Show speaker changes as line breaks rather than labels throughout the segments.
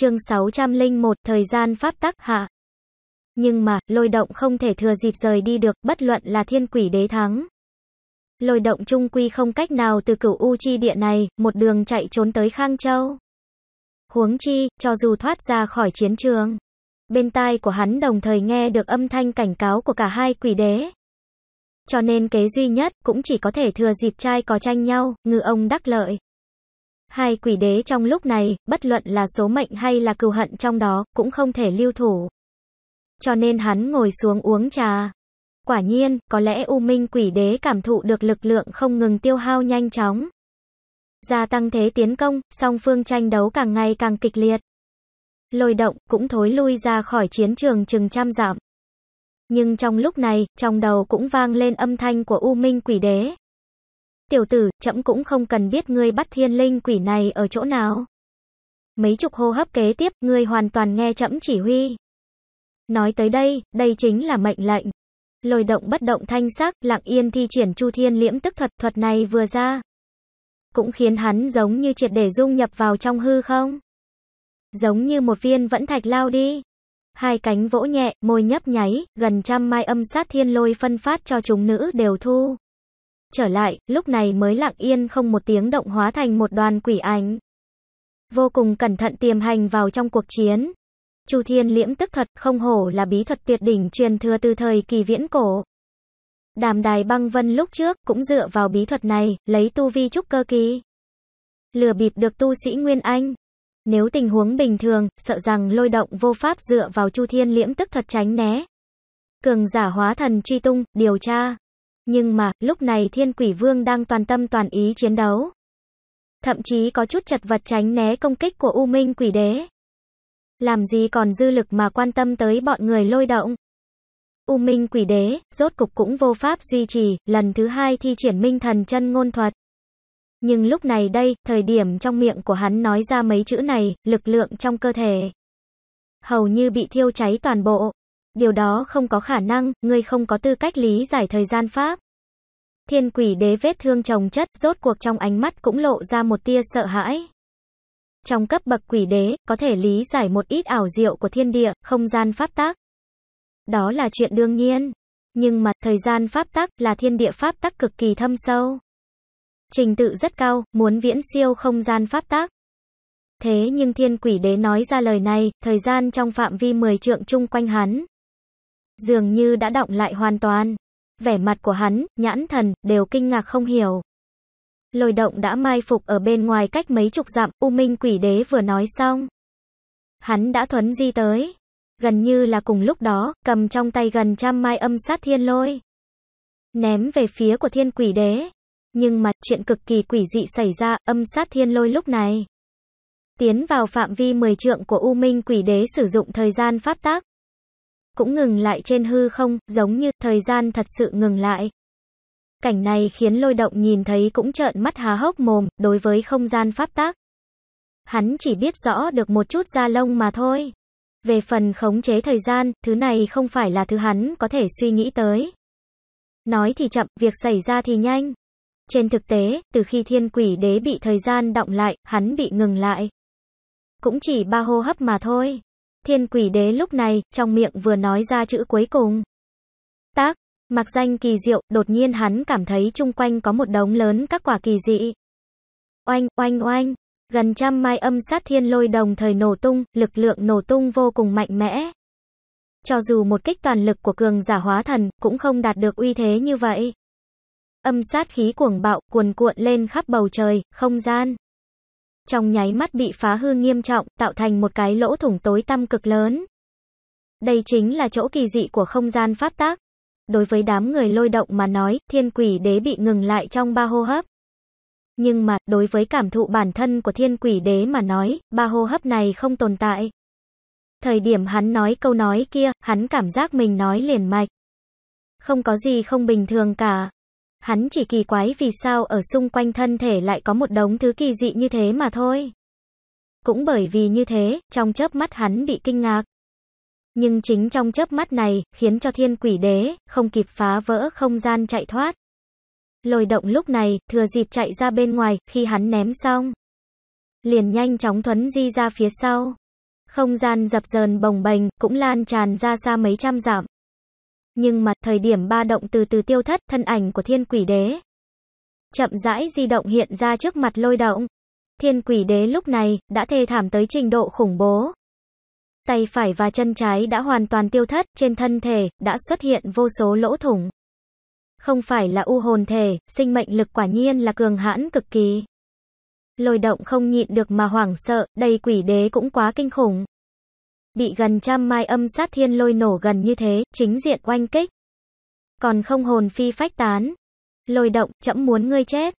chương 601, thời gian pháp tắc hạ. Nhưng mà, lôi động không thể thừa dịp rời đi được, bất luận là thiên quỷ đế thắng. Lôi động trung quy không cách nào từ cửu U chi địa này, một đường chạy trốn tới Khang Châu. Huống chi, cho dù thoát ra khỏi chiến trường. Bên tai của hắn đồng thời nghe được âm thanh cảnh cáo của cả hai quỷ đế. Cho nên kế duy nhất, cũng chỉ có thể thừa dịp trai có tranh nhau, ngư ông đắc lợi. Hai quỷ đế trong lúc này, bất luận là số mệnh hay là cừu hận trong đó, cũng không thể lưu thủ. Cho nên hắn ngồi xuống uống trà. Quả nhiên, có lẽ U Minh quỷ đế cảm thụ được lực lượng không ngừng tiêu hao nhanh chóng. Gia tăng thế tiến công, song phương tranh đấu càng ngày càng kịch liệt. Lôi động cũng thối lui ra khỏi chiến trường chừng trăm giảm. Nhưng trong lúc này, trong đầu cũng vang lên âm thanh của U Minh quỷ đế. Tiểu tử, chậm cũng không cần biết ngươi bắt thiên linh quỷ này ở chỗ nào. Mấy chục hô hấp kế tiếp, ngươi hoàn toàn nghe chậm chỉ huy. Nói tới đây, đây chính là mệnh lệnh. lồi động bất động thanh sắc, lặng yên thi triển chu thiên liễm tức thuật thuật này vừa ra. Cũng khiến hắn giống như triệt để dung nhập vào trong hư không. Giống như một viên vẫn thạch lao đi. Hai cánh vỗ nhẹ, môi nhấp nháy, gần trăm mai âm sát thiên lôi phân phát cho chúng nữ đều thu trở lại, lúc này mới lặng yên không một tiếng động hóa thành một đoàn quỷ ánh Vô cùng cẩn thận tiềm hành vào trong cuộc chiến. Chu Thiên Liễm tức thật, không hổ là bí thuật tuyệt đỉnh truyền thừa từ thời kỳ viễn cổ. Đàm Đài Băng Vân lúc trước cũng dựa vào bí thuật này, lấy tu vi trúc cơ kỳ. Lừa bịp được tu sĩ Nguyên Anh. Nếu tình huống bình thường, sợ rằng lôi động vô pháp dựa vào Chu Thiên Liễm tức thật tránh né. Cường giả hóa thần truy tung, điều tra. Nhưng mà, lúc này thiên quỷ vương đang toàn tâm toàn ý chiến đấu. Thậm chí có chút chật vật tránh né công kích của U Minh quỷ đế. Làm gì còn dư lực mà quan tâm tới bọn người lôi động. U Minh quỷ đế, rốt cục cũng vô pháp duy trì, lần thứ hai thi triển minh thần chân ngôn thuật. Nhưng lúc này đây, thời điểm trong miệng của hắn nói ra mấy chữ này, lực lượng trong cơ thể. Hầu như bị thiêu cháy toàn bộ. Điều đó không có khả năng, người không có tư cách lý giải thời gian pháp. Thiên quỷ đế vết thương chồng chất, rốt cuộc trong ánh mắt cũng lộ ra một tia sợ hãi. Trong cấp bậc quỷ đế, có thể lý giải một ít ảo diệu của thiên địa, không gian pháp tác. Đó là chuyện đương nhiên. Nhưng mà, thời gian pháp tác là thiên địa pháp tác cực kỳ thâm sâu. Trình tự rất cao, muốn viễn siêu không gian pháp tác Thế nhưng thiên quỷ đế nói ra lời này, thời gian trong phạm vi 10 trượng chung quanh hắn. Dường như đã động lại hoàn toàn vẻ mặt của hắn, nhãn thần, đều kinh ngạc không hiểu. Lôi động đã mai phục ở bên ngoài cách mấy chục dặm, U Minh quỷ đế vừa nói xong. Hắn đã thuấn di tới. Gần như là cùng lúc đó, cầm trong tay gần trăm mai âm sát thiên lôi. Ném về phía của thiên quỷ đế. Nhưng mà chuyện cực kỳ quỷ dị xảy ra, âm sát thiên lôi lúc này. Tiến vào phạm vi 10 trượng của U Minh quỷ đế sử dụng thời gian pháp tác cũng ngừng lại trên hư không, giống như thời gian thật sự ngừng lại. Cảnh này khiến lôi động nhìn thấy cũng trợn mắt há hốc mồm, đối với không gian pháp tác. Hắn chỉ biết rõ được một chút da lông mà thôi. Về phần khống chế thời gian, thứ này không phải là thứ hắn có thể suy nghĩ tới. Nói thì chậm, việc xảy ra thì nhanh. Trên thực tế, từ khi thiên quỷ đế bị thời gian động lại, hắn bị ngừng lại. Cũng chỉ ba hô hấp mà thôi. Thiên quỷ đế lúc này, trong miệng vừa nói ra chữ cuối cùng. Tác, mặc danh kỳ diệu, đột nhiên hắn cảm thấy chung quanh có một đống lớn các quả kỳ dị. Oanh, oanh, oanh, gần trăm mai âm sát thiên lôi đồng thời nổ tung, lực lượng nổ tung vô cùng mạnh mẽ. Cho dù một kích toàn lực của cường giả hóa thần, cũng không đạt được uy thế như vậy. Âm sát khí cuồng bạo, cuồn cuộn lên khắp bầu trời, không gian trong nháy mắt bị phá hư nghiêm trọng, tạo thành một cái lỗ thủng tối tăm cực lớn. Đây chính là chỗ kỳ dị của không gian pháp tác. Đối với đám người lôi động mà nói, thiên quỷ đế bị ngừng lại trong ba hô hấp. Nhưng mà, đối với cảm thụ bản thân của thiên quỷ đế mà nói, ba hô hấp này không tồn tại. Thời điểm hắn nói câu nói kia, hắn cảm giác mình nói liền mạch. Không có gì không bình thường cả. Hắn chỉ kỳ quái vì sao ở xung quanh thân thể lại có một đống thứ kỳ dị như thế mà thôi. Cũng bởi vì như thế, trong chớp mắt hắn bị kinh ngạc. Nhưng chính trong chớp mắt này, khiến cho thiên quỷ đế, không kịp phá vỡ không gian chạy thoát. lồi động lúc này, thừa dịp chạy ra bên ngoài, khi hắn ném xong. Liền nhanh chóng thuấn di ra phía sau. Không gian dập dờn bồng bềnh, cũng lan tràn ra xa mấy trăm dặm. Nhưng mà thời điểm ba động từ từ tiêu thất thân ảnh của thiên quỷ đế. Chậm rãi di động hiện ra trước mặt lôi động. Thiên quỷ đế lúc này đã thê thảm tới trình độ khủng bố. Tay phải và chân trái đã hoàn toàn tiêu thất, trên thân thể đã xuất hiện vô số lỗ thủng. Không phải là u hồn thể, sinh mệnh lực quả nhiên là cường hãn cực kỳ. Lôi động không nhịn được mà hoảng sợ, đây quỷ đế cũng quá kinh khủng bị gần trăm mai âm sát thiên lôi nổ gần như thế, chính diện oanh kích. Còn không hồn phi phách tán. Lôi động, chậm muốn ngươi chết.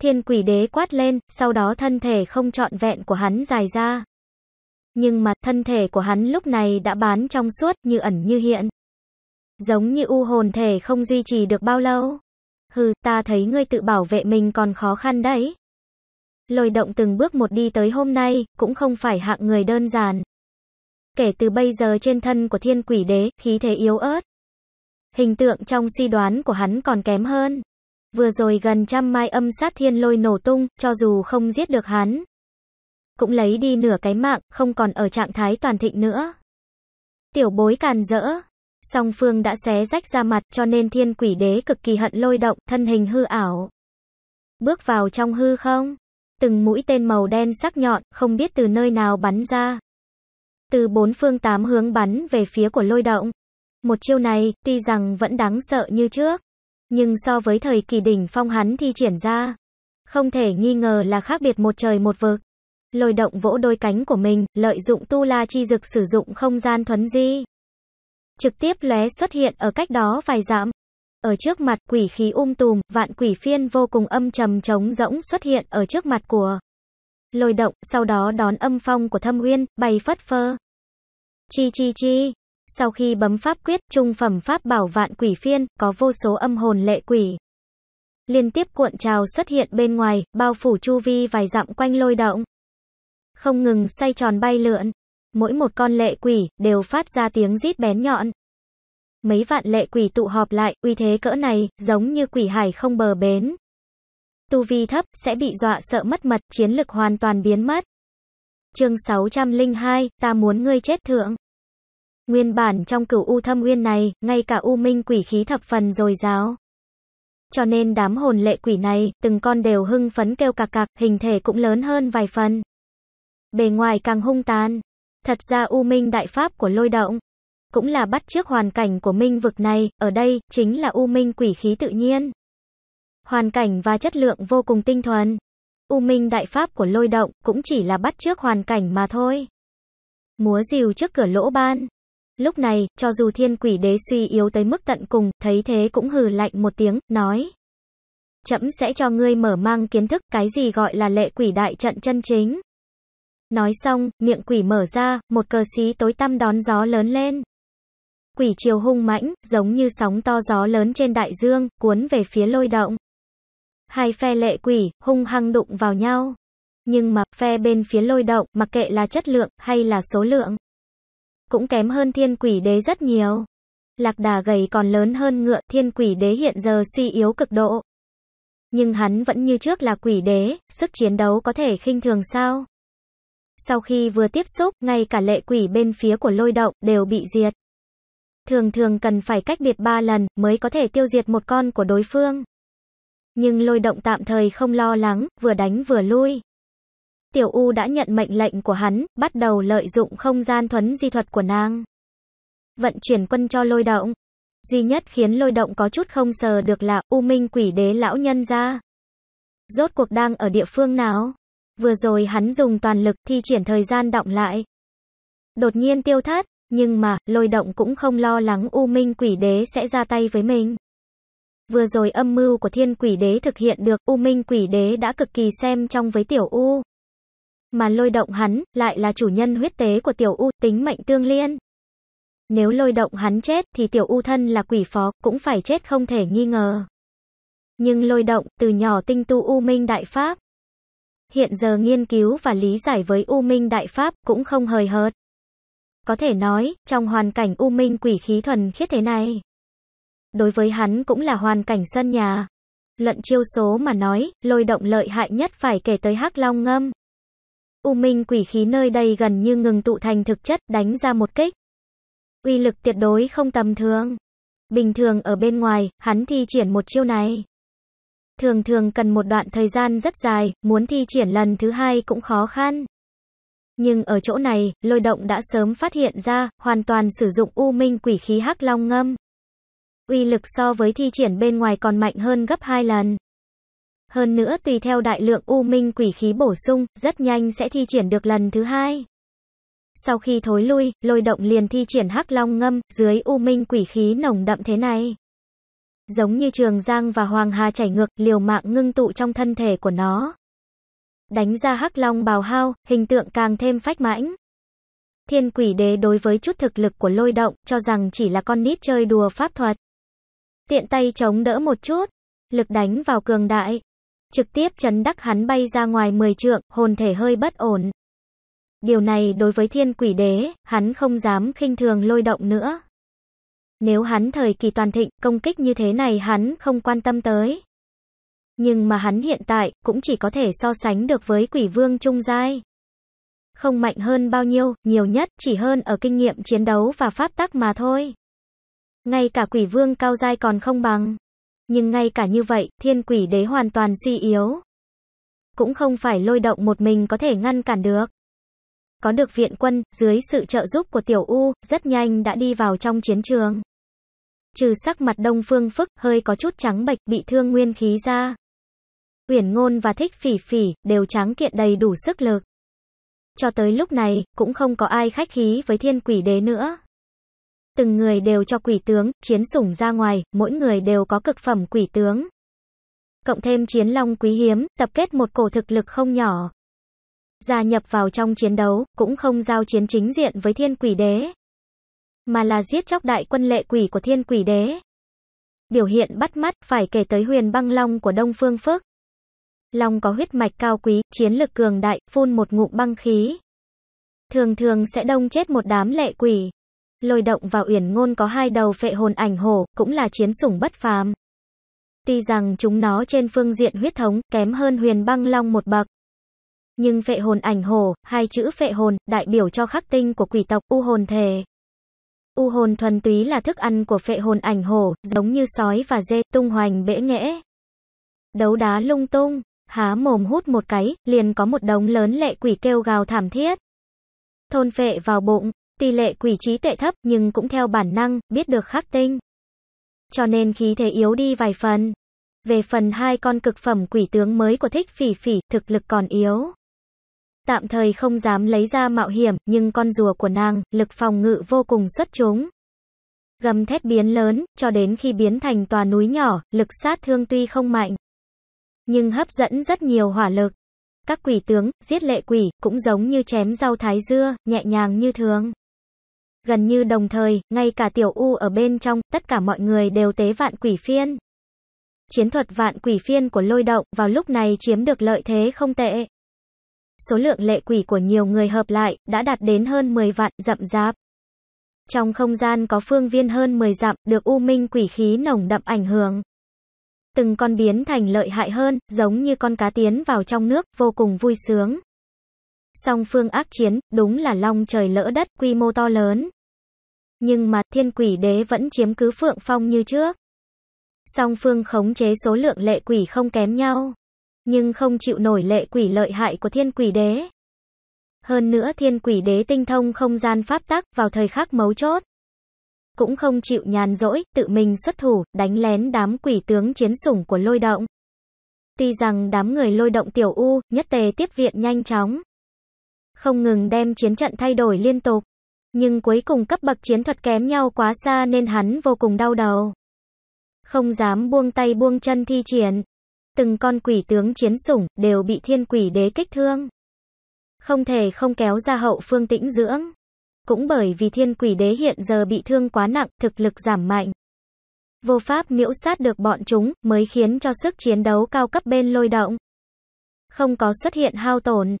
Thiên quỷ đế quát lên, sau đó thân thể không trọn vẹn của hắn dài ra. Nhưng mà thân thể của hắn lúc này đã bán trong suốt như ẩn như hiện. Giống như u hồn thể không duy trì được bao lâu. Hừ, ta thấy ngươi tự bảo vệ mình còn khó khăn đấy. Lôi động từng bước một đi tới hôm nay, cũng không phải hạng người đơn giản. Kể từ bây giờ trên thân của thiên quỷ đế, khí thế yếu ớt. Hình tượng trong suy đoán của hắn còn kém hơn. Vừa rồi gần trăm mai âm sát thiên lôi nổ tung, cho dù không giết được hắn. Cũng lấy đi nửa cái mạng, không còn ở trạng thái toàn thịnh nữa. Tiểu bối càn rỡ. Song phương đã xé rách ra mặt cho nên thiên quỷ đế cực kỳ hận lôi động, thân hình hư ảo. Bước vào trong hư không. Từng mũi tên màu đen sắc nhọn, không biết từ nơi nào bắn ra từ bốn phương tám hướng bắn về phía của lôi động. Một chiêu này, tuy rằng vẫn đáng sợ như trước, nhưng so với thời kỳ đỉnh phong hắn thi triển ra, không thể nghi ngờ là khác biệt một trời một vực. Lôi động vỗ đôi cánh của mình, lợi dụng tu la chi dực sử dụng không gian thuấn di. Trực tiếp lóe xuất hiện ở cách đó vài dặm. Ở trước mặt quỷ khí um tùm, vạn quỷ phiên vô cùng âm trầm trống rỗng xuất hiện ở trước mặt của lôi động, sau đó đón âm phong của thâm nguyên bay phất phơ. Chi chi chi. Sau khi bấm pháp quyết, trung phẩm pháp bảo vạn quỷ phiên, có vô số âm hồn lệ quỷ. Liên tiếp cuộn trào xuất hiện bên ngoài, bao phủ chu vi vài dặm quanh lôi động. Không ngừng xoay tròn bay lượn. Mỗi một con lệ quỷ, đều phát ra tiếng rít bén nhọn. Mấy vạn lệ quỷ tụ họp lại, uy thế cỡ này, giống như quỷ hải không bờ bến. Tu vi thấp, sẽ bị dọa sợ mất mật, chiến lực hoàn toàn biến mất. Chương 602, ta muốn ngươi chết thượng. Nguyên bản trong cửu u thâm nguyên này, ngay cả u minh quỷ khí thập phần dồi dào. Cho nên đám hồn lệ quỷ này, từng con đều hưng phấn kêu cạc cạc, hình thể cũng lớn hơn vài phần. Bề ngoài càng hung tàn. Thật ra u minh đại pháp của lôi động, cũng là bắt chước hoàn cảnh của minh vực này, ở đây, chính là u minh quỷ khí tự nhiên. Hoàn cảnh và chất lượng vô cùng tinh thuần. U minh đại pháp của lôi động cũng chỉ là bắt trước hoàn cảnh mà thôi. Múa rìu trước cửa lỗ ban. Lúc này, cho dù thiên quỷ đế suy yếu tới mức tận cùng, thấy thế cũng hừ lạnh một tiếng, nói. Chậm sẽ cho ngươi mở mang kiến thức cái gì gọi là lệ quỷ đại trận chân chính. Nói xong, miệng quỷ mở ra, một cờ xí tối tăm đón gió lớn lên. Quỷ chiều hung mãnh, giống như sóng to gió lớn trên đại dương, cuốn về phía lôi động. Hai phe lệ quỷ, hung hăng đụng vào nhau. Nhưng mà, phe bên phía lôi động, mặc kệ là chất lượng, hay là số lượng, cũng kém hơn thiên quỷ đế rất nhiều. Lạc đà gầy còn lớn hơn ngựa, thiên quỷ đế hiện giờ suy yếu cực độ. Nhưng hắn vẫn như trước là quỷ đế, sức chiến đấu có thể khinh thường sao? Sau khi vừa tiếp xúc, ngay cả lệ quỷ bên phía của lôi động đều bị diệt. Thường thường cần phải cách biệt ba lần mới có thể tiêu diệt một con của đối phương nhưng lôi động tạm thời không lo lắng, vừa đánh vừa lui. Tiểu U đã nhận mệnh lệnh của hắn, bắt đầu lợi dụng không gian thuấn di thuật của nàng. Vận chuyển quân cho lôi động. Duy nhất khiến lôi động có chút không sờ được là U Minh quỷ đế lão nhân ra. Rốt cuộc đang ở địa phương nào? Vừa rồi hắn dùng toàn lực thi triển thời gian động lại. Đột nhiên tiêu thất, nhưng mà lôi động cũng không lo lắng U Minh quỷ đế sẽ ra tay với mình. Vừa rồi âm mưu của thiên quỷ đế thực hiện được, U Minh quỷ đế đã cực kỳ xem trong với tiểu U. Mà lôi động hắn, lại là chủ nhân huyết tế của tiểu U, tính mệnh tương liên. Nếu lôi động hắn chết, thì tiểu U thân là quỷ phó, cũng phải chết không thể nghi ngờ. Nhưng lôi động, từ nhỏ tinh tu U Minh Đại Pháp. Hiện giờ nghiên cứu và lý giải với U Minh Đại Pháp, cũng không hời hợt. Có thể nói, trong hoàn cảnh U Minh quỷ khí thuần khiết thế này, đối với hắn cũng là hoàn cảnh sân nhà. Luận chiêu số mà nói, lôi động lợi hại nhất phải kể tới hắc long ngâm. U minh quỷ khí nơi đây gần như ngừng tụ thành thực chất đánh ra một kích. Uy lực tuyệt đối không tầm thường. Bình thường ở bên ngoài, hắn thi triển một chiêu này. Thường thường cần một đoạn thời gian rất dài, muốn thi triển lần thứ hai cũng khó khăn. Nhưng ở chỗ này, lôi động đã sớm phát hiện ra, hoàn toàn sử dụng u minh quỷ khí hắc long ngâm uy lực so với thi triển bên ngoài còn mạnh hơn gấp 2 lần. Hơn nữa tùy theo đại lượng u minh quỷ khí bổ sung, rất nhanh sẽ thi triển được lần thứ hai. Sau khi thối lui, lôi động liền thi triển hắc long ngâm, dưới u minh quỷ khí nồng đậm thế này. Giống như trường giang và hoàng hà chảy ngược, liều mạng ngưng tụ trong thân thể của nó. Đánh ra hắc long bào hao, hình tượng càng thêm phách mãnh. Thiên quỷ đế đối với chút thực lực của lôi động, cho rằng chỉ là con nít chơi đùa pháp thuật tiện tay chống đỡ một chút, lực đánh vào cường đại, trực tiếp chấn đắc hắn bay ra ngoài 10 trượng, hồn thể hơi bất ổn. Điều này đối với thiên quỷ đế, hắn không dám khinh thường lôi động nữa. Nếu hắn thời kỳ toàn thịnh, công kích như thế này hắn không quan tâm tới. Nhưng mà hắn hiện tại, cũng chỉ có thể so sánh được với quỷ vương trung giai. Không mạnh hơn bao nhiêu, nhiều nhất chỉ hơn ở kinh nghiệm chiến đấu và pháp tắc mà thôi. Ngay cả quỷ vương cao giai còn không bằng. Nhưng ngay cả như vậy, thiên quỷ đế hoàn toàn suy yếu. Cũng không phải lôi động một mình có thể ngăn cản được. Có được viện quân, dưới sự trợ giúp của tiểu U, rất nhanh đã đi vào trong chiến trường. Trừ sắc mặt đông phương phức, hơi có chút trắng bệch, bị thương nguyên khí ra. Uyển ngôn và thích phỉ phỉ, đều tráng kiện đầy đủ sức lực. Cho tới lúc này, cũng không có ai khách khí với thiên quỷ đế nữa từng người đều cho quỷ tướng, chiến sủng ra ngoài, mỗi người đều có cực phẩm quỷ tướng. Cộng thêm chiến long quý hiếm, tập kết một cổ thực lực không nhỏ. Gia nhập vào trong chiến đấu, cũng không giao chiến chính diện với thiên quỷ đế. Mà là giết chóc đại quân lệ quỷ của thiên quỷ đế. Biểu hiện bắt mắt phải kể tới huyền băng long của Đông Phương Phước. Long có huyết mạch cao quý, chiến lực cường đại, phun một ngụm băng khí. Thường thường sẽ đông chết một đám lệ quỷ. Lôi động và uyển ngôn có hai đầu phệ hồn ảnh hổ, cũng là chiến sủng bất phàm. Tuy rằng chúng nó trên phương diện huyết thống kém hơn huyền băng long một bậc. Nhưng phệ hồn ảnh hổ, hai chữ phệ hồn, đại biểu cho khắc tinh của quỷ tộc U hồn thề. U hồn thuần túy là thức ăn của phệ hồn ảnh hổ, giống như sói và dê tung hoành bể nghẽ. Đấu đá lung tung, há mồm hút một cái, liền có một đống lớn lệ quỷ kêu gào thảm thiết. Thôn phệ vào bụng, Tỷ lệ quỷ trí tệ thấp nhưng cũng theo bản năng biết được khắc tinh. Cho nên khí thế yếu đi vài phần. Về phần hai con cực phẩm quỷ tướng mới của thích phỉ phỉ, thực lực còn yếu. Tạm thời không dám lấy ra mạo hiểm, nhưng con rùa của nàng, lực phòng ngự vô cùng xuất chúng. Gầm thét biến lớn, cho đến khi biến thành tòa núi nhỏ, lực sát thương tuy không mạnh, nhưng hấp dẫn rất nhiều hỏa lực. Các quỷ tướng, giết lệ quỷ, cũng giống như chém rau thái dưa, nhẹ nhàng như thường. Gần như đồng thời, ngay cả tiểu U ở bên trong, tất cả mọi người đều tế vạn quỷ phiên. Chiến thuật vạn quỷ phiên của lôi động vào lúc này chiếm được lợi thế không tệ. Số lượng lệ quỷ của nhiều người hợp lại đã đạt đến hơn 10 vạn dặm giáp. Trong không gian có phương viên hơn 10 dặm được u minh quỷ khí nồng đậm ảnh hưởng. Từng con biến thành lợi hại hơn, giống như con cá tiến vào trong nước, vô cùng vui sướng. Song phương ác chiến, đúng là long trời lỡ đất, quy mô to lớn. Nhưng mà thiên quỷ đế vẫn chiếm cứ phượng phong như trước. Song phương khống chế số lượng lệ quỷ không kém nhau. Nhưng không chịu nổi lệ quỷ lợi hại của thiên quỷ đế. Hơn nữa thiên quỷ đế tinh thông không gian pháp tắc vào thời khắc mấu chốt. Cũng không chịu nhàn rỗi, tự mình xuất thủ, đánh lén đám quỷ tướng chiến sủng của lôi động. Tuy rằng đám người lôi động tiểu u, nhất tề tiếp viện nhanh chóng. Không ngừng đem chiến trận thay đổi liên tục. Nhưng cuối cùng cấp bậc chiến thuật kém nhau quá xa nên hắn vô cùng đau đầu. Không dám buông tay buông chân thi triển. Từng con quỷ tướng chiến sủng đều bị thiên quỷ đế kích thương. Không thể không kéo ra hậu phương tĩnh dưỡng. Cũng bởi vì thiên quỷ đế hiện giờ bị thương quá nặng, thực lực giảm mạnh. Vô pháp miễu sát được bọn chúng mới khiến cho sức chiến đấu cao cấp bên lôi động. Không có xuất hiện hao tổn.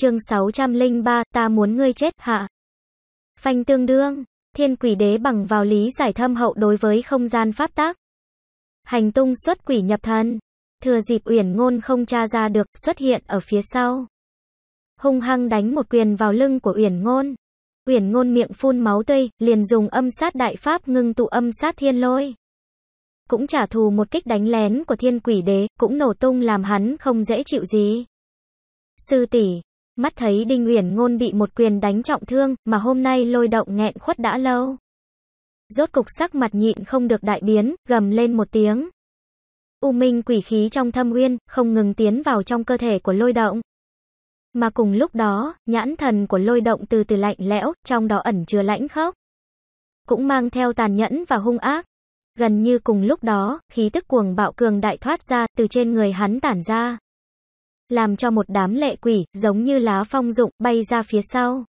Chương 603, ta muốn ngươi chết hạ phanh tương đương, thiên quỷ đế bằng vào lý giải thâm hậu đối với không gian pháp tác. Hành tung xuất quỷ nhập thần, thừa dịp uyển ngôn không tra ra được, xuất hiện ở phía sau. Hung hăng đánh một quyền vào lưng của uyển ngôn. Uyển ngôn miệng phun máu tươi, liền dùng âm sát đại pháp ngưng tụ âm sát thiên lôi. Cũng trả thù một kích đánh lén của thiên quỷ đế, cũng nổ tung làm hắn không dễ chịu gì. Sư tỷ, Mắt thấy Đinh Uyển Ngôn bị một quyền đánh trọng thương, mà hôm nay lôi động nghẹn khuất đã lâu. Rốt cục sắc mặt nhịn không được đại biến, gầm lên một tiếng. U minh quỷ khí trong thâm nguyên không ngừng tiến vào trong cơ thể của lôi động. Mà cùng lúc đó, nhãn thần của lôi động từ từ lạnh lẽo, trong đó ẩn chứa lãnh khốc. Cũng mang theo tàn nhẫn và hung ác. Gần như cùng lúc đó, khí tức cuồng bạo cường đại thoát ra, từ trên người hắn tản ra làm cho một đám lệ quỷ, giống như lá phong dụng, bay ra phía sau.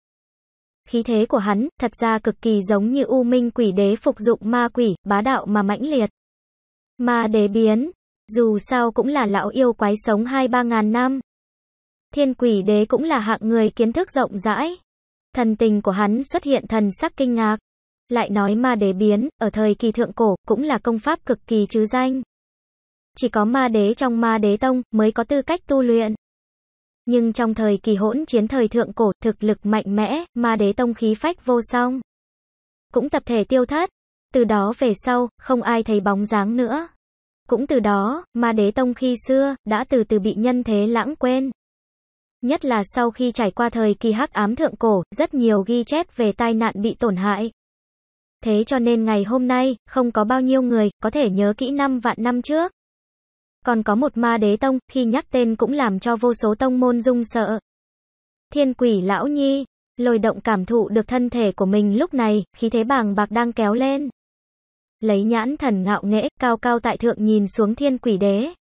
Khí thế của hắn, thật ra cực kỳ giống như U Minh quỷ đế phục dụng ma quỷ, bá đạo mà mãnh liệt. Ma đế biến, dù sao cũng là lão yêu quái sống hai ba ngàn năm. Thiên quỷ đế cũng là hạng người kiến thức rộng rãi. Thần tình của hắn xuất hiện thần sắc kinh ngạc. Lại nói ma đế biến, ở thời kỳ thượng cổ, cũng là công pháp cực kỳ chứ danh. Chỉ có ma đế trong ma đế tông mới có tư cách tu luyện. Nhưng trong thời kỳ hỗn chiến thời thượng cổ, thực lực mạnh mẽ, ma đế tông khí phách vô song. Cũng tập thể tiêu thất. Từ đó về sau, không ai thấy bóng dáng nữa. Cũng từ đó, ma đế tông khi xưa, đã từ từ bị nhân thế lãng quên. Nhất là sau khi trải qua thời kỳ hắc ám thượng cổ, rất nhiều ghi chép về tai nạn bị tổn hại. Thế cho nên ngày hôm nay, không có bao nhiêu người, có thể nhớ kỹ năm vạn năm trước. Còn có một ma đế tông, khi nhắc tên cũng làm cho vô số tông môn rung sợ. Thiên quỷ lão nhi, lôi động cảm thụ được thân thể của mình lúc này, khí thế bàng bạc đang kéo lên. Lấy nhãn thần ngạo nghễ, cao cao tại thượng nhìn xuống thiên quỷ đế.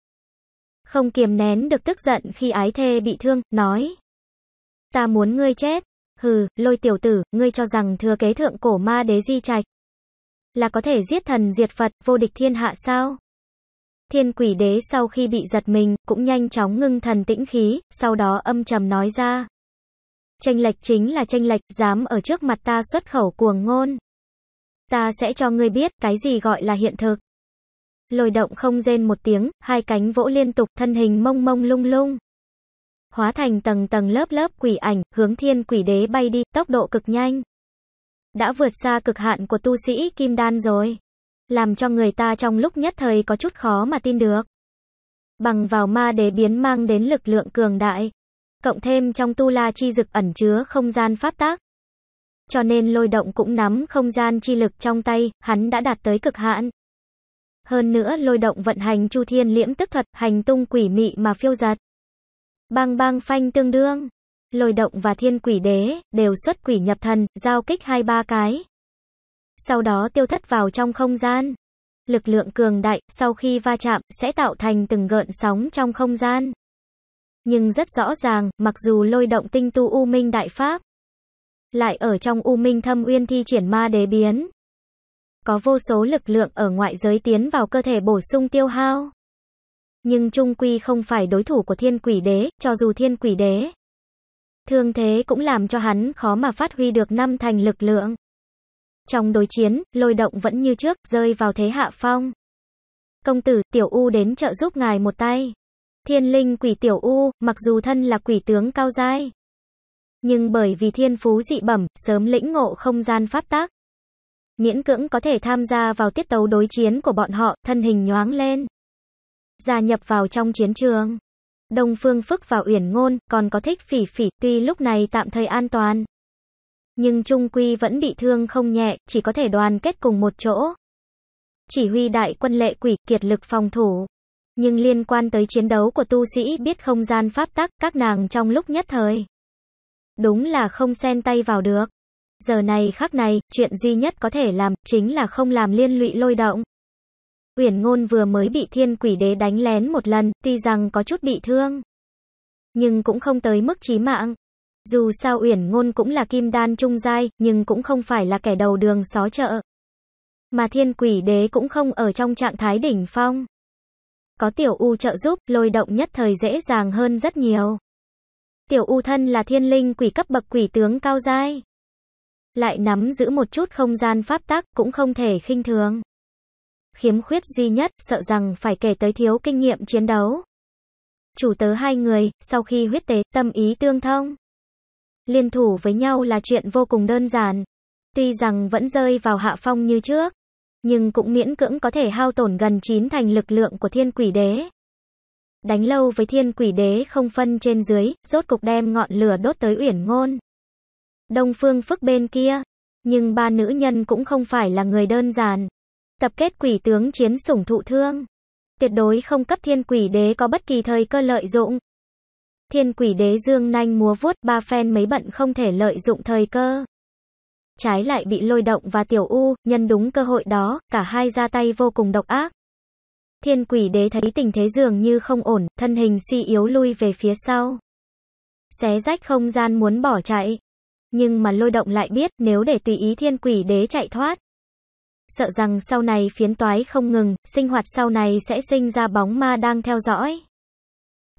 Không kiềm nén được tức giận khi ái thê bị thương, nói. Ta muốn ngươi chết. Hừ, lôi tiểu tử, ngươi cho rằng thừa kế thượng cổ ma đế di trạch. Là có thể giết thần diệt Phật, vô địch thiên hạ sao? Thiên quỷ đế sau khi bị giật mình, cũng nhanh chóng ngưng thần tĩnh khí, sau đó âm trầm nói ra. Tranh lệch chính là tranh lệch, dám ở trước mặt ta xuất khẩu cuồng ngôn. Ta sẽ cho ngươi biết cái gì gọi là hiện thực. Lồi động không rên một tiếng, hai cánh vỗ liên tục, thân hình mông mông lung lung. Hóa thành tầng tầng lớp lớp quỷ ảnh, hướng thiên quỷ đế bay đi, tốc độ cực nhanh. Đã vượt xa cực hạn của tu sĩ kim đan rồi làm cho người ta trong lúc nhất thời có chút khó mà tin được. Bằng vào ma đế biến mang đến lực lượng cường đại, cộng thêm trong tu la chi dực ẩn chứa không gian pháp tác. Cho nên lôi động cũng nắm không gian chi lực trong tay, hắn đã đạt tới cực hạn. Hơn nữa lôi động vận hành chu thiên liễm tức thuật, hành tung quỷ mị mà phiêu giật. Bang bang phanh tương đương. Lôi động và thiên quỷ đế, đều xuất quỷ nhập thần, giao kích hai ba cái sau đó tiêu thất vào trong không gian. Lực lượng cường đại, sau khi va chạm, sẽ tạo thành từng gợn sóng trong không gian. Nhưng rất rõ ràng, mặc dù lôi động tinh tu U Minh Đại Pháp, lại ở trong U Minh Thâm Uyên thi triển ma đế biến. Có vô số lực lượng ở ngoại giới tiến vào cơ thể bổ sung tiêu hao. Nhưng Trung Quy không phải đối thủ của thiên quỷ đế, cho dù thiên quỷ đế. Thương thế cũng làm cho hắn khó mà phát huy được năm thành lực lượng. Trong đối chiến, lôi động vẫn như trước, rơi vào thế hạ phong. Công tử, tiểu U đến trợ giúp ngài một tay. Thiên linh quỷ tiểu U, mặc dù thân là quỷ tướng cao giai. Nhưng bởi vì thiên phú dị bẩm, sớm lĩnh ngộ không gian pháp tác. Miễn cưỡng có thể tham gia vào tiết tấu đối chiến của bọn họ, thân hình nhoáng lên. Gia nhập vào trong chiến trường. Đông Phương Phức vào Uyển Ngôn còn có thích phỉ phỉ tuy lúc này tạm thời an toàn, nhưng Trung Quy vẫn bị thương không nhẹ, chỉ có thể đoàn kết cùng một chỗ. Chỉ huy đại quân lệ quỷ kiệt lực phòng thủ. Nhưng liên quan tới chiến đấu của tu sĩ biết không gian pháp tắc các nàng trong lúc nhất thời. Đúng là không xen tay vào được. Giờ này khắc này, chuyện duy nhất có thể làm, chính là không làm liên lụy lôi động. Uyển ngôn vừa mới bị thiên quỷ đế đánh lén một lần, tuy rằng có chút bị thương. Nhưng cũng không tới mức chí mạng, dù sao Uyển Ngôn cũng là kim đan trung giai, nhưng cũng không phải là kẻ đầu đường xó chợ. Mà thiên quỷ đế cũng không ở trong trạng thái đỉnh phong. Có tiểu U trợ giúp, lôi động nhất thời dễ dàng hơn rất nhiều. Tiểu U thân là thiên linh quỷ cấp bậc quỷ tướng cao giai. Lại nắm giữ một chút không gian pháp tắc cũng không thể khinh thường. Khiếm khuyết duy nhất, sợ rằng phải kể tới thiếu kinh nghiệm chiến đấu. Chủ tớ hai người, sau khi huyết tế, tâm ý tương thông. Liên thủ với nhau là chuyện vô cùng đơn giản. Tuy rằng vẫn rơi vào hạ phong như trước, nhưng cũng miễn cưỡng có thể hao tổn gần chín thành lực lượng của thiên quỷ đế. Đánh lâu với thiên quỷ đế không phân trên dưới, rốt cục đem ngọn lửa đốt tới uyển ngôn. Đông phương phức bên kia, nhưng ba nữ nhân cũng không phải là người đơn giản. Tập kết quỷ tướng chiến sủng thụ thương. Tuyệt đối không cấp thiên quỷ đế có bất kỳ thời cơ lợi dụng. Thiên quỷ đế dương nanh múa vuốt ba phen mấy bận không thể lợi dụng thời cơ. Trái lại bị lôi động và tiểu u, nhân đúng cơ hội đó, cả hai ra tay vô cùng độc ác. Thiên quỷ đế thấy tình thế dường như không ổn, thân hình suy yếu lui về phía sau. Xé rách không gian muốn bỏ chạy. Nhưng mà lôi động lại biết nếu để tùy ý thiên quỷ đế chạy thoát. Sợ rằng sau này phiến toái không ngừng, sinh hoạt sau này sẽ sinh ra bóng ma đang theo dõi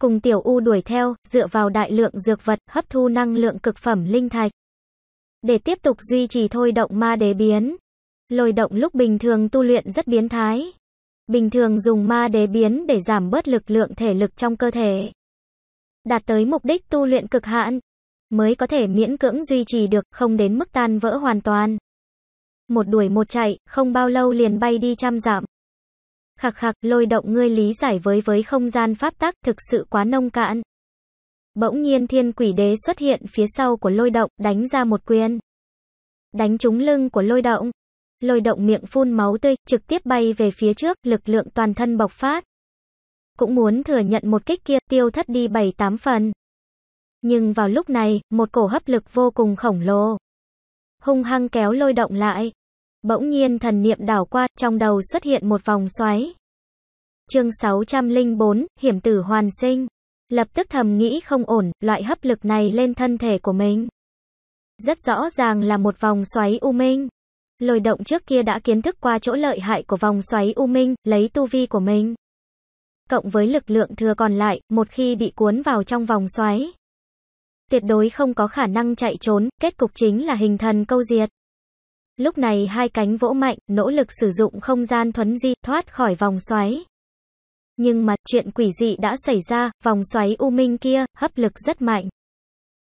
cùng tiểu U đuổi theo, dựa vào đại lượng dược vật, hấp thu năng lượng cực phẩm linh thạch. Để tiếp tục duy trì thôi động ma đế biến. Lôi động lúc bình thường tu luyện rất biến thái. Bình thường dùng ma đế biến để giảm bớt lực lượng thể lực trong cơ thể. Đạt tới mục đích tu luyện cực hạn, mới có thể miễn cưỡng duy trì được, không đến mức tan vỡ hoàn toàn. Một đuổi một chạy, không bao lâu liền bay đi trăm giảm. Khạc khạc, lôi động ngươi lý giải với với không gian pháp tắc thực sự quá nông cạn. Bỗng nhiên thiên quỷ đế xuất hiện phía sau của lôi động, đánh ra một quyền. Đánh trúng lưng của lôi động. Lôi động miệng phun máu tươi, trực tiếp bay về phía trước, lực lượng toàn thân bộc phát. Cũng muốn thừa nhận một kích kia, tiêu thất đi bảy tám phần. Nhưng vào lúc này, một cổ hấp lực vô cùng khổng lồ. Hung hăng kéo lôi động lại. Bỗng nhiên thần niệm đảo qua, trong đầu xuất hiện một vòng xoáy. Chương 604, hiểm tử hoàn sinh. Lập tức thầm nghĩ không ổn, loại hấp lực này lên thân thể của mình. Rất rõ ràng là một vòng xoáy u minh. Lôi động trước kia đã kiến thức qua chỗ lợi hại của vòng xoáy u minh, lấy tu vi của mình. Cộng với lực lượng thừa còn lại, một khi bị cuốn vào trong vòng xoáy. Tuyệt đối không có khả năng chạy trốn, kết cục chính là hình thần câu diệt. Lúc này hai cánh vỗ mạnh, nỗ lực sử dụng không gian thuấn di, thoát khỏi vòng xoáy. Nhưng mà, chuyện quỷ dị đã xảy ra, vòng xoáy u minh kia, hấp lực rất mạnh.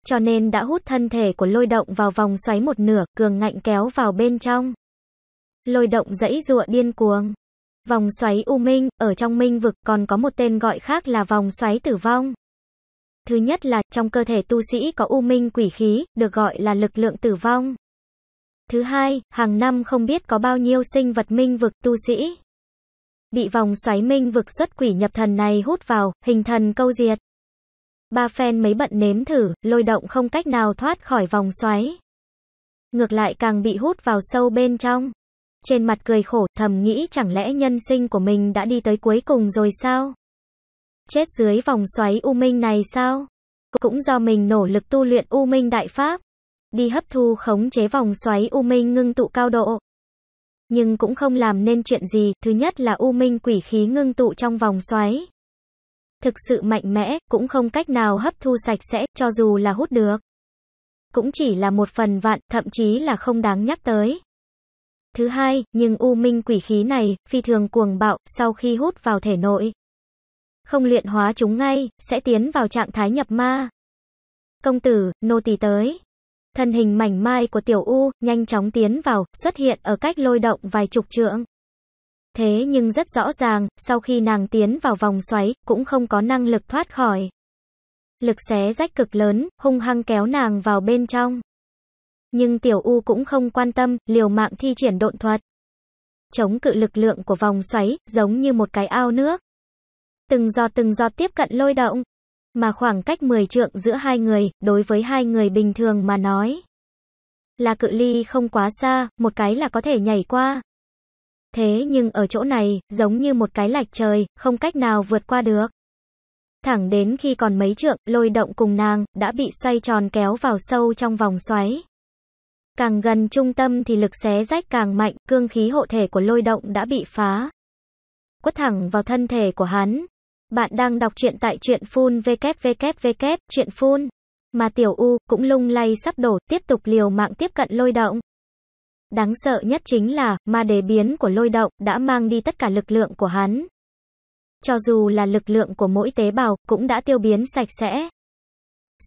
Cho nên đã hút thân thể của lôi động vào vòng xoáy một nửa, cường ngạnh kéo vào bên trong. Lôi động dãy rụa điên cuồng. Vòng xoáy U Minh, ở trong minh vực còn có một tên gọi khác là vòng xoáy tử vong. Thứ nhất là, trong cơ thể tu sĩ có U Minh quỷ khí, được gọi là lực lượng tử vong. Thứ hai, hàng năm không biết có bao nhiêu sinh vật minh vực tu sĩ bị vòng xoáy minh vực xuất quỷ nhập thần này hút vào, hình thần câu diệt. Ba phen mấy bận nếm thử, lôi động không cách nào thoát khỏi vòng xoáy. Ngược lại càng bị hút vào sâu bên trong. Trên mặt cười khổ, thầm nghĩ chẳng lẽ nhân sinh của mình đã đi tới cuối cùng rồi sao? Chết dưới vòng xoáy u minh này sao? Cũng do mình nỗ lực tu luyện u minh đại pháp đi hấp thu khống chế vòng xoáy U Minh ngưng tụ cao độ. Nhưng cũng không làm nên chuyện gì, thứ nhất là U Minh quỷ khí ngưng tụ trong vòng xoáy. Thực sự mạnh mẽ, cũng không cách nào hấp thu sạch sẽ, cho dù là hút được. Cũng chỉ là một phần vạn, thậm chí là không đáng nhắc tới. Thứ hai, nhưng U Minh quỷ khí này, phi thường cuồng bạo, sau khi hút vào thể nội. Không luyện hóa chúng ngay, sẽ tiến vào trạng thái nhập ma. Công tử, nô tỳ tới. Thân hình mảnh mai của tiểu U nhanh chóng tiến vào, xuất hiện ở cách lôi động vài chục trượng. Thế nhưng rất rõ ràng, sau khi nàng tiến vào vòng xoáy, cũng không có năng lực thoát khỏi. Lực xé rách cực lớn, hung hăng kéo nàng vào bên trong. Nhưng tiểu U cũng không quan tâm, liều mạng thi triển độn thuật. Chống cự lực lượng của vòng xoáy, giống như một cái ao nước. Từng giọt từng giọt tiếp cận lôi động, mà khoảng cách 10 trượng giữa hai người, đối với hai người bình thường mà nói, là cự ly không quá xa, một cái là có thể nhảy qua. Thế nhưng ở chỗ này, giống như một cái lạch trời, không cách nào vượt qua được. Thẳng đến khi còn mấy trượng, lôi động cùng nàng, đã bị xoay tròn kéo vào sâu trong vòng xoáy. Càng gần trung tâm thì lực xé rách càng mạnh, cương khí hộ thể của lôi động đã bị phá. Quất thẳng vào thân thể của hắn, bạn đang đọc truyện tại truyện phun www truyện phun. Mà tiểu U cũng lung lay sắp đổ, tiếp tục liều mạng tiếp cận lôi động. Đáng sợ nhất chính là, ma đế biến của lôi động đã mang đi tất cả lực lượng của hắn. Cho dù là lực lượng của mỗi tế bào, cũng đã tiêu biến sạch sẽ.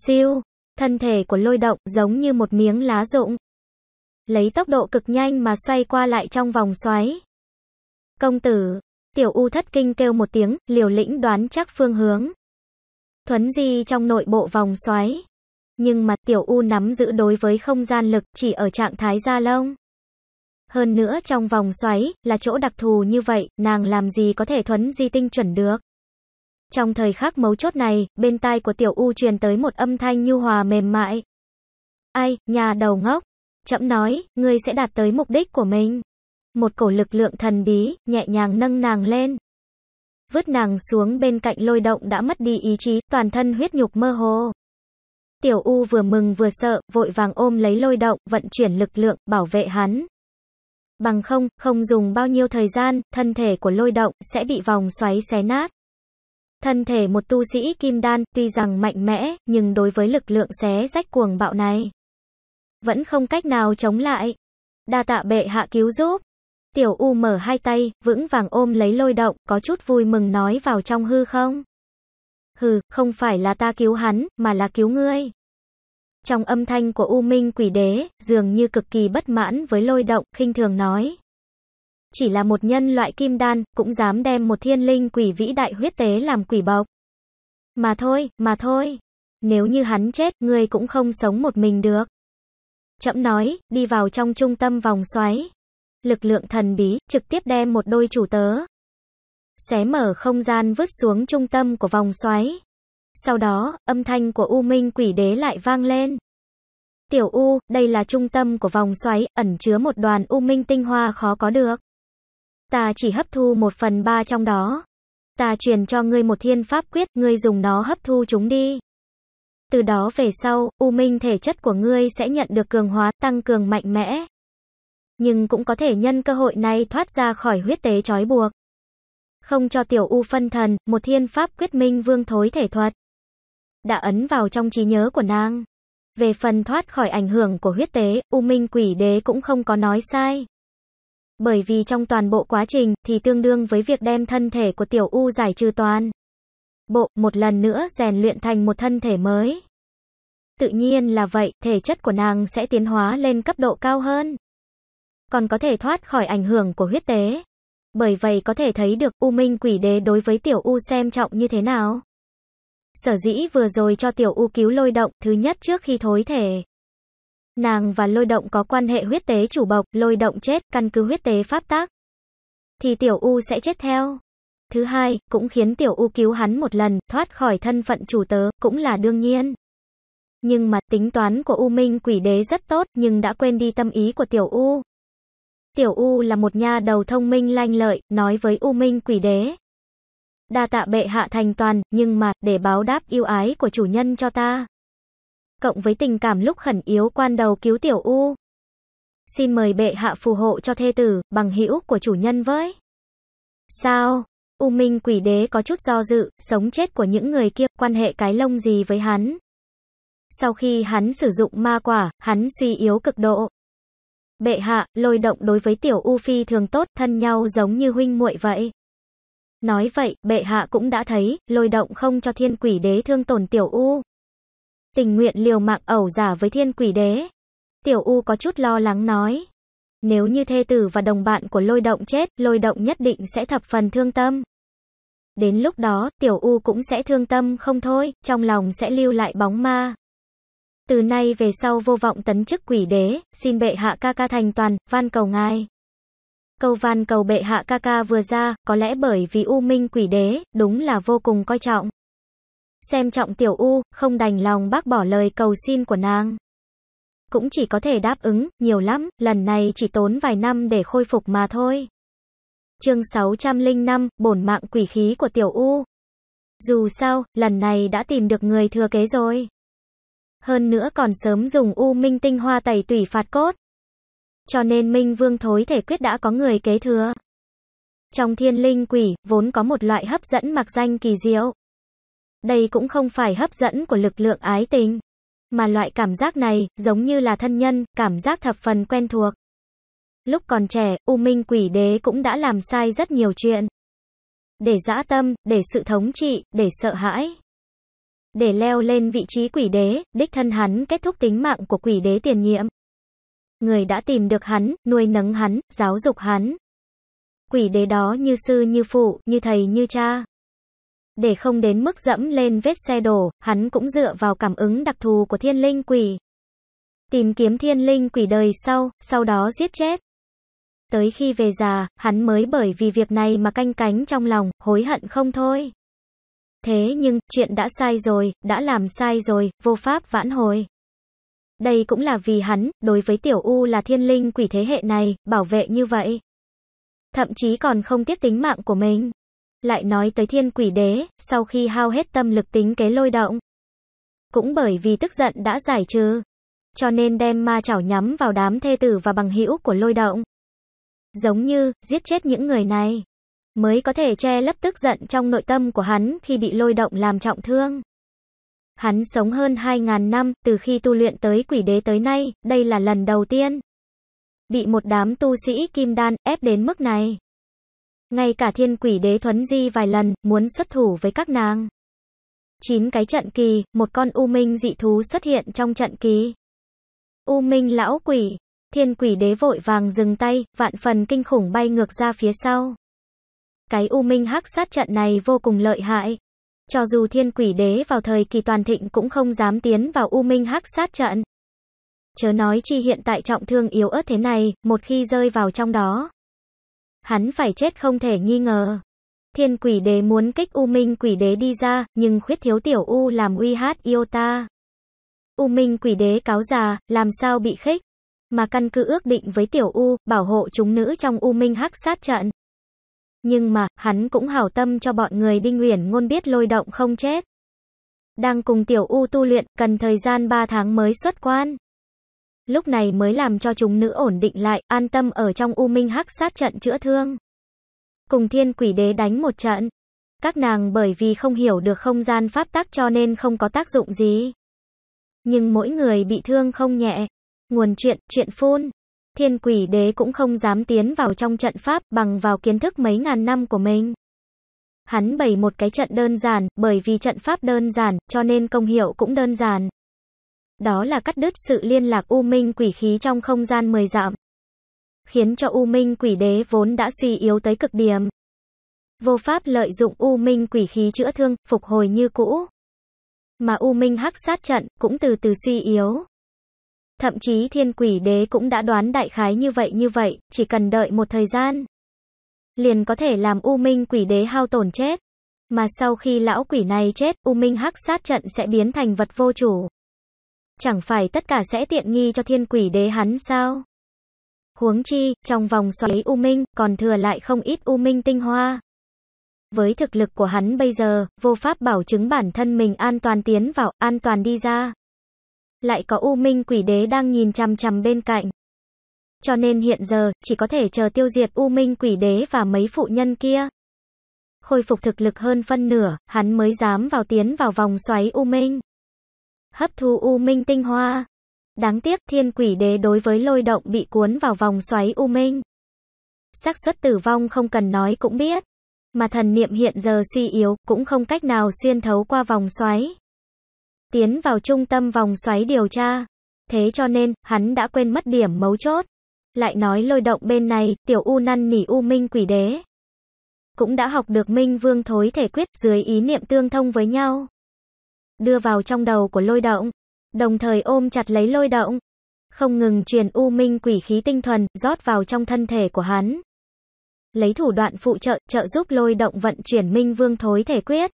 Siêu, thân thể của lôi động giống như một miếng lá rụng. Lấy tốc độ cực nhanh mà xoay qua lại trong vòng xoáy. Công tử, tiểu u thất kinh kêu một tiếng, liều lĩnh đoán chắc phương hướng. Thuấn di trong nội bộ vòng xoáy. Nhưng mà tiểu u nắm giữ đối với không gian lực chỉ ở trạng thái da lông. Hơn nữa trong vòng xoáy, là chỗ đặc thù như vậy, nàng làm gì có thể thuấn di tinh chuẩn được. Trong thời khắc mấu chốt này, bên tai của tiểu u truyền tới một âm thanh nhu hòa mềm mại. Ai, nhà đầu ngốc. Chậm nói, ngươi sẽ đạt tới mục đích của mình một cổ lực lượng thần bí, nhẹ nhàng nâng nàng lên. Vứt nàng xuống bên cạnh lôi động đã mất đi ý chí, toàn thân huyết nhục mơ hồ. Tiểu U vừa mừng vừa sợ, vội vàng ôm lấy lôi động, vận chuyển lực lượng, bảo vệ hắn. Bằng không, không dùng bao nhiêu thời gian, thân thể của lôi động sẽ bị vòng xoáy xé nát. Thân thể một tu sĩ kim đan tuy rằng mạnh mẽ, nhưng đối với lực lượng xé rách cuồng bạo này, vẫn không cách nào chống lại. Đa tạ bệ hạ cứu giúp. Tiểu U mở hai tay, vững vàng ôm lấy lôi động, có chút vui mừng nói vào trong hư không. Hừ, không phải là ta cứu hắn, mà là cứu ngươi. Trong âm thanh của U Minh quỷ đế, dường như cực kỳ bất mãn với lôi động, khinh thường nói. Chỉ là một nhân loại kim đan, cũng dám đem một thiên linh quỷ vĩ đại huyết tế làm quỷ bọc. Mà thôi, mà thôi. Nếu như hắn chết, ngươi cũng không sống một mình được. Chậm nói, đi vào trong trung tâm vòng xoáy, lực lượng thần bí, trực tiếp đem một đôi chủ tớ. Xé mở không gian vứt xuống trung tâm của vòng xoáy. Sau đó, âm thanh của U Minh quỷ đế lại vang lên. Tiểu U, đây là trung tâm của vòng xoáy, ẩn chứa một đoàn U Minh tinh hoa khó có được. Ta chỉ hấp thu một phần ba trong đó. Ta truyền cho ngươi một thiên pháp quyết, ngươi dùng nó hấp thu chúng đi. Từ đó về sau, U Minh thể chất của ngươi sẽ nhận được cường hóa, tăng cường mạnh mẽ nhưng cũng có thể nhân cơ hội này thoát ra khỏi huyết tế trói buộc. Không cho tiểu u phân thần, một thiên pháp quyết minh vương thối thể thuật. Đã ấn vào trong trí nhớ của nàng. Về phần thoát khỏi ảnh hưởng của huyết tế, U Minh Quỷ Đế cũng không có nói sai. Bởi vì trong toàn bộ quá trình thì tương đương với việc đem thân thể của tiểu U giải trừ toàn. Bộ, một lần nữa rèn luyện thành một thân thể mới. Tự nhiên là vậy, thể chất của nàng sẽ tiến hóa lên cấp độ cao hơn còn có thể thoát khỏi ảnh hưởng của huyết tế. Bởi vậy có thể thấy được U Minh Quỷ Đế đối với Tiểu U xem trọng như thế nào. Sở dĩ vừa rồi cho Tiểu U cứu lôi động, thứ nhất trước khi thối thể. Nàng và lôi động có quan hệ huyết tế chủ bộc, lôi động chết, căn cứ huyết tế pháp tác. Thì Tiểu U sẽ chết theo. Thứ hai, cũng khiến Tiểu U cứu hắn một lần, thoát khỏi thân phận chủ tớ, cũng là đương nhiên. Nhưng mà tính toán của U Minh Quỷ Đế rất tốt, nhưng đã quên đi tâm ý của Tiểu U. Tiểu U là một nha đầu thông minh lanh lợi, nói với U Minh Quỷ Đế. Đa tạ bệ hạ thành toàn, nhưng mà, để báo đáp yêu ái của chủ nhân cho ta. Cộng với tình cảm lúc khẩn yếu quan đầu cứu Tiểu U. Xin mời bệ hạ phù hộ cho thê tử, bằng hữu của chủ nhân với. Sao? U Minh Quỷ Đế có chút do dự, sống chết của những người kia, quan hệ cái lông gì với hắn. Sau khi hắn sử dụng ma quả, hắn suy yếu cực độ. Bệ hạ, lôi động đối với tiểu U Phi thường tốt, thân nhau giống như huynh muội vậy. Nói vậy, bệ hạ cũng đã thấy, lôi động không cho thiên quỷ đế thương tổn tiểu U. Tình nguyện liều mạng ẩu giả với thiên quỷ đế. Tiểu U có chút lo lắng nói. Nếu như thê tử và đồng bạn của lôi động chết, lôi động nhất định sẽ thập phần thương tâm. Đến lúc đó, tiểu U cũng sẽ thương tâm không thôi, trong lòng sẽ lưu lại bóng ma từ nay về sau vô vọng tấn chức quỷ đế, xin bệ hạ ca ca thành toàn, van cầu ngài. Câu van cầu bệ hạ ca ca vừa ra, có lẽ bởi vì U Minh quỷ đế, đúng là vô cùng coi trọng. Xem trọng tiểu U, không đành lòng bác bỏ lời cầu xin của nàng. Cũng chỉ có thể đáp ứng, nhiều lắm, lần này chỉ tốn vài năm để khôi phục mà thôi. Chương 605, bổn mạng quỷ khí của tiểu U. Dù sao, lần này đã tìm được người thừa kế rồi. Hơn nữa còn sớm dùng u minh tinh hoa tẩy tủy phạt cốt. Cho nên Minh Vương Thối Thể Quyết đã có người kế thừa. Trong thiên linh quỷ, vốn có một loại hấp dẫn mặc danh kỳ diệu. Đây cũng không phải hấp dẫn của lực lượng ái tình. Mà loại cảm giác này, giống như là thân nhân, cảm giác thập phần quen thuộc. Lúc còn trẻ, U Minh Quỷ Đế cũng đã làm sai rất nhiều chuyện. Để dã tâm, để sự thống trị, để sợ hãi. Để leo lên vị trí quỷ đế, đích thân hắn kết thúc tính mạng của quỷ đế tiền nhiệm. Người đã tìm được hắn, nuôi nấng hắn, giáo dục hắn. Quỷ đế đó như sư như phụ, như thầy như cha. Để không đến mức dẫm lên vết xe đổ, hắn cũng dựa vào cảm ứng đặc thù của thiên linh quỷ. Tìm kiếm thiên linh quỷ đời sau, sau đó giết chết. Tới khi về già, hắn mới bởi vì việc này mà canh cánh trong lòng, hối hận không thôi. Thế nhưng, chuyện đã sai rồi, đã làm sai rồi, vô pháp vãn hồi. Đây cũng là vì hắn, đối với tiểu U là thiên linh quỷ thế hệ này, bảo vệ như vậy. Thậm chí còn không tiếc tính mạng của mình. Lại nói tới thiên quỷ đế, sau khi hao hết tâm lực tính kế lôi động. Cũng bởi vì tức giận đã giải trừ. Cho nên đem ma chảo nhắm vào đám thê tử và bằng hữu của lôi động. Giống như, giết chết những người này mới có thể che lấp tức giận trong nội tâm của hắn khi bị lôi động làm trọng thương. Hắn sống hơn 2.000 năm, từ khi tu luyện tới quỷ đế tới nay, đây là lần đầu tiên. Bị một đám tu sĩ kim đan ép đến mức này. Ngay cả thiên quỷ đế thuấn di vài lần, muốn xuất thủ với các nàng. Chín cái trận kỳ, một con u minh dị thú xuất hiện trong trận kỳ. U minh lão quỷ, thiên quỷ đế vội vàng dừng tay, vạn phần kinh khủng bay ngược ra phía sau. Cái U Minh Hắc sát trận này vô cùng lợi hại. Cho dù thiên quỷ đế vào thời kỳ toàn thịnh cũng không dám tiến vào U Minh Hắc sát trận. Chớ nói chi hiện tại trọng thương yếu ớt thế này, một khi rơi vào trong đó. Hắn phải chết không thể nghi ngờ. Thiên quỷ đế muốn kích U Minh quỷ đế đi ra, nhưng khuyết thiếu tiểu U làm uy hát yêu ta. U Minh quỷ đế cáo già, làm sao bị khích? Mà căn cứ ước định với tiểu U, bảo hộ chúng nữ trong U Minh hắc sát trận nhưng mà, hắn cũng hảo tâm cho bọn người Đinh Uyển ngôn biết lôi động không chết. Đang cùng tiểu U tu luyện, cần thời gian 3 tháng mới xuất quan. Lúc này mới làm cho chúng nữ ổn định lại, an tâm ở trong U Minh Hắc sát trận chữa thương. Cùng thiên quỷ đế đánh một trận. Các nàng bởi vì không hiểu được không gian pháp tắc cho nên không có tác dụng gì. Nhưng mỗi người bị thương không nhẹ. Nguồn chuyện, chuyện phun thiên quỷ đế cũng không dám tiến vào trong trận pháp bằng vào kiến thức mấy ngàn năm của mình. Hắn bày một cái trận đơn giản, bởi vì trận pháp đơn giản, cho nên công hiệu cũng đơn giản. Đó là cắt đứt sự liên lạc U Minh quỷ khí trong không gian mười dặm. Khiến cho U Minh quỷ đế vốn đã suy yếu tới cực điểm. Vô pháp lợi dụng U Minh quỷ khí chữa thương, phục hồi như cũ. Mà U Minh hắc sát trận, cũng từ từ suy yếu. Thậm chí thiên quỷ đế cũng đã đoán đại khái như vậy như vậy, chỉ cần đợi một thời gian. Liền có thể làm U Minh quỷ đế hao tổn chết. Mà sau khi lão quỷ này chết, U Minh hắc sát trận sẽ biến thành vật vô chủ. Chẳng phải tất cả sẽ tiện nghi cho thiên quỷ đế hắn sao? Huống chi, trong vòng xoáy U Minh, còn thừa lại không ít U Minh tinh hoa. Với thực lực của hắn bây giờ, vô pháp bảo chứng bản thân mình an toàn tiến vào, an toàn đi ra lại có U Minh Quỷ Đế đang nhìn chằm chằm bên cạnh. Cho nên hiện giờ, chỉ có thể chờ tiêu diệt U Minh Quỷ Đế và mấy phụ nhân kia. Khôi phục thực lực hơn phân nửa, hắn mới dám vào tiến vào vòng xoáy U Minh. Hấp thu U Minh tinh hoa. Đáng tiếc thiên quỷ đế đối với lôi động bị cuốn vào vòng xoáy U Minh. xác suất tử vong không cần nói cũng biết. Mà thần niệm hiện giờ suy yếu, cũng không cách nào xuyên thấu qua vòng xoáy tiến vào trung tâm vòng xoáy điều tra. Thế cho nên, hắn đã quên mất điểm mấu chốt. Lại nói lôi động bên này, tiểu u năn nỉ u minh quỷ đế. Cũng đã học được minh vương thối thể quyết dưới ý niệm tương thông với nhau. Đưa vào trong đầu của lôi động, đồng thời ôm chặt lấy lôi động. Không ngừng truyền u minh quỷ khí tinh thuần, rót vào trong thân thể của hắn. Lấy thủ đoạn phụ trợ, trợ giúp lôi động vận chuyển minh vương thối thể quyết.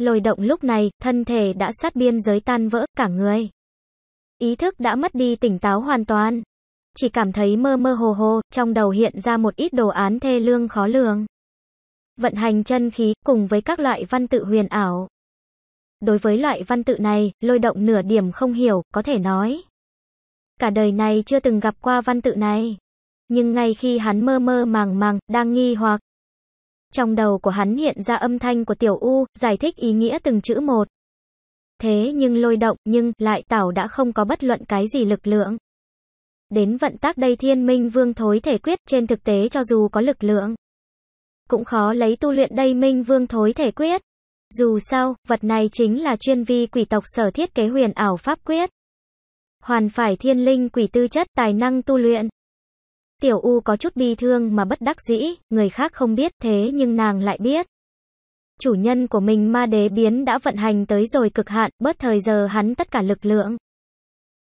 Lôi động lúc này, thân thể đã sát biên giới tan vỡ, cả người. Ý thức đã mất đi tỉnh táo hoàn toàn. Chỉ cảm thấy mơ mơ hồ hồ, trong đầu hiện ra một ít đồ án thê lương khó lường. Vận hành chân khí, cùng với các loại văn tự huyền ảo. Đối với loại văn tự này, lôi động nửa điểm không hiểu, có thể nói. Cả đời này chưa từng gặp qua văn tự này. Nhưng ngay khi hắn mơ mơ màng màng, đang nghi hoặc, trong đầu của hắn hiện ra âm thanh của tiểu U, giải thích ý nghĩa từng chữ một. Thế nhưng lôi động, nhưng lại tảo đã không có bất luận cái gì lực lượng. Đến vận tác đây thiên minh vương thối thể quyết trên thực tế cho dù có lực lượng. Cũng khó lấy tu luyện đây minh vương thối thể quyết. Dù sao, vật này chính là chuyên vi quỷ tộc sở thiết kế huyền ảo pháp quyết. Hoàn phải thiên linh quỷ tư chất tài năng tu luyện. Tiểu U có chút bi thương mà bất đắc dĩ, người khác không biết thế nhưng nàng lại biết. Chủ nhân của mình ma đế biến đã vận hành tới rồi cực hạn, bớt thời giờ hắn tất cả lực lượng.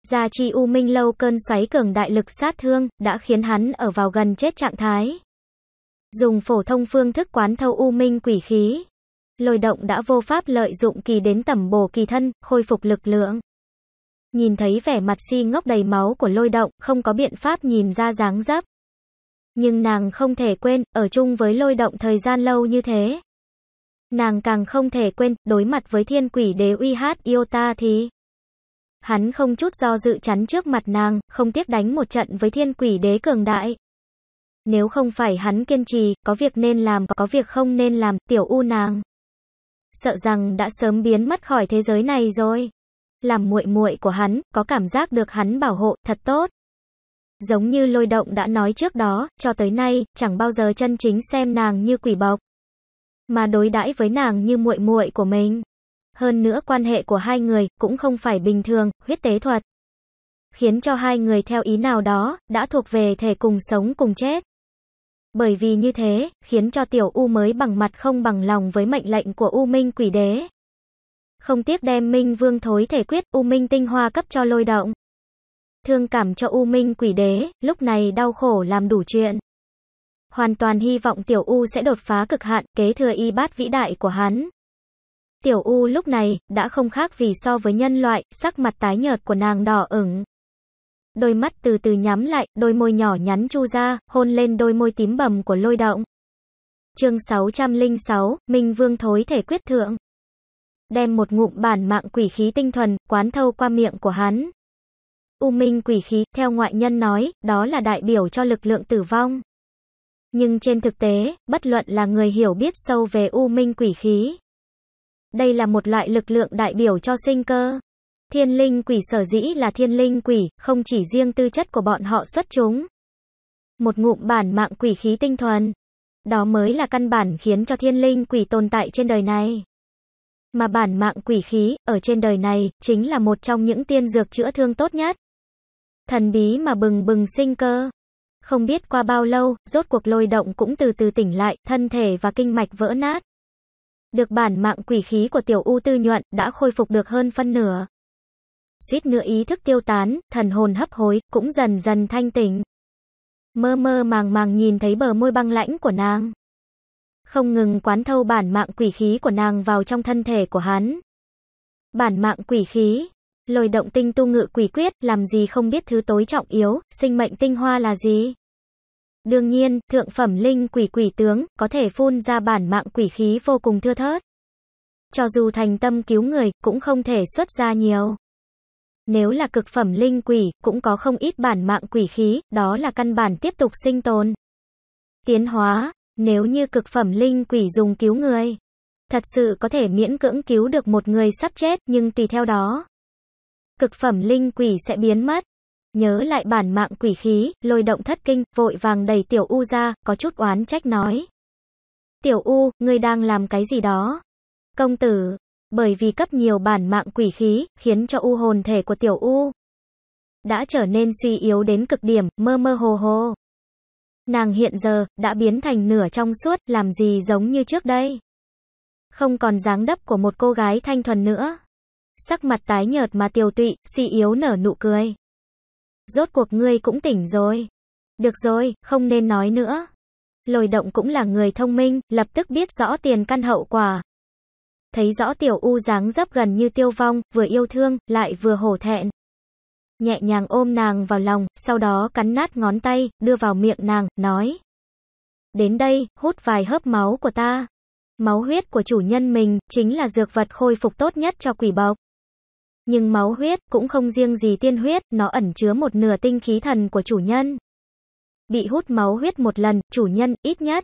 Gia chi U Minh lâu cơn xoáy cường đại lực sát thương, đã khiến hắn ở vào gần chết trạng thái. Dùng phổ thông phương thức quán thâu U Minh quỷ khí. Lôi động đã vô pháp lợi dụng kỳ đến tầm bổ kỳ thân, khôi phục lực lượng. Nhìn thấy vẻ mặt si ngốc đầy máu của lôi động, không có biện pháp nhìn ra dáng dấp. Nhưng nàng không thể quên, ở chung với lôi động thời gian lâu như thế. Nàng càng không thể quên, đối mặt với thiên quỷ đế uy hát Iota thì... Hắn không chút do dự chắn trước mặt nàng, không tiếc đánh một trận với thiên quỷ đế cường đại. Nếu không phải hắn kiên trì, có việc nên làm, có việc không nên làm, tiểu u nàng. Sợ rằng đã sớm biến mất khỏi thế giới này rồi làm muội muội của hắn, có cảm giác được hắn bảo hộ, thật tốt. Giống như lôi động đã nói trước đó, cho tới nay, chẳng bao giờ chân chính xem nàng như quỷ bọc, mà đối đãi với nàng như muội muội của mình. Hơn nữa quan hệ của hai người cũng không phải bình thường, huyết tế thuật. Khiến cho hai người theo ý nào đó, đã thuộc về thể cùng sống cùng chết. Bởi vì như thế, khiến cho tiểu U mới bằng mặt không bằng lòng với mệnh lệnh của U Minh Quỷ Đế không tiếc đem Minh Vương thối thể quyết U Minh tinh hoa cấp cho lôi động. Thương cảm cho U Minh quỷ đế, lúc này đau khổ làm đủ chuyện. Hoàn toàn hy vọng Tiểu U sẽ đột phá cực hạn, kế thừa y bát vĩ đại của hắn. Tiểu U lúc này, đã không khác vì so với nhân loại, sắc mặt tái nhợt của nàng đỏ ửng. Đôi mắt từ từ nhắm lại, đôi môi nhỏ nhắn chu ra, hôn lên đôi môi tím bầm của lôi động. Chương 606, Minh Vương Thối Thể Quyết Thượng đem một ngụm bản mạng quỷ khí tinh thuần quán thâu qua miệng của hắn. U minh quỷ khí, theo ngoại nhân nói, đó là đại biểu cho lực lượng tử vong. Nhưng trên thực tế, bất luận là người hiểu biết sâu về u minh quỷ khí. Đây là một loại lực lượng đại biểu cho sinh cơ. Thiên linh quỷ sở dĩ là thiên linh quỷ, không chỉ riêng tư chất của bọn họ xuất chúng. Một ngụm bản mạng quỷ khí tinh thuần. Đó mới là căn bản khiến cho thiên linh quỷ tồn tại trên đời này. Mà bản mạng quỷ khí, ở trên đời này, chính là một trong những tiên dược chữa thương tốt nhất. Thần bí mà bừng bừng sinh cơ. Không biết qua bao lâu, rốt cuộc lôi động cũng từ từ tỉnh lại, thân thể và kinh mạch vỡ nát. Được bản mạng quỷ khí của tiểu U tư nhuận, đã khôi phục được hơn phân nửa. Suýt nữa ý thức tiêu tán, thần hồn hấp hối, cũng dần dần thanh tỉnh. Mơ mơ màng màng nhìn thấy bờ môi băng lãnh của nàng không ngừng quán thâu bản mạng quỷ khí của nàng vào trong thân thể của hắn. Bản mạng quỷ khí, lôi động tinh tu ngự quỷ quyết, làm gì không biết thứ tối trọng yếu, sinh mệnh tinh hoa là gì? Đương nhiên, thượng phẩm linh quỷ quỷ tướng, có thể phun ra bản mạng quỷ khí vô cùng thưa thớt. Cho dù thành tâm cứu người, cũng không thể xuất ra nhiều. Nếu là cực phẩm linh quỷ, cũng có không ít bản mạng quỷ khí, đó là căn bản tiếp tục sinh tồn. Tiến hóa, nếu như cực phẩm linh quỷ dùng cứu người, thật sự có thể miễn cưỡng cứu được một người sắp chết, nhưng tùy theo đó, cực phẩm linh quỷ sẽ biến mất. Nhớ lại bản mạng quỷ khí, lôi động thất kinh, vội vàng đẩy tiểu U ra, có chút oán trách nói. Tiểu U, ngươi đang làm cái gì đó? Công tử, bởi vì cấp nhiều bản mạng quỷ khí, khiến cho U hồn thể của tiểu U đã trở nên suy yếu đến cực điểm, mơ mơ hồ hồ. Nàng hiện giờ, đã biến thành nửa trong suốt, làm gì giống như trước đây. Không còn dáng đấp của một cô gái thanh thuần nữa. Sắc mặt tái nhợt mà tiều tụy, suy yếu nở nụ cười. Rốt cuộc ngươi cũng tỉnh rồi. Được rồi, không nên nói nữa. Lồi động cũng là người thông minh, lập tức biết rõ tiền căn hậu quả. Thấy rõ tiểu u dáng dấp gần như tiêu vong, vừa yêu thương, lại vừa hổ thẹn nhẹ nhàng ôm nàng vào lòng, sau đó cắn nát ngón tay, đưa vào miệng nàng, nói. Đến đây, hút vài hớp máu của ta. Máu huyết của chủ nhân mình chính là dược vật khôi phục tốt nhất cho quỷ bộc. Nhưng máu huyết cũng không riêng gì tiên huyết, nó ẩn chứa một nửa tinh khí thần của chủ nhân. Bị hút máu huyết một lần, chủ nhân, ít nhất.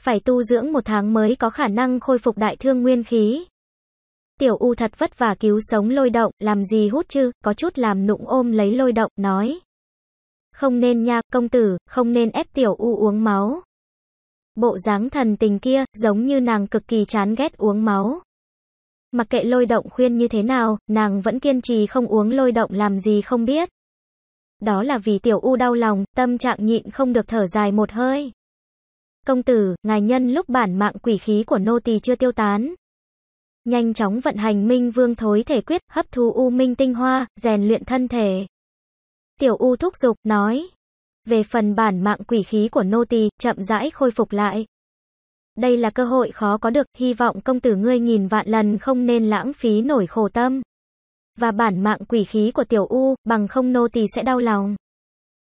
Phải tu dưỡng một tháng mới có khả năng khôi phục đại thương nguyên khí. Tiểu U thật vất vả cứu sống lôi động, làm gì hút chứ, có chút làm nụng ôm lấy lôi động, nói. Không nên nha, công tử, không nên ép tiểu U uống máu. Bộ dáng thần tình kia, giống như nàng cực kỳ chán ghét uống máu. Mặc kệ lôi động khuyên như thế nào, nàng vẫn kiên trì không uống lôi động làm gì không biết. Đó là vì tiểu U đau lòng, tâm trạng nhịn không được thở dài một hơi. Công tử, ngài nhân lúc bản mạng quỷ khí của nô tỳ chưa tiêu tán, nhanh chóng vận hành minh vương thối thể quyết, hấp thu u minh tinh hoa, rèn luyện thân thể. Tiểu U thúc dục nói. Về phần bản mạng quỷ khí của nô tỳ chậm rãi khôi phục lại. Đây là cơ hội khó có được, hy vọng công tử ngươi nghìn vạn lần không nên lãng phí nổi khổ tâm. Và bản mạng quỷ khí của tiểu U, bằng không nô tỳ sẽ đau lòng.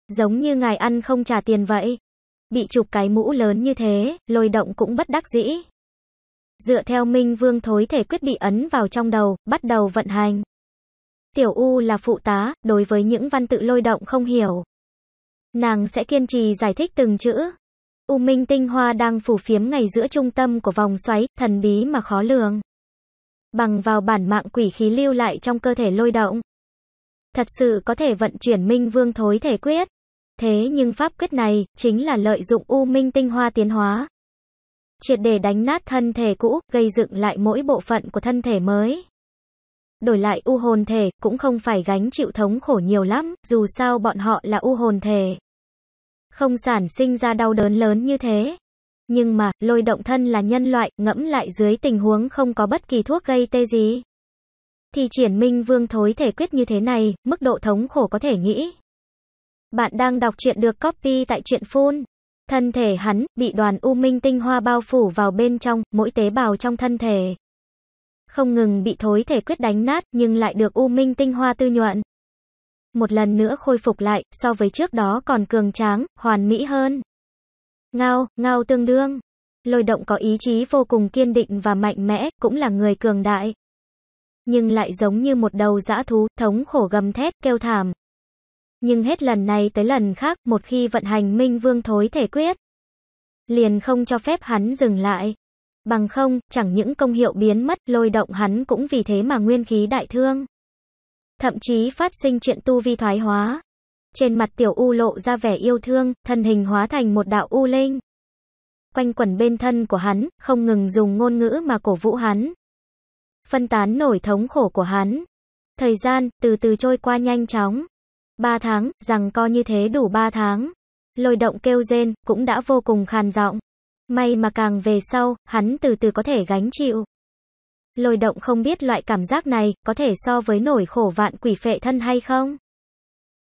Giống như ngài ăn không trả tiền vậy. Bị chụp cái mũ lớn như thế, lôi động cũng bất đắc dĩ. Dựa theo Minh Vương thối thể quyết bị ấn vào trong đầu, bắt đầu vận hành. Tiểu U là phụ tá, đối với những văn tự lôi động không hiểu. Nàng sẽ kiên trì giải thích từng chữ. U Minh tinh hoa đang phủ phiếm ngày giữa trung tâm của vòng xoáy, thần bí mà khó lường. Bằng vào bản mạng quỷ khí lưu lại trong cơ thể lôi động. Thật sự có thể vận chuyển Minh Vương thối thể quyết. Thế nhưng pháp quyết này, chính là lợi dụng U Minh tinh hoa tiến hóa triệt để đánh nát thân thể cũ, gây dựng lại mỗi bộ phận của thân thể mới. Đổi lại u hồn thể, cũng không phải gánh chịu thống khổ nhiều lắm, dù sao bọn họ là u hồn thể. Không sản sinh ra đau đớn lớn như thế. Nhưng mà, lôi động thân là nhân loại, ngẫm lại dưới tình huống không có bất kỳ thuốc gây tê gì. Thì triển minh vương thối thể quyết như thế này, mức độ thống khổ có thể nghĩ. Bạn đang đọc truyện được copy tại truyện full Thân thể hắn bị đoàn u minh tinh hoa bao phủ vào bên trong, mỗi tế bào trong thân thể không ngừng bị thối thể quyết đánh nát, nhưng lại được u minh tinh hoa tư nhuận. Một lần nữa khôi phục lại, so với trước đó còn cường tráng, hoàn mỹ hơn. Ngao, ngao tương đương. Lôi động có ý chí vô cùng kiên định và mạnh mẽ, cũng là người cường đại. Nhưng lại giống như một đầu dã thú, thống khổ gầm thét, kêu thảm. Nhưng hết lần này tới lần khác, một khi vận hành Minh Vương Thối Thể Quyết, liền không cho phép hắn dừng lại. Bằng không, chẳng những công hiệu biến mất, lôi động hắn cũng vì thế mà nguyên khí đại thương. Thậm chí phát sinh chuyện tu vi thoái hóa. Trên mặt tiểu u lộ ra vẻ yêu thương, thân hình hóa thành một đạo u linh. Quanh quẩn bên thân của hắn, không ngừng dùng ngôn ngữ mà cổ vũ hắn. Phân tán nổi thống khổ của hắn. Thời gian, từ từ trôi qua nhanh chóng. Ba tháng, rằng co như thế đủ ba tháng. Lôi động kêu rên, cũng đã vô cùng khàn giọng. May mà càng về sau, hắn từ từ có thể gánh chịu. Lôi động không biết loại cảm giác này có thể so với nổi khổ vạn quỷ phệ thân hay không.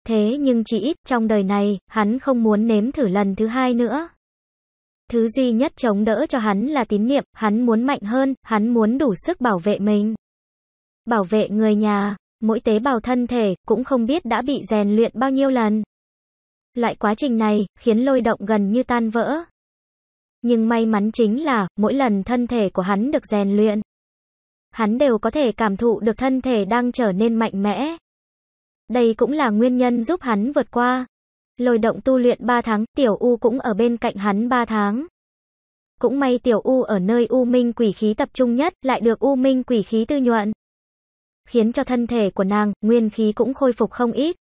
Thế nhưng chỉ ít trong đời này, hắn không muốn nếm thử lần thứ hai nữa. Thứ duy nhất chống đỡ cho hắn là tín niệm, hắn muốn mạnh hơn, hắn muốn đủ sức bảo vệ mình. Bảo vệ người nhà, mỗi tế bào thân thể cũng không biết đã bị rèn luyện bao nhiêu lần. Loại quá trình này khiến lôi động gần như tan vỡ. Nhưng may mắn chính là mỗi lần thân thể của hắn được rèn luyện, hắn đều có thể cảm thụ được thân thể đang trở nên mạnh mẽ. Đây cũng là nguyên nhân giúp hắn vượt qua. Lôi động tu luyện 3 tháng, tiểu U cũng ở bên cạnh hắn 3 tháng. Cũng may tiểu U ở nơi U Minh quỷ khí tập trung nhất, lại được U Minh quỷ khí tư nhuận khiến cho thân thể của nàng, nguyên khí cũng khôi phục không ít.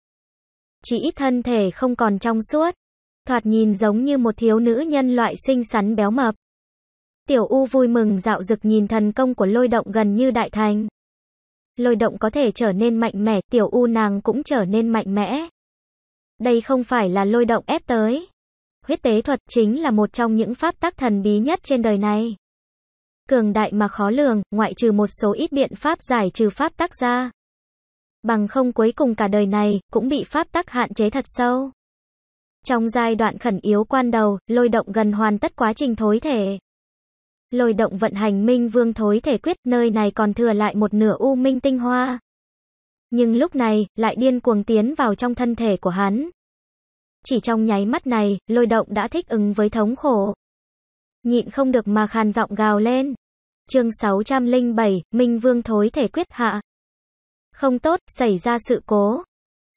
Chỉ ít thân thể không còn trong suốt, thoạt nhìn giống như một thiếu nữ nhân loại xinh xắn béo mập. Tiểu U vui mừng dạo dực nhìn thần công của lôi động gần như đại thành. Lôi động có thể trở nên mạnh mẽ, tiểu U nàng cũng trở nên mạnh mẽ. Đây không phải là lôi động ép tới. Huyết tế thuật chính là một trong những pháp tắc thần bí nhất trên đời này cường đại mà khó lường, ngoại trừ một số ít biện pháp giải trừ pháp tắc ra. Bằng không cuối cùng cả đời này, cũng bị pháp tắc hạn chế thật sâu. Trong giai đoạn khẩn yếu quan đầu, lôi động gần hoàn tất quá trình thối thể. Lôi động vận hành minh vương thối thể quyết, nơi này còn thừa lại một nửa u minh tinh hoa. Nhưng lúc này, lại điên cuồng tiến vào trong thân thể của hắn. Chỉ trong nháy mắt này, lôi động đã thích ứng với thống khổ, nhịn không được mà khàn giọng gào lên. Chương 607, Minh Vương thối thể quyết hạ. Không tốt, xảy ra sự cố.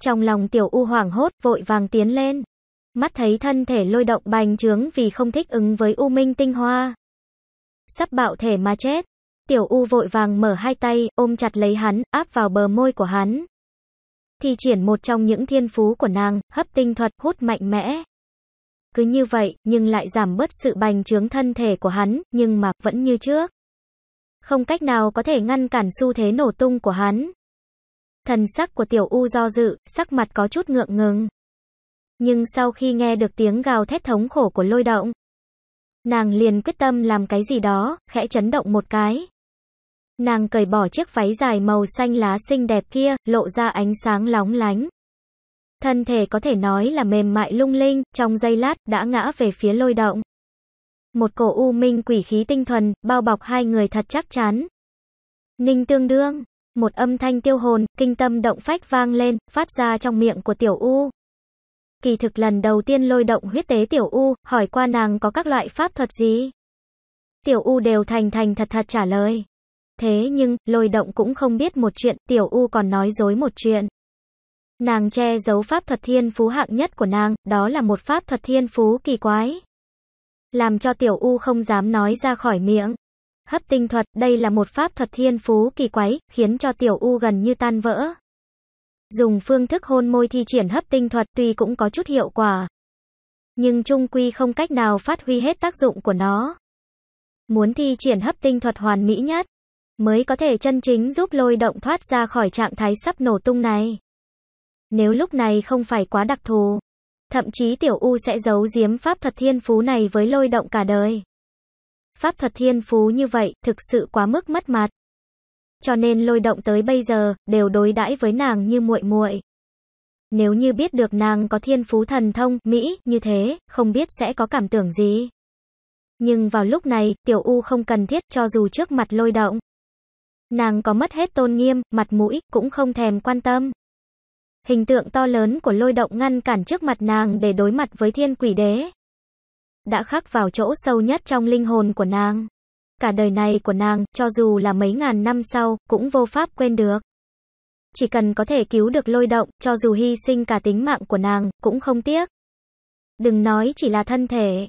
Trong lòng tiểu u hoảng hốt, vội vàng tiến lên. Mắt thấy thân thể lôi động bành trướng vì không thích ứng với u minh tinh hoa. Sắp bạo thể mà chết. Tiểu u vội vàng mở hai tay, ôm chặt lấy hắn, áp vào bờ môi của hắn. Thì triển một trong những thiên phú của nàng, hấp tinh thuật, hút mạnh mẽ. Cứ như vậy, nhưng lại giảm bớt sự bành trướng thân thể của hắn, nhưng mà, vẫn như trước. Không cách nào có thể ngăn cản xu thế nổ tung của hắn. Thần sắc của tiểu U do dự, sắc mặt có chút ngượng ngừng. Nhưng sau khi nghe được tiếng gào thét thống khổ của lôi động, nàng liền quyết tâm làm cái gì đó, khẽ chấn động một cái. Nàng cởi bỏ chiếc váy dài màu xanh lá xinh đẹp kia, lộ ra ánh sáng lóng lánh. Thân thể có thể nói là mềm mại lung linh, trong giây lát đã ngã về phía lôi động. Một cổ u minh quỷ khí tinh thuần, bao bọc hai người thật chắc chắn. Ninh tương đương, một âm thanh tiêu hồn, kinh tâm động phách vang lên, phát ra trong miệng của tiểu u. Kỳ thực lần đầu tiên lôi động huyết tế tiểu u, hỏi qua nàng có các loại pháp thuật gì. Tiểu u đều thành thành thật thật trả lời. Thế nhưng, lôi động cũng không biết một chuyện, tiểu u còn nói dối một chuyện. Nàng che giấu pháp thuật thiên phú hạng nhất của nàng, đó là một pháp thuật thiên phú kỳ quái. Làm cho tiểu U không dám nói ra khỏi miệng. Hấp tinh thuật, đây là một pháp thuật thiên phú kỳ quái, khiến cho tiểu U gần như tan vỡ. Dùng phương thức hôn môi thi triển hấp tinh thuật tuy cũng có chút hiệu quả. Nhưng trung quy không cách nào phát huy hết tác dụng của nó. Muốn thi triển hấp tinh thuật hoàn mỹ nhất, mới có thể chân chính giúp lôi động thoát ra khỏi trạng thái sắp nổ tung này. Nếu lúc này không phải quá đặc thù, thậm chí tiểu U sẽ giấu giếm pháp thuật thiên phú này với lôi động cả đời. Pháp thuật thiên phú như vậy, thực sự quá mức mất mặt. Cho nên lôi động tới bây giờ, đều đối đãi với nàng như muội muội. Nếu như biết được nàng có thiên phú thần thông, Mỹ, như thế, không biết sẽ có cảm tưởng gì. Nhưng vào lúc này, tiểu U không cần thiết cho dù trước mặt lôi động. Nàng có mất hết tôn nghiêm, mặt mũi, cũng không thèm quan tâm. Hình tượng to lớn của lôi động ngăn cản trước mặt nàng để đối mặt với thiên quỷ đế. Đã khắc vào chỗ sâu nhất trong linh hồn của nàng. Cả đời này của nàng, cho dù là mấy ngàn năm sau, cũng vô pháp quên được. Chỉ cần có thể cứu được lôi động, cho dù hy sinh cả tính mạng của nàng, cũng không tiếc. Đừng nói chỉ là thân thể.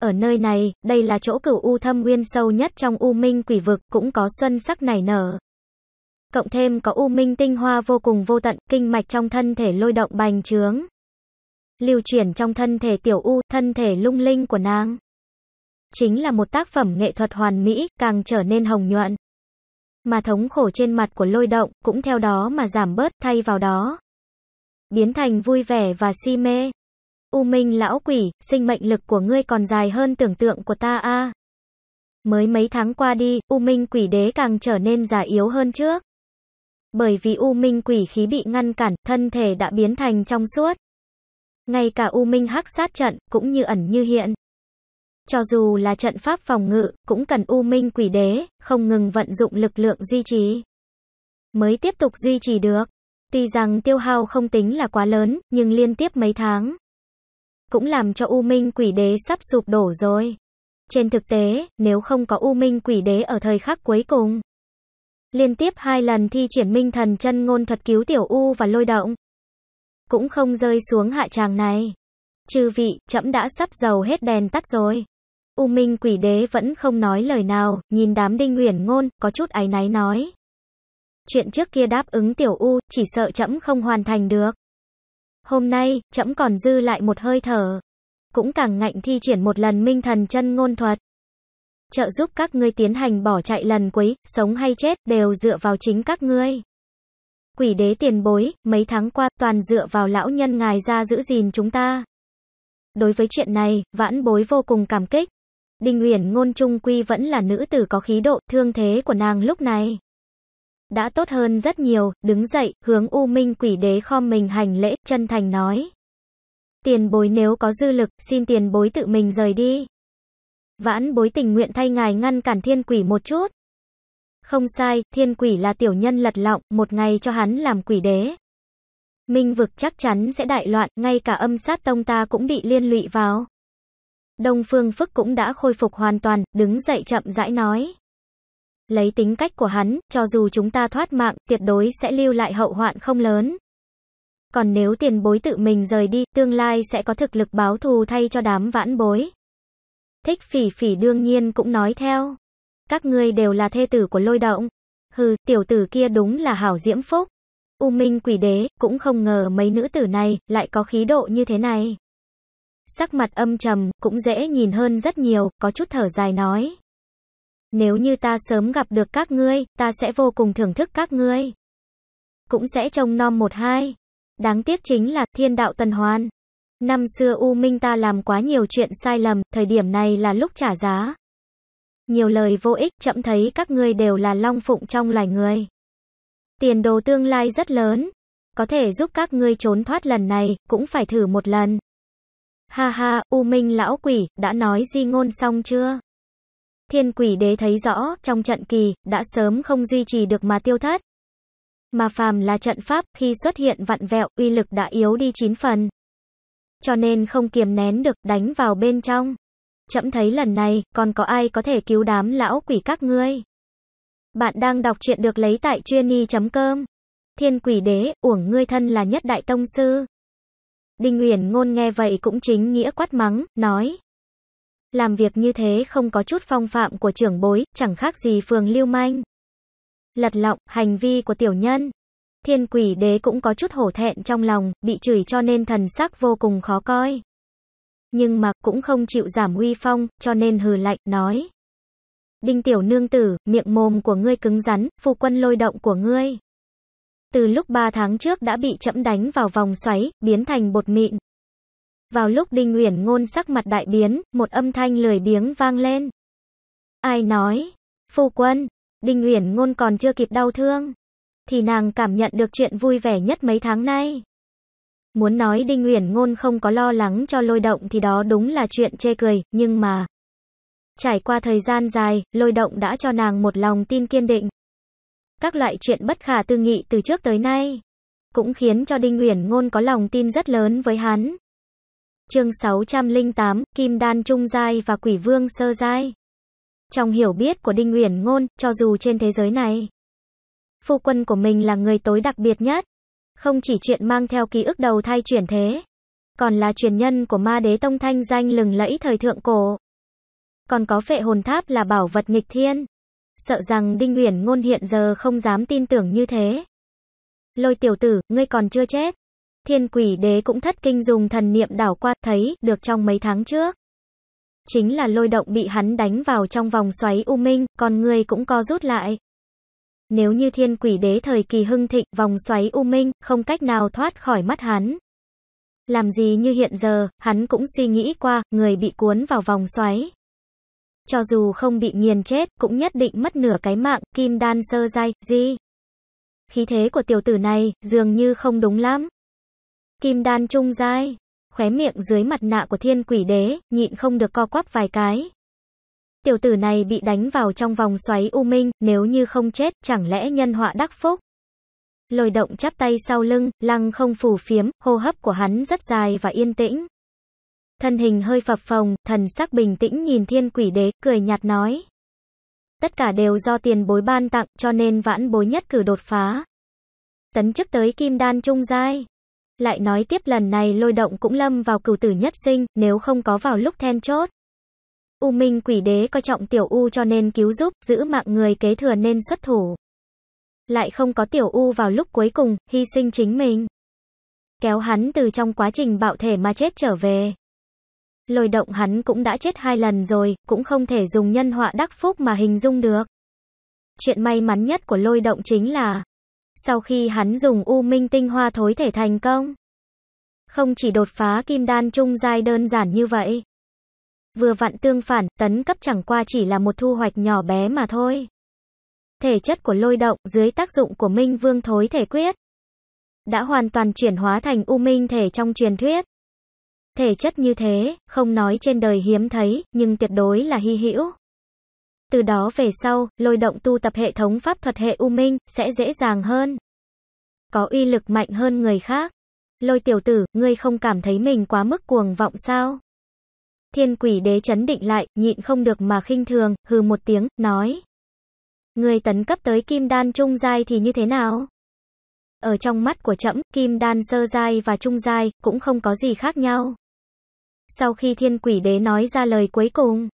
Ở nơi này, đây là chỗ cửu u thâm nguyên sâu nhất trong u minh quỷ vực, cũng có xuân sắc nảy nở cộng thêm có u minh tinh hoa vô cùng vô tận, kinh mạch trong thân thể lôi động bành trướng. Lưu chuyển trong thân thể tiểu u, thân thể lung linh của nàng. Chính là một tác phẩm nghệ thuật hoàn mỹ, càng trở nên hồng nhuận. Mà thống khổ trên mặt của lôi động, cũng theo đó mà giảm bớt thay vào đó. Biến thành vui vẻ và si mê. U minh lão quỷ, sinh mệnh lực của ngươi còn dài hơn tưởng tượng của ta a. Mới mấy tháng qua đi, U Minh Quỷ Đế càng trở nên già yếu hơn trước bởi vì U Minh quỷ khí bị ngăn cản, thân thể đã biến thành trong suốt. Ngay cả U Minh hắc sát trận, cũng như ẩn như hiện. Cho dù là trận pháp phòng ngự, cũng cần U Minh quỷ đế, không ngừng vận dụng lực lượng duy trì. Mới tiếp tục duy trì được. Tuy rằng tiêu hao không tính là quá lớn, nhưng liên tiếp mấy tháng. Cũng làm cho U Minh quỷ đế sắp sụp đổ rồi. Trên thực tế, nếu không có U Minh quỷ đế ở thời khắc cuối cùng, Liên tiếp hai lần thi triển minh thần chân ngôn thuật cứu tiểu U và lôi động. Cũng không rơi xuống hạ tràng này. Chư vị, trẫm đã sắp dầu hết đèn tắt rồi. U Minh quỷ đế vẫn không nói lời nào, nhìn đám đinh huyền ngôn, có chút áy náy nói. Chuyện trước kia đáp ứng tiểu U, chỉ sợ trẫm không hoàn thành được. Hôm nay, trẫm còn dư lại một hơi thở. Cũng càng ngạnh thi triển một lần minh thần chân ngôn thuật trợ giúp các ngươi tiến hành bỏ chạy lần quấy, sống hay chết, đều dựa vào chính các ngươi. Quỷ đế tiền bối, mấy tháng qua, toàn dựa vào lão nhân ngài ra giữ gìn chúng ta. Đối với chuyện này, vãn bối vô cùng cảm kích. Đinh Uyển ngôn trung quy vẫn là nữ tử có khí độ, thương thế của nàng lúc này. Đã tốt hơn rất nhiều, đứng dậy, hướng U Minh quỷ đế khom mình hành lễ, chân thành nói. Tiền bối nếu có dư lực, xin tiền bối tự mình rời đi. Vãn bối tình nguyện thay ngài ngăn cản thiên quỷ một chút. Không sai, thiên quỷ là tiểu nhân lật lọng, một ngày cho hắn làm quỷ đế. Minh vực chắc chắn sẽ đại loạn, ngay cả âm sát tông ta cũng bị liên lụy vào. Đông Phương Phức cũng đã khôi phục hoàn toàn, đứng dậy chậm rãi nói. Lấy tính cách của hắn, cho dù chúng ta thoát mạng, tuyệt đối sẽ lưu lại hậu hoạn không lớn. Còn nếu tiền bối tự mình rời đi, tương lai sẽ có thực lực báo thù thay cho đám vãn bối. Thích phỉ phỉ đương nhiên cũng nói theo. Các ngươi đều là thê tử của lôi động. Hừ, tiểu tử kia đúng là hảo diễm phúc. U Minh quỷ đế, cũng không ngờ mấy nữ tử này lại có khí độ như thế này. Sắc mặt âm trầm, cũng dễ nhìn hơn rất nhiều, có chút thở dài nói. Nếu như ta sớm gặp được các ngươi, ta sẽ vô cùng thưởng thức các ngươi. Cũng sẽ trông nom một hai. Đáng tiếc chính là thiên đạo tần hoàn, Năm xưa U Minh ta làm quá nhiều chuyện sai lầm, thời điểm này là lúc trả giá. Nhiều lời vô ích, chậm thấy các ngươi đều là long phụng trong loài người. Tiền đồ tương lai rất lớn, có thể giúp các ngươi trốn thoát lần này, cũng phải thử một lần. Ha ha, U Minh lão quỷ, đã nói di ngôn xong chưa? Thiên quỷ đế thấy rõ, trong trận kỳ, đã sớm không duy trì được mà tiêu thất. Mà phàm là trận pháp, khi xuất hiện vặn vẹo, uy lực đã yếu đi 9 phần cho nên không kiềm nén được, đánh vào bên trong. Chậm thấy lần này, còn có ai có thể cứu đám lão quỷ các ngươi? Bạn đang đọc truyện được lấy tại chuyên.com. Thiên quỷ đế, uổng ngươi thân là nhất đại tông sư. Đinh Uyển ngôn nghe vậy cũng chính nghĩa quát mắng, nói. Làm việc như thế không có chút phong phạm của trưởng bối, chẳng khác gì phường lưu manh. Lật lọng, hành vi của tiểu nhân, Thiên quỷ đế cũng có chút hổ thẹn trong lòng, bị chửi cho nên thần sắc vô cùng khó coi. Nhưng mà cũng không chịu giảm uy phong, cho nên hừ lạnh, nói. Đinh tiểu nương tử, miệng mồm của ngươi cứng rắn, phu quân lôi động của ngươi. Từ lúc ba tháng trước đã bị chậm đánh vào vòng xoáy, biến thành bột mịn. Vào lúc Đinh Uyển ngôn sắc mặt đại biến, một âm thanh lười biếng vang lên. Ai nói? Phu quân, Đinh Uyển ngôn còn chưa kịp đau thương, thì nàng cảm nhận được chuyện vui vẻ nhất mấy tháng nay. Muốn nói Đinh Uyển Ngôn không có lo lắng cho lôi động thì đó đúng là chuyện chê cười, nhưng mà... Trải qua thời gian dài, lôi động đã cho nàng một lòng tin kiên định. Các loại chuyện bất khả tư nghị từ trước tới nay, cũng khiến cho Đinh Uyển Ngôn có lòng tin rất lớn với hắn. Chương 608, Kim Đan Trung Giai và Quỷ Vương Sơ Giai Trong hiểu biết của Đinh Uyển Ngôn, cho dù trên thế giới này, phu quân của mình là người tối đặc biệt nhất. Không chỉ chuyện mang theo ký ức đầu thai chuyển thế, còn là truyền nhân của ma đế tông thanh danh lừng lẫy thời thượng cổ. Còn có phệ hồn tháp là bảo vật nghịch thiên. Sợ rằng Đinh Uyển ngôn hiện giờ không dám tin tưởng như thế. Lôi tiểu tử, ngươi còn chưa chết. Thiên quỷ đế cũng thất kinh dùng thần niệm đảo qua, thấy, được trong mấy tháng trước. Chính là lôi động bị hắn đánh vào trong vòng xoáy u minh, còn ngươi cũng co rút lại. Nếu như thiên quỷ đế thời kỳ hưng thịnh, vòng xoáy u minh, không cách nào thoát khỏi mắt hắn. Làm gì như hiện giờ, hắn cũng suy nghĩ qua, người bị cuốn vào vòng xoáy. Cho dù không bị nghiền chết, cũng nhất định mất nửa cái mạng, kim đan sơ dai, gì? Khí thế của tiểu tử này, dường như không đúng lắm. Kim đan trung dai, khóe miệng dưới mặt nạ của thiên quỷ đế, nhịn không được co quắp vài cái tiểu tử này bị đánh vào trong vòng xoáy u minh, nếu như không chết, chẳng lẽ nhân họa đắc phúc? Lôi động chắp tay sau lưng, lăng không phủ phiếm, hô hấp của hắn rất dài và yên tĩnh. Thân hình hơi phập phồng, thần sắc bình tĩnh nhìn thiên quỷ đế, cười nhạt nói. Tất cả đều do tiền bối ban tặng, cho nên vãn bối nhất cử đột phá. Tấn chức tới kim đan trung giai. Lại nói tiếp lần này lôi động cũng lâm vào cửu tử nhất sinh, nếu không có vào lúc then chốt. U Minh Quỷ Đế coi trọng Tiểu U cho nên cứu giúp, giữ mạng người kế thừa nên xuất thủ. Lại không có Tiểu U vào lúc cuối cùng, hy sinh chính mình. Kéo hắn từ trong quá trình bạo thể mà chết trở về. Lôi động hắn cũng đã chết hai lần rồi, cũng không thể dùng nhân họa đắc phúc mà hình dung được. Chuyện may mắn nhất của lôi động chính là sau khi hắn dùng U Minh tinh hoa thối thể thành công, không chỉ đột phá kim đan trung giai đơn giản như vậy, Vừa vặn tương phản, tấn cấp chẳng qua chỉ là một thu hoạch nhỏ bé mà thôi. Thể chất của lôi động dưới tác dụng của Minh Vương Thối Thể Quyết đã hoàn toàn chuyển hóa thành u minh thể trong truyền thuyết. Thể chất như thế, không nói trên đời hiếm thấy, nhưng tuyệt đối là hy hữu. Từ đó về sau, lôi động tu tập hệ thống pháp thuật hệ u minh, sẽ dễ dàng hơn. Có uy lực mạnh hơn người khác. Lôi tiểu tử, ngươi không cảm thấy mình quá mức cuồng vọng sao? Thiên quỷ đế chấn định lại, nhịn không được mà khinh thường, hừ một tiếng, nói. Người tấn cấp tới kim đan trung giai thì như thế nào? Ở trong mắt của trẫm kim đan sơ giai và trung giai, cũng không có gì khác nhau. Sau khi thiên quỷ đế nói ra lời cuối cùng,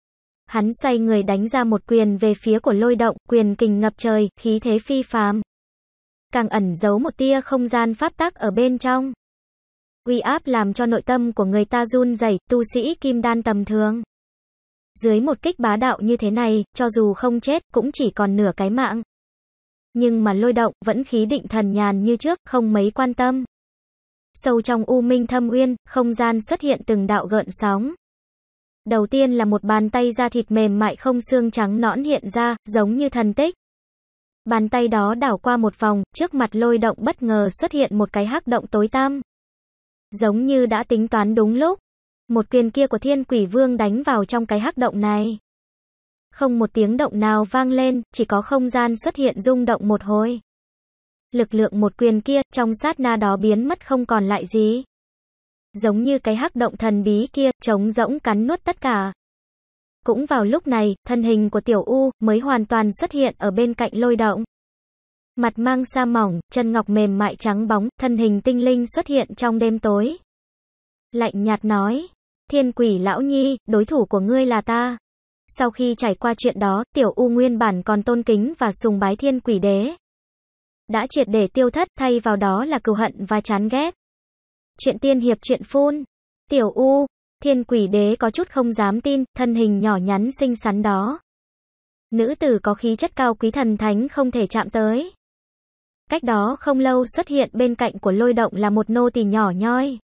hắn xoay người đánh ra một quyền về phía của lôi động, quyền kình ngập trời, khí thế phi phàm. Càng ẩn giấu một tia không gian pháp tắc ở bên trong quy áp làm cho nội tâm của người ta run rẩy, tu sĩ kim đan tầm thường. Dưới một kích bá đạo như thế này, cho dù không chết, cũng chỉ còn nửa cái mạng. Nhưng mà lôi động, vẫn khí định thần nhàn như trước, không mấy quan tâm. Sâu trong u minh thâm uyên, không gian xuất hiện từng đạo gợn sóng. Đầu tiên là một bàn tay da thịt mềm mại không xương trắng nõn hiện ra, giống như thần tích. Bàn tay đó đảo qua một vòng, trước mặt lôi động bất ngờ xuất hiện một cái hắc động tối tăm. Giống như đã tính toán đúng lúc. Một quyền kia của thiên quỷ vương đánh vào trong cái hắc động này. Không một tiếng động nào vang lên, chỉ có không gian xuất hiện rung động một hồi. Lực lượng một quyền kia trong sát na đó biến mất không còn lại gì. Giống như cái hắc động thần bí kia, trống rỗng cắn nuốt tất cả. Cũng vào lúc này, thân hình của tiểu U mới hoàn toàn xuất hiện ở bên cạnh lôi động mặt mang sa mỏng, chân ngọc mềm mại trắng bóng, thân hình tinh linh xuất hiện trong đêm tối. Lạnh nhạt nói, thiên quỷ lão nhi, đối thủ của ngươi là ta. Sau khi trải qua chuyện đó, tiểu U nguyên bản còn tôn kính và sùng bái thiên quỷ đế. Đã triệt để tiêu thất, thay vào đó là cừu hận và chán ghét. Chuyện tiên hiệp chuyện phun. Tiểu U, thiên quỷ đế có chút không dám tin, thân hình nhỏ nhắn xinh xắn đó. Nữ tử có khí chất cao quý thần thánh không thể chạm tới. Cách đó không lâu xuất hiện bên cạnh của lôi động là một nô tỳ nhỏ nhoi.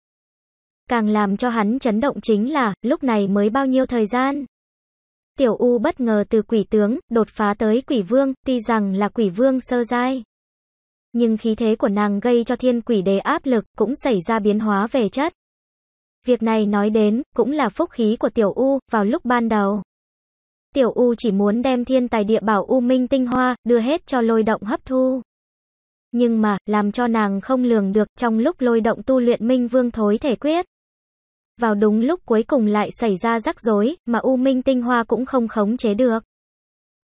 Càng làm cho hắn chấn động chính là, lúc này mới bao nhiêu thời gian. Tiểu U bất ngờ từ quỷ tướng, đột phá tới quỷ vương, tuy rằng là quỷ vương sơ giai. Nhưng khí thế của nàng gây cho thiên quỷ đế áp lực, cũng xảy ra biến hóa về chất. Việc này nói đến, cũng là phúc khí của Tiểu U, vào lúc ban đầu. Tiểu U chỉ muốn đem thiên tài địa bảo U Minh tinh hoa, đưa hết cho lôi động hấp thu nhưng mà, làm cho nàng không lường được, trong lúc lôi động tu luyện minh vương thối thể quyết. Vào đúng lúc cuối cùng lại xảy ra rắc rối, mà U Minh Tinh Hoa cũng không khống chế được.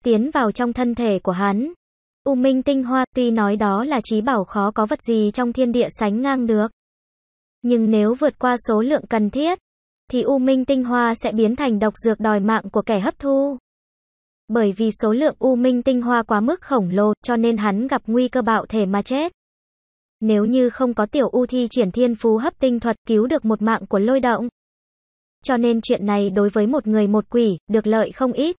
Tiến vào trong thân thể của hắn. U Minh Tinh Hoa tuy nói đó là trí bảo khó có vật gì trong thiên địa sánh ngang được. Nhưng nếu vượt qua số lượng cần thiết, thì U Minh Tinh Hoa sẽ biến thành độc dược đòi mạng của kẻ hấp thu. Bởi vì số lượng U Minh tinh hoa quá mức khổng lồ, cho nên hắn gặp nguy cơ bạo thể mà chết. Nếu như không có tiểu U thi triển thiên phú hấp tinh thuật cứu được một mạng của lôi động. Cho nên chuyện này đối với một người một quỷ, được lợi không ít.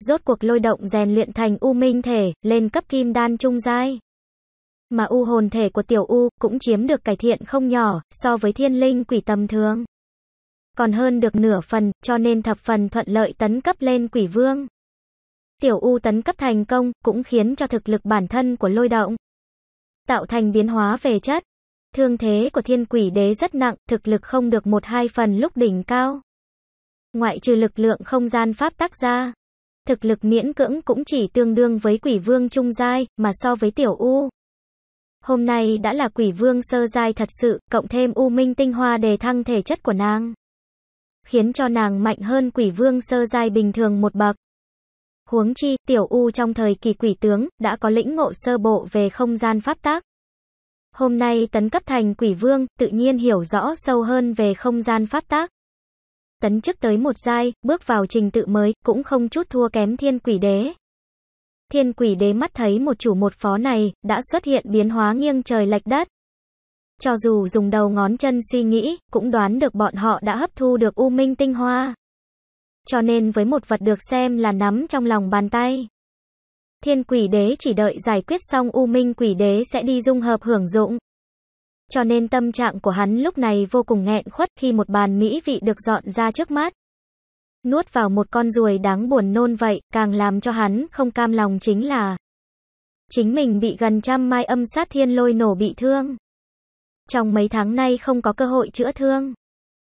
Rốt cuộc lôi động rèn luyện thành U Minh thể, lên cấp kim đan trung giai. Mà U hồn thể của tiểu U cũng chiếm được cải thiện không nhỏ, so với thiên linh quỷ tầm thường còn hơn được nửa phần, cho nên thập phần thuận lợi tấn cấp lên quỷ vương. Tiểu U tấn cấp thành công cũng khiến cho thực lực bản thân của lôi động tạo thành biến hóa về chất. Thương thế của thiên quỷ đế rất nặng, thực lực không được một hai phần lúc đỉnh cao. Ngoại trừ lực lượng không gian pháp tác ra, thực lực miễn cưỡng cũng chỉ tương đương với quỷ vương trung giai, mà so với tiểu U. Hôm nay đã là quỷ vương sơ giai thật sự, cộng thêm U minh tinh hoa đề thăng thể chất của nàng. Khiến cho nàng mạnh hơn quỷ vương sơ giai bình thường một bậc. Huống chi, tiểu U trong thời kỳ quỷ tướng, đã có lĩnh ngộ sơ bộ về không gian pháp tác. Hôm nay tấn cấp thành quỷ vương, tự nhiên hiểu rõ sâu hơn về không gian pháp tác. Tấn chức tới một giai, bước vào trình tự mới, cũng không chút thua kém thiên quỷ đế. Thiên quỷ đế mắt thấy một chủ một phó này, đã xuất hiện biến hóa nghiêng trời lệch đất. Cho dù dùng đầu ngón chân suy nghĩ, cũng đoán được bọn họ đã hấp thu được u minh tinh hoa cho nên với một vật được xem là nắm trong lòng bàn tay. Thiên quỷ đế chỉ đợi giải quyết xong U Minh quỷ đế sẽ đi dung hợp hưởng dụng. Cho nên tâm trạng của hắn lúc này vô cùng nghẹn khuất khi một bàn mỹ vị được dọn ra trước mắt. Nuốt vào một con ruồi đáng buồn nôn vậy, càng làm cho hắn không cam lòng chính là chính mình bị gần trăm mai âm sát thiên lôi nổ bị thương. Trong mấy tháng nay không có cơ hội chữa thương.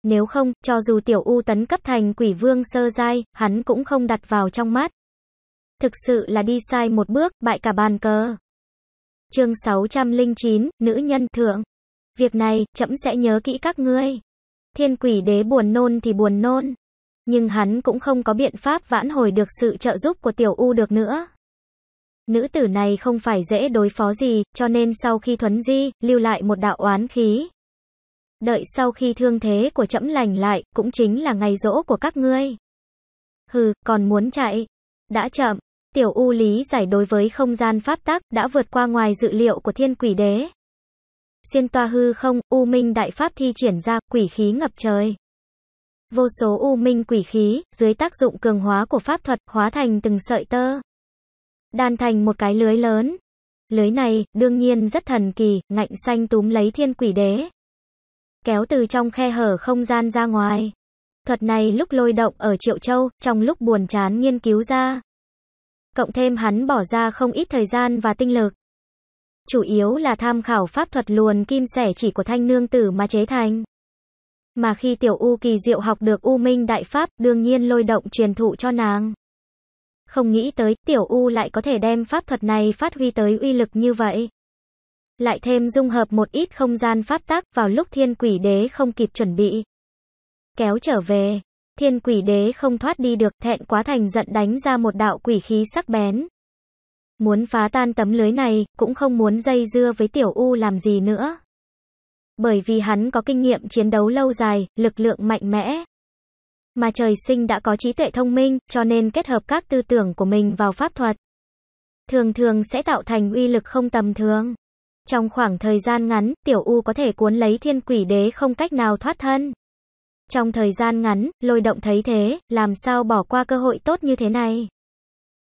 Nếu không, cho dù tiểu U tấn cấp thành quỷ vương sơ giai, hắn cũng không đặt vào trong mắt. Thực sự là đi sai một bước, bại cả bàn cờ. Chương 609, nữ nhân thượng. Việc này, chậm sẽ nhớ kỹ các ngươi. Thiên quỷ đế buồn nôn thì buồn nôn. Nhưng hắn cũng không có biện pháp vãn hồi được sự trợ giúp của tiểu U được nữa. Nữ tử này không phải dễ đối phó gì, cho nên sau khi thuấn di, lưu lại một đạo oán khí, Đợi sau khi thương thế của trẫm lành lại, cũng chính là ngày rỗ của các ngươi. Hừ, còn muốn chạy. Đã chậm. Tiểu U lý giải đối với không gian pháp tắc đã vượt qua ngoài dự liệu của thiên quỷ đế. Xuyên toa hư không, U Minh Đại Pháp thi triển ra, quỷ khí ngập trời. Vô số U Minh quỷ khí, dưới tác dụng cường hóa của pháp thuật, hóa thành từng sợi tơ. Đan thành một cái lưới lớn. Lưới này, đương nhiên rất thần kỳ, ngạnh xanh túm lấy thiên quỷ đế kéo từ trong khe hở không gian ra ngoài. Thuật này lúc lôi động ở Triệu Châu, trong lúc buồn chán nghiên cứu ra. Cộng thêm hắn bỏ ra không ít thời gian và tinh lực. Chủ yếu là tham khảo pháp thuật luồn kim sẻ chỉ của thanh nương tử mà chế thành. Mà khi tiểu U kỳ diệu học được U Minh Đại Pháp, đương nhiên lôi động truyền thụ cho nàng. Không nghĩ tới, tiểu U lại có thể đem pháp thuật này phát huy tới uy lực như vậy lại thêm dung hợp một ít không gian pháp tắc vào lúc thiên quỷ đế không kịp chuẩn bị. Kéo trở về, thiên quỷ đế không thoát đi được thẹn quá thành giận đánh ra một đạo quỷ khí sắc bén. Muốn phá tan tấm lưới này, cũng không muốn dây dưa với tiểu U làm gì nữa. Bởi vì hắn có kinh nghiệm chiến đấu lâu dài, lực lượng mạnh mẽ. Mà trời sinh đã có trí tuệ thông minh, cho nên kết hợp các tư tưởng của mình vào pháp thuật. Thường thường sẽ tạo thành uy lực không tầm thường. Trong khoảng thời gian ngắn, Tiểu U có thể cuốn lấy thiên quỷ đế không cách nào thoát thân. Trong thời gian ngắn, lôi động thấy thế, làm sao bỏ qua cơ hội tốt như thế này.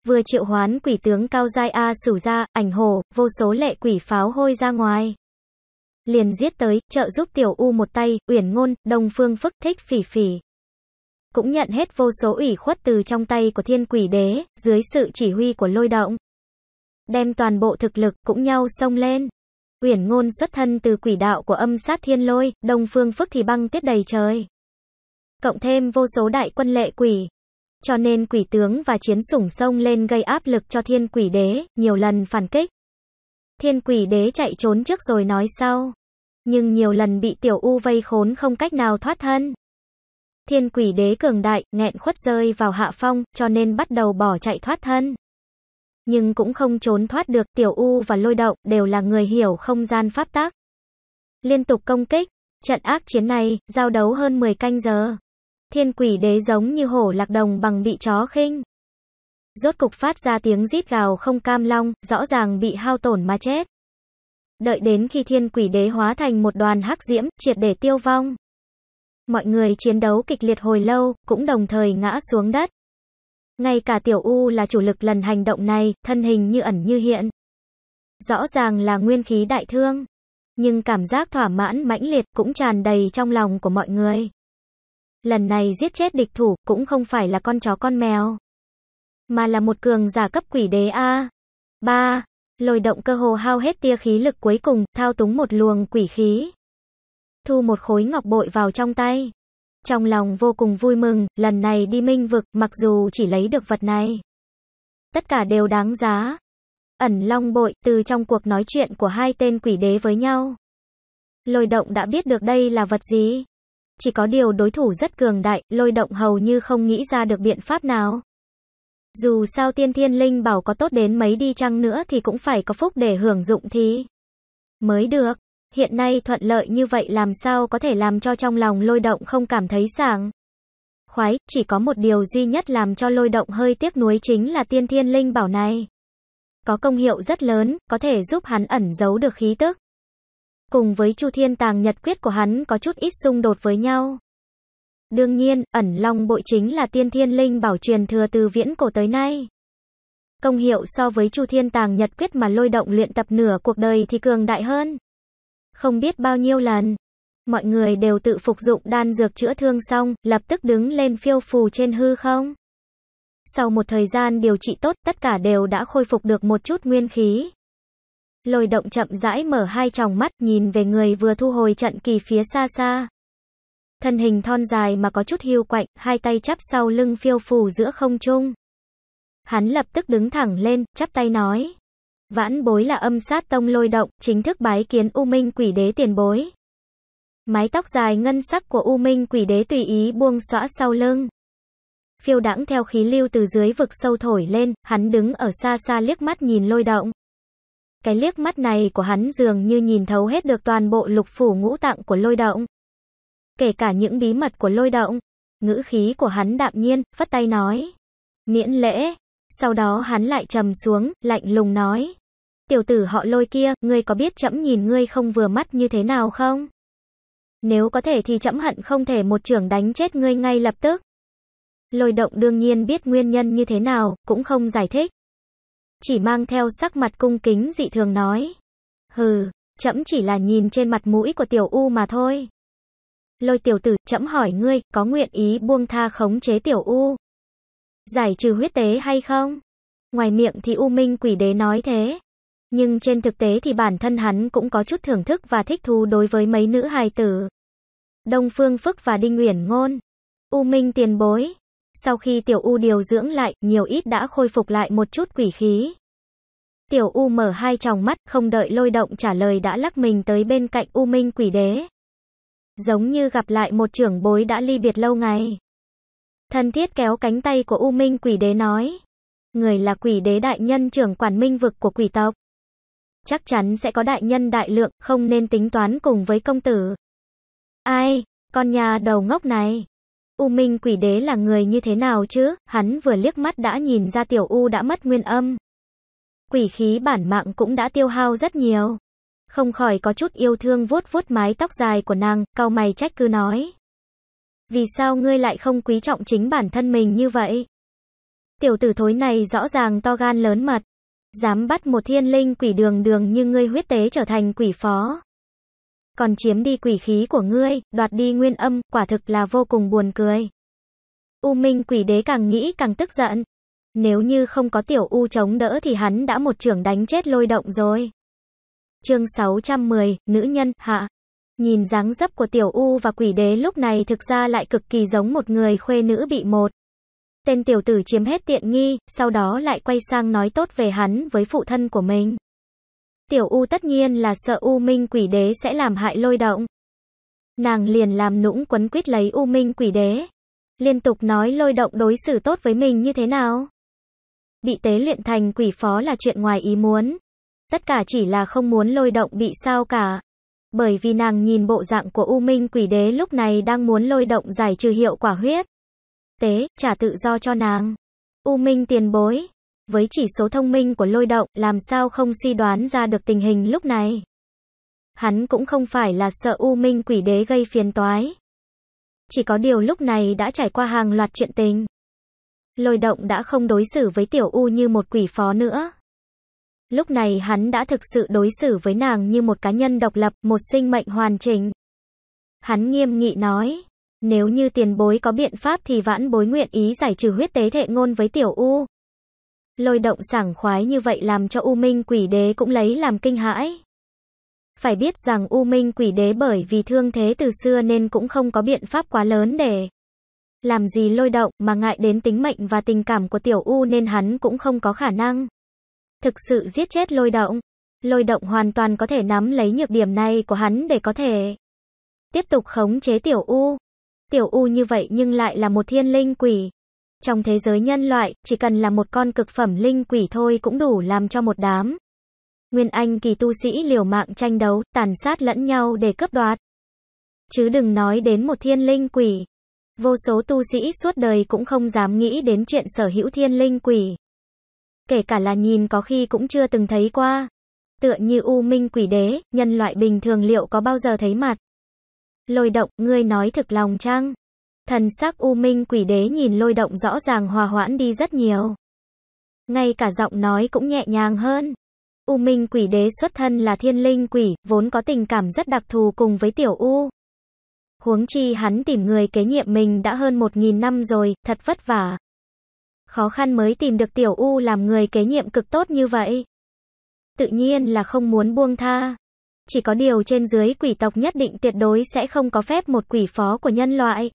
Vừa triệu hoán quỷ tướng cao giai A sử ra, ảnh hồ, vô số lệ quỷ pháo hôi ra ngoài. Liền giết tới, trợ giúp Tiểu U một tay, uyển ngôn, đông phương phức thích phỉ phỉ. Cũng nhận hết vô số ủy khuất từ trong tay của thiên quỷ đế, dưới sự chỉ huy của lôi động. Đem toàn bộ thực lực cũng nhau xông lên. Uyển ngôn xuất thân từ quỷ đạo của âm sát thiên lôi, đông phương phức thì băng tuyết đầy trời. Cộng thêm vô số đại quân lệ quỷ. Cho nên quỷ tướng và chiến sủng sông lên gây áp lực cho thiên quỷ đế, nhiều lần phản kích. Thiên quỷ đế chạy trốn trước rồi nói sau. Nhưng nhiều lần bị tiểu u vây khốn không cách nào thoát thân. Thiên quỷ đế cường đại, nghẹn khuất rơi vào hạ phong, cho nên bắt đầu bỏ chạy thoát thân nhưng cũng không trốn thoát được Tiểu U và Lôi Động đều là người hiểu không gian pháp tác. Liên tục công kích, trận ác chiến này, giao đấu hơn 10 canh giờ. Thiên quỷ đế giống như hổ lạc đồng bằng bị chó khinh. Rốt cục phát ra tiếng rít gào không cam long, rõ ràng bị hao tổn mà chết. Đợi đến khi thiên quỷ đế hóa thành một đoàn hắc diễm, triệt để tiêu vong. Mọi người chiến đấu kịch liệt hồi lâu, cũng đồng thời ngã xuống đất. Ngay cả Tiểu U là chủ lực lần hành động này, thân hình như ẩn như hiện. Rõ ràng là nguyên khí đại thương, nhưng cảm giác thỏa mãn mãnh liệt cũng tràn đầy trong lòng của mọi người. Lần này giết chết địch thủ cũng không phải là con chó con mèo, mà là một cường giả cấp quỷ đế A. 3. lồi động cơ hồ hao hết tia khí lực cuối cùng, thao túng một luồng quỷ khí. Thu một khối ngọc bội vào trong tay. Trong lòng vô cùng vui mừng, lần này đi minh vực, mặc dù chỉ lấy được vật này. Tất cả đều đáng giá. Ẩn long bội, từ trong cuộc nói chuyện của hai tên quỷ đế với nhau. Lôi động đã biết được đây là vật gì. Chỉ có điều đối thủ rất cường đại, lôi động hầu như không nghĩ ra được biện pháp nào. Dù sao tiên thiên linh bảo có tốt đến mấy đi chăng nữa thì cũng phải có phúc để hưởng dụng thì mới được. Hiện nay thuận lợi như vậy làm sao có thể làm cho trong lòng lôi động không cảm thấy sảng. Khoái, chỉ có một điều duy nhất làm cho lôi động hơi tiếc nuối chính là tiên thiên linh bảo này. Có công hiệu rất lớn, có thể giúp hắn ẩn giấu được khí tức. Cùng với chu thiên tàng nhật quyết của hắn có chút ít xung đột với nhau. Đương nhiên, ẩn long bội chính là tiên thiên linh bảo truyền thừa từ viễn cổ tới nay. Công hiệu so với chu thiên tàng nhật quyết mà lôi động luyện tập nửa cuộc đời thì cường đại hơn không biết bao nhiêu lần. Mọi người đều tự phục dụng đan dược chữa thương xong, lập tức đứng lên phiêu phù trên hư không. Sau một thời gian điều trị tốt, tất cả đều đã khôi phục được một chút nguyên khí. Lôi động chậm rãi mở hai tròng mắt, nhìn về người vừa thu hồi trận kỳ phía xa xa. Thân hình thon dài mà có chút hiu quạnh, hai tay chắp sau lưng phiêu phù giữa không trung. Hắn lập tức đứng thẳng lên, chắp tay nói. Vãn bối là âm sát tông lôi động, chính thức bái kiến U Minh quỷ đế tiền bối. Mái tóc dài ngân sắc của U Minh quỷ đế tùy ý buông xõa sau lưng. Phiêu đãng theo khí lưu từ dưới vực sâu thổi lên, hắn đứng ở xa xa liếc mắt nhìn lôi động. Cái liếc mắt này của hắn dường như nhìn thấu hết được toàn bộ lục phủ ngũ tạng của lôi động. Kể cả những bí mật của lôi động, ngữ khí của hắn đạm nhiên, phất tay nói. Miễn lễ. Sau đó hắn lại trầm xuống, lạnh lùng nói tiểu tử họ lôi kia, ngươi có biết chậm nhìn ngươi không vừa mắt như thế nào không? Nếu có thể thì chậm hận không thể một trưởng đánh chết ngươi ngay lập tức. Lôi động đương nhiên biết nguyên nhân như thế nào, cũng không giải thích. Chỉ mang theo sắc mặt cung kính dị thường nói. Hừ, chậm chỉ là nhìn trên mặt mũi của tiểu U mà thôi. Lôi tiểu tử, chậm hỏi ngươi, có nguyện ý buông tha khống chế tiểu U? Giải trừ huyết tế hay không? Ngoài miệng thì U Minh quỷ đế nói thế. Nhưng trên thực tế thì bản thân hắn cũng có chút thưởng thức và thích thú đối với mấy nữ hài tử. Đông Phương Phức và Đinh nguyễn Ngôn. U Minh tiền bối. Sau khi Tiểu U điều dưỡng lại, nhiều ít đã khôi phục lại một chút quỷ khí. Tiểu U mở hai tròng mắt, không đợi lôi động trả lời đã lắc mình tới bên cạnh U Minh quỷ đế. Giống như gặp lại một trưởng bối đã ly biệt lâu ngày. Thân thiết kéo cánh tay của U Minh quỷ đế nói. Người là quỷ đế đại nhân trưởng quản minh vực của quỷ tộc chắc chắn sẽ có đại nhân đại lượng, không nên tính toán cùng với công tử. Ai, con nhà đầu ngốc này. U Minh quỷ đế là người như thế nào chứ, hắn vừa liếc mắt đã nhìn ra tiểu U đã mất nguyên âm. Quỷ khí bản mạng cũng đã tiêu hao rất nhiều. Không khỏi có chút yêu thương vuốt vuốt mái tóc dài của nàng, cau mày trách cứ nói. Vì sao ngươi lại không quý trọng chính bản thân mình như vậy? Tiểu tử thối này rõ ràng to gan lớn mật. Dám bắt một thiên linh quỷ đường đường như ngươi huyết tế trở thành quỷ phó. Còn chiếm đi quỷ khí của ngươi, đoạt đi nguyên âm, quả thực là vô cùng buồn cười. U Minh quỷ đế càng nghĩ càng tức giận. Nếu như không có tiểu U chống đỡ thì hắn đã một trưởng đánh chết lôi động rồi. Chương 610, nữ nhân, hạ. Nhìn dáng dấp của tiểu U và quỷ đế lúc này thực ra lại cực kỳ giống một người khuê nữ bị một. Tên tiểu tử chiếm hết tiện nghi, sau đó lại quay sang nói tốt về hắn với phụ thân của mình. Tiểu U tất nhiên là sợ U Minh Quỷ Đế sẽ làm hại lôi động. Nàng liền làm nũng quấn quýt lấy U Minh Quỷ Đế. Liên tục nói lôi động đối xử tốt với mình như thế nào. Bị tế luyện thành quỷ phó là chuyện ngoài ý muốn. Tất cả chỉ là không muốn lôi động bị sao cả. Bởi vì nàng nhìn bộ dạng của U Minh Quỷ Đế lúc này đang muốn lôi động giải trừ hiệu quả huyết tế, trả tự do cho nàng. U Minh tiền bối, với chỉ số thông minh của lôi động, làm sao không suy đoán ra được tình hình lúc này. Hắn cũng không phải là sợ U Minh quỷ đế gây phiền toái. Chỉ có điều lúc này đã trải qua hàng loạt chuyện tình. Lôi động đã không đối xử với tiểu U như một quỷ phó nữa. Lúc này hắn đã thực sự đối xử với nàng như một cá nhân độc lập, một sinh mệnh hoàn chỉnh. Hắn nghiêm nghị nói. Nếu như tiền bối có biện pháp thì vãn bối nguyện ý giải trừ huyết tế thệ ngôn với tiểu U. Lôi động sảng khoái như vậy làm cho U Minh quỷ đế cũng lấy làm kinh hãi. Phải biết rằng U Minh quỷ đế bởi vì thương thế từ xưa nên cũng không có biện pháp quá lớn để làm gì lôi động mà ngại đến tính mệnh và tình cảm của tiểu U nên hắn cũng không có khả năng. Thực sự giết chết lôi động. Lôi động hoàn toàn có thể nắm lấy nhược điểm này của hắn để có thể tiếp tục khống chế tiểu U. Tiểu U như vậy nhưng lại là một thiên linh quỷ. Trong thế giới nhân loại, chỉ cần là một con cực phẩm linh quỷ thôi cũng đủ làm cho một đám. Nguyên Anh kỳ tu sĩ liều mạng tranh đấu, tàn sát lẫn nhau để cướp đoạt. Chứ đừng nói đến một thiên linh quỷ. Vô số tu sĩ suốt đời cũng không dám nghĩ đến chuyện sở hữu thiên linh quỷ. Kể cả là nhìn có khi cũng chưa từng thấy qua. Tựa như U Minh Quỷ Đế, nhân loại bình thường liệu có bao giờ thấy mặt? Lôi động, ngươi nói thực lòng chăng? Thần sắc U Minh quỷ đế nhìn lôi động rõ ràng hòa hoãn đi rất nhiều. Ngay cả giọng nói cũng nhẹ nhàng hơn. U Minh quỷ đế xuất thân là thiên linh quỷ, vốn có tình cảm rất đặc thù cùng với tiểu U. Huống chi hắn tìm người kế nhiệm mình đã hơn một nghìn năm rồi, thật vất vả. Khó khăn mới tìm được tiểu U làm người kế nhiệm cực tốt như vậy. Tự nhiên là không muốn buông tha chỉ có điều trên dưới quỷ tộc nhất định tuyệt đối sẽ không có phép một quỷ phó của nhân loại.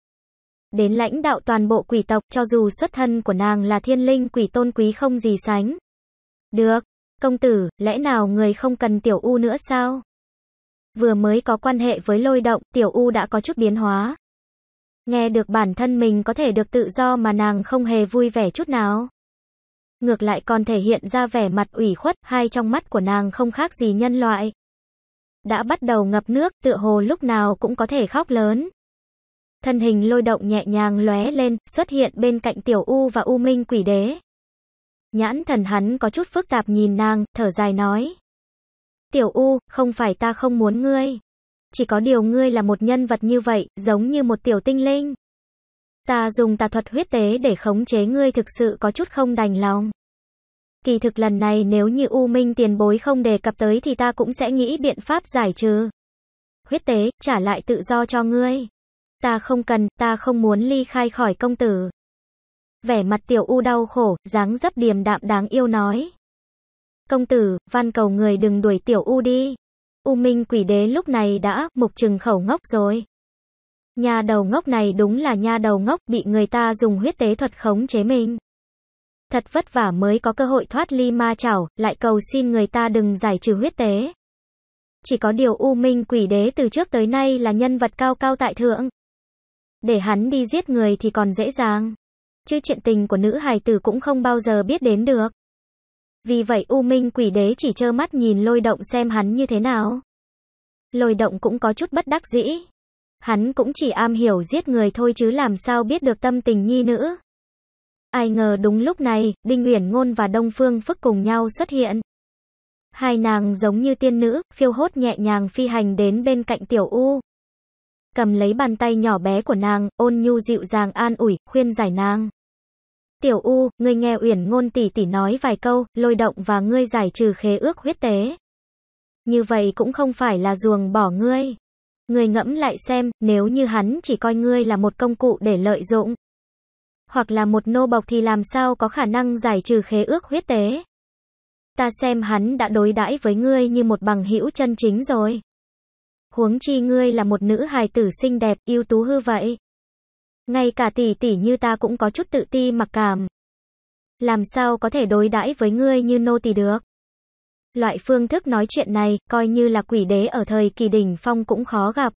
Đến lãnh đạo toàn bộ quỷ tộc cho dù xuất thân của nàng là thiên linh quỷ tôn quý không gì sánh. Được, công tử, lẽ nào người không cần tiểu u nữa sao? Vừa mới có quan hệ với lôi động, tiểu u đã có chút biến hóa. Nghe được bản thân mình có thể được tự do mà nàng không hề vui vẻ chút nào ngược lại còn thể hiện ra vẻ mặt ủy khuất, hai trong mắt của nàng không khác gì nhân loại đã bắt đầu ngập nước, tựa hồ lúc nào cũng có thể khóc lớn. Thân hình lôi động nhẹ nhàng lóe lên, xuất hiện bên cạnh tiểu U và U Minh quỷ đế. Nhãn thần hắn có chút phức tạp nhìn nàng, thở dài nói. Tiểu U, không phải ta không muốn ngươi. Chỉ có điều ngươi là một nhân vật như vậy, giống như một tiểu tinh linh. Ta dùng tà thuật huyết tế để khống chế ngươi thực sự có chút không đành lòng. Kỳ thực lần này nếu như U Minh tiền bối không đề cập tới thì ta cũng sẽ nghĩ biện pháp giải trừ. Huyết tế, trả lại tự do cho ngươi. Ta không cần, ta không muốn ly khai khỏi công tử. Vẻ mặt tiểu U đau khổ, dáng dấp điềm đạm đáng yêu nói. Công tử, văn cầu người đừng đuổi tiểu U đi. U Minh quỷ đế lúc này đã, mục trừng khẩu ngốc rồi. Nhà đầu ngốc này đúng là nhà đầu ngốc bị người ta dùng huyết tế thuật khống chế mình thật vất vả mới có cơ hội thoát ly ma chảo, lại cầu xin người ta đừng giải trừ huyết tế. Chỉ có điều U Minh quỷ đế từ trước tới nay là nhân vật cao cao tại thượng. Để hắn đi giết người thì còn dễ dàng. Chứ chuyện tình của nữ hài tử cũng không bao giờ biết đến được. Vì vậy U Minh quỷ đế chỉ trơ mắt nhìn lôi động xem hắn như thế nào. Lôi động cũng có chút bất đắc dĩ. Hắn cũng chỉ am hiểu giết người thôi chứ làm sao biết được tâm tình nhi nữ. Ai ngờ đúng lúc này, Đinh Uyển Ngôn và Đông Phương Phức cùng nhau xuất hiện. Hai nàng giống như tiên nữ, phiêu hốt nhẹ nhàng phi hành đến bên cạnh Tiểu U. Cầm lấy bàn tay nhỏ bé của nàng, ôn nhu dịu dàng an ủi, khuyên giải nàng. Tiểu U, ngươi nghe Uyển Ngôn tỉ tỉ nói vài câu, lôi động và ngươi giải trừ khế ước huyết tế. Như vậy cũng không phải là ruồng bỏ ngươi. Ngươi ngẫm lại xem, nếu như hắn chỉ coi ngươi là một công cụ để lợi dụng, hoặc là một nô bộc thì làm sao có khả năng giải trừ khế ước huyết tế. Ta xem hắn đã đối đãi với ngươi như một bằng hữu chân chính rồi. Huống chi ngươi là một nữ hài tử xinh đẹp, ưu tú hư vậy. Ngay cả tỷ tỷ như ta cũng có chút tự ti mặc cảm. Làm sao có thể đối đãi với ngươi như nô tỳ được? Loại phương thức nói chuyện này coi như là quỷ đế ở thời kỳ đỉnh phong cũng khó gặp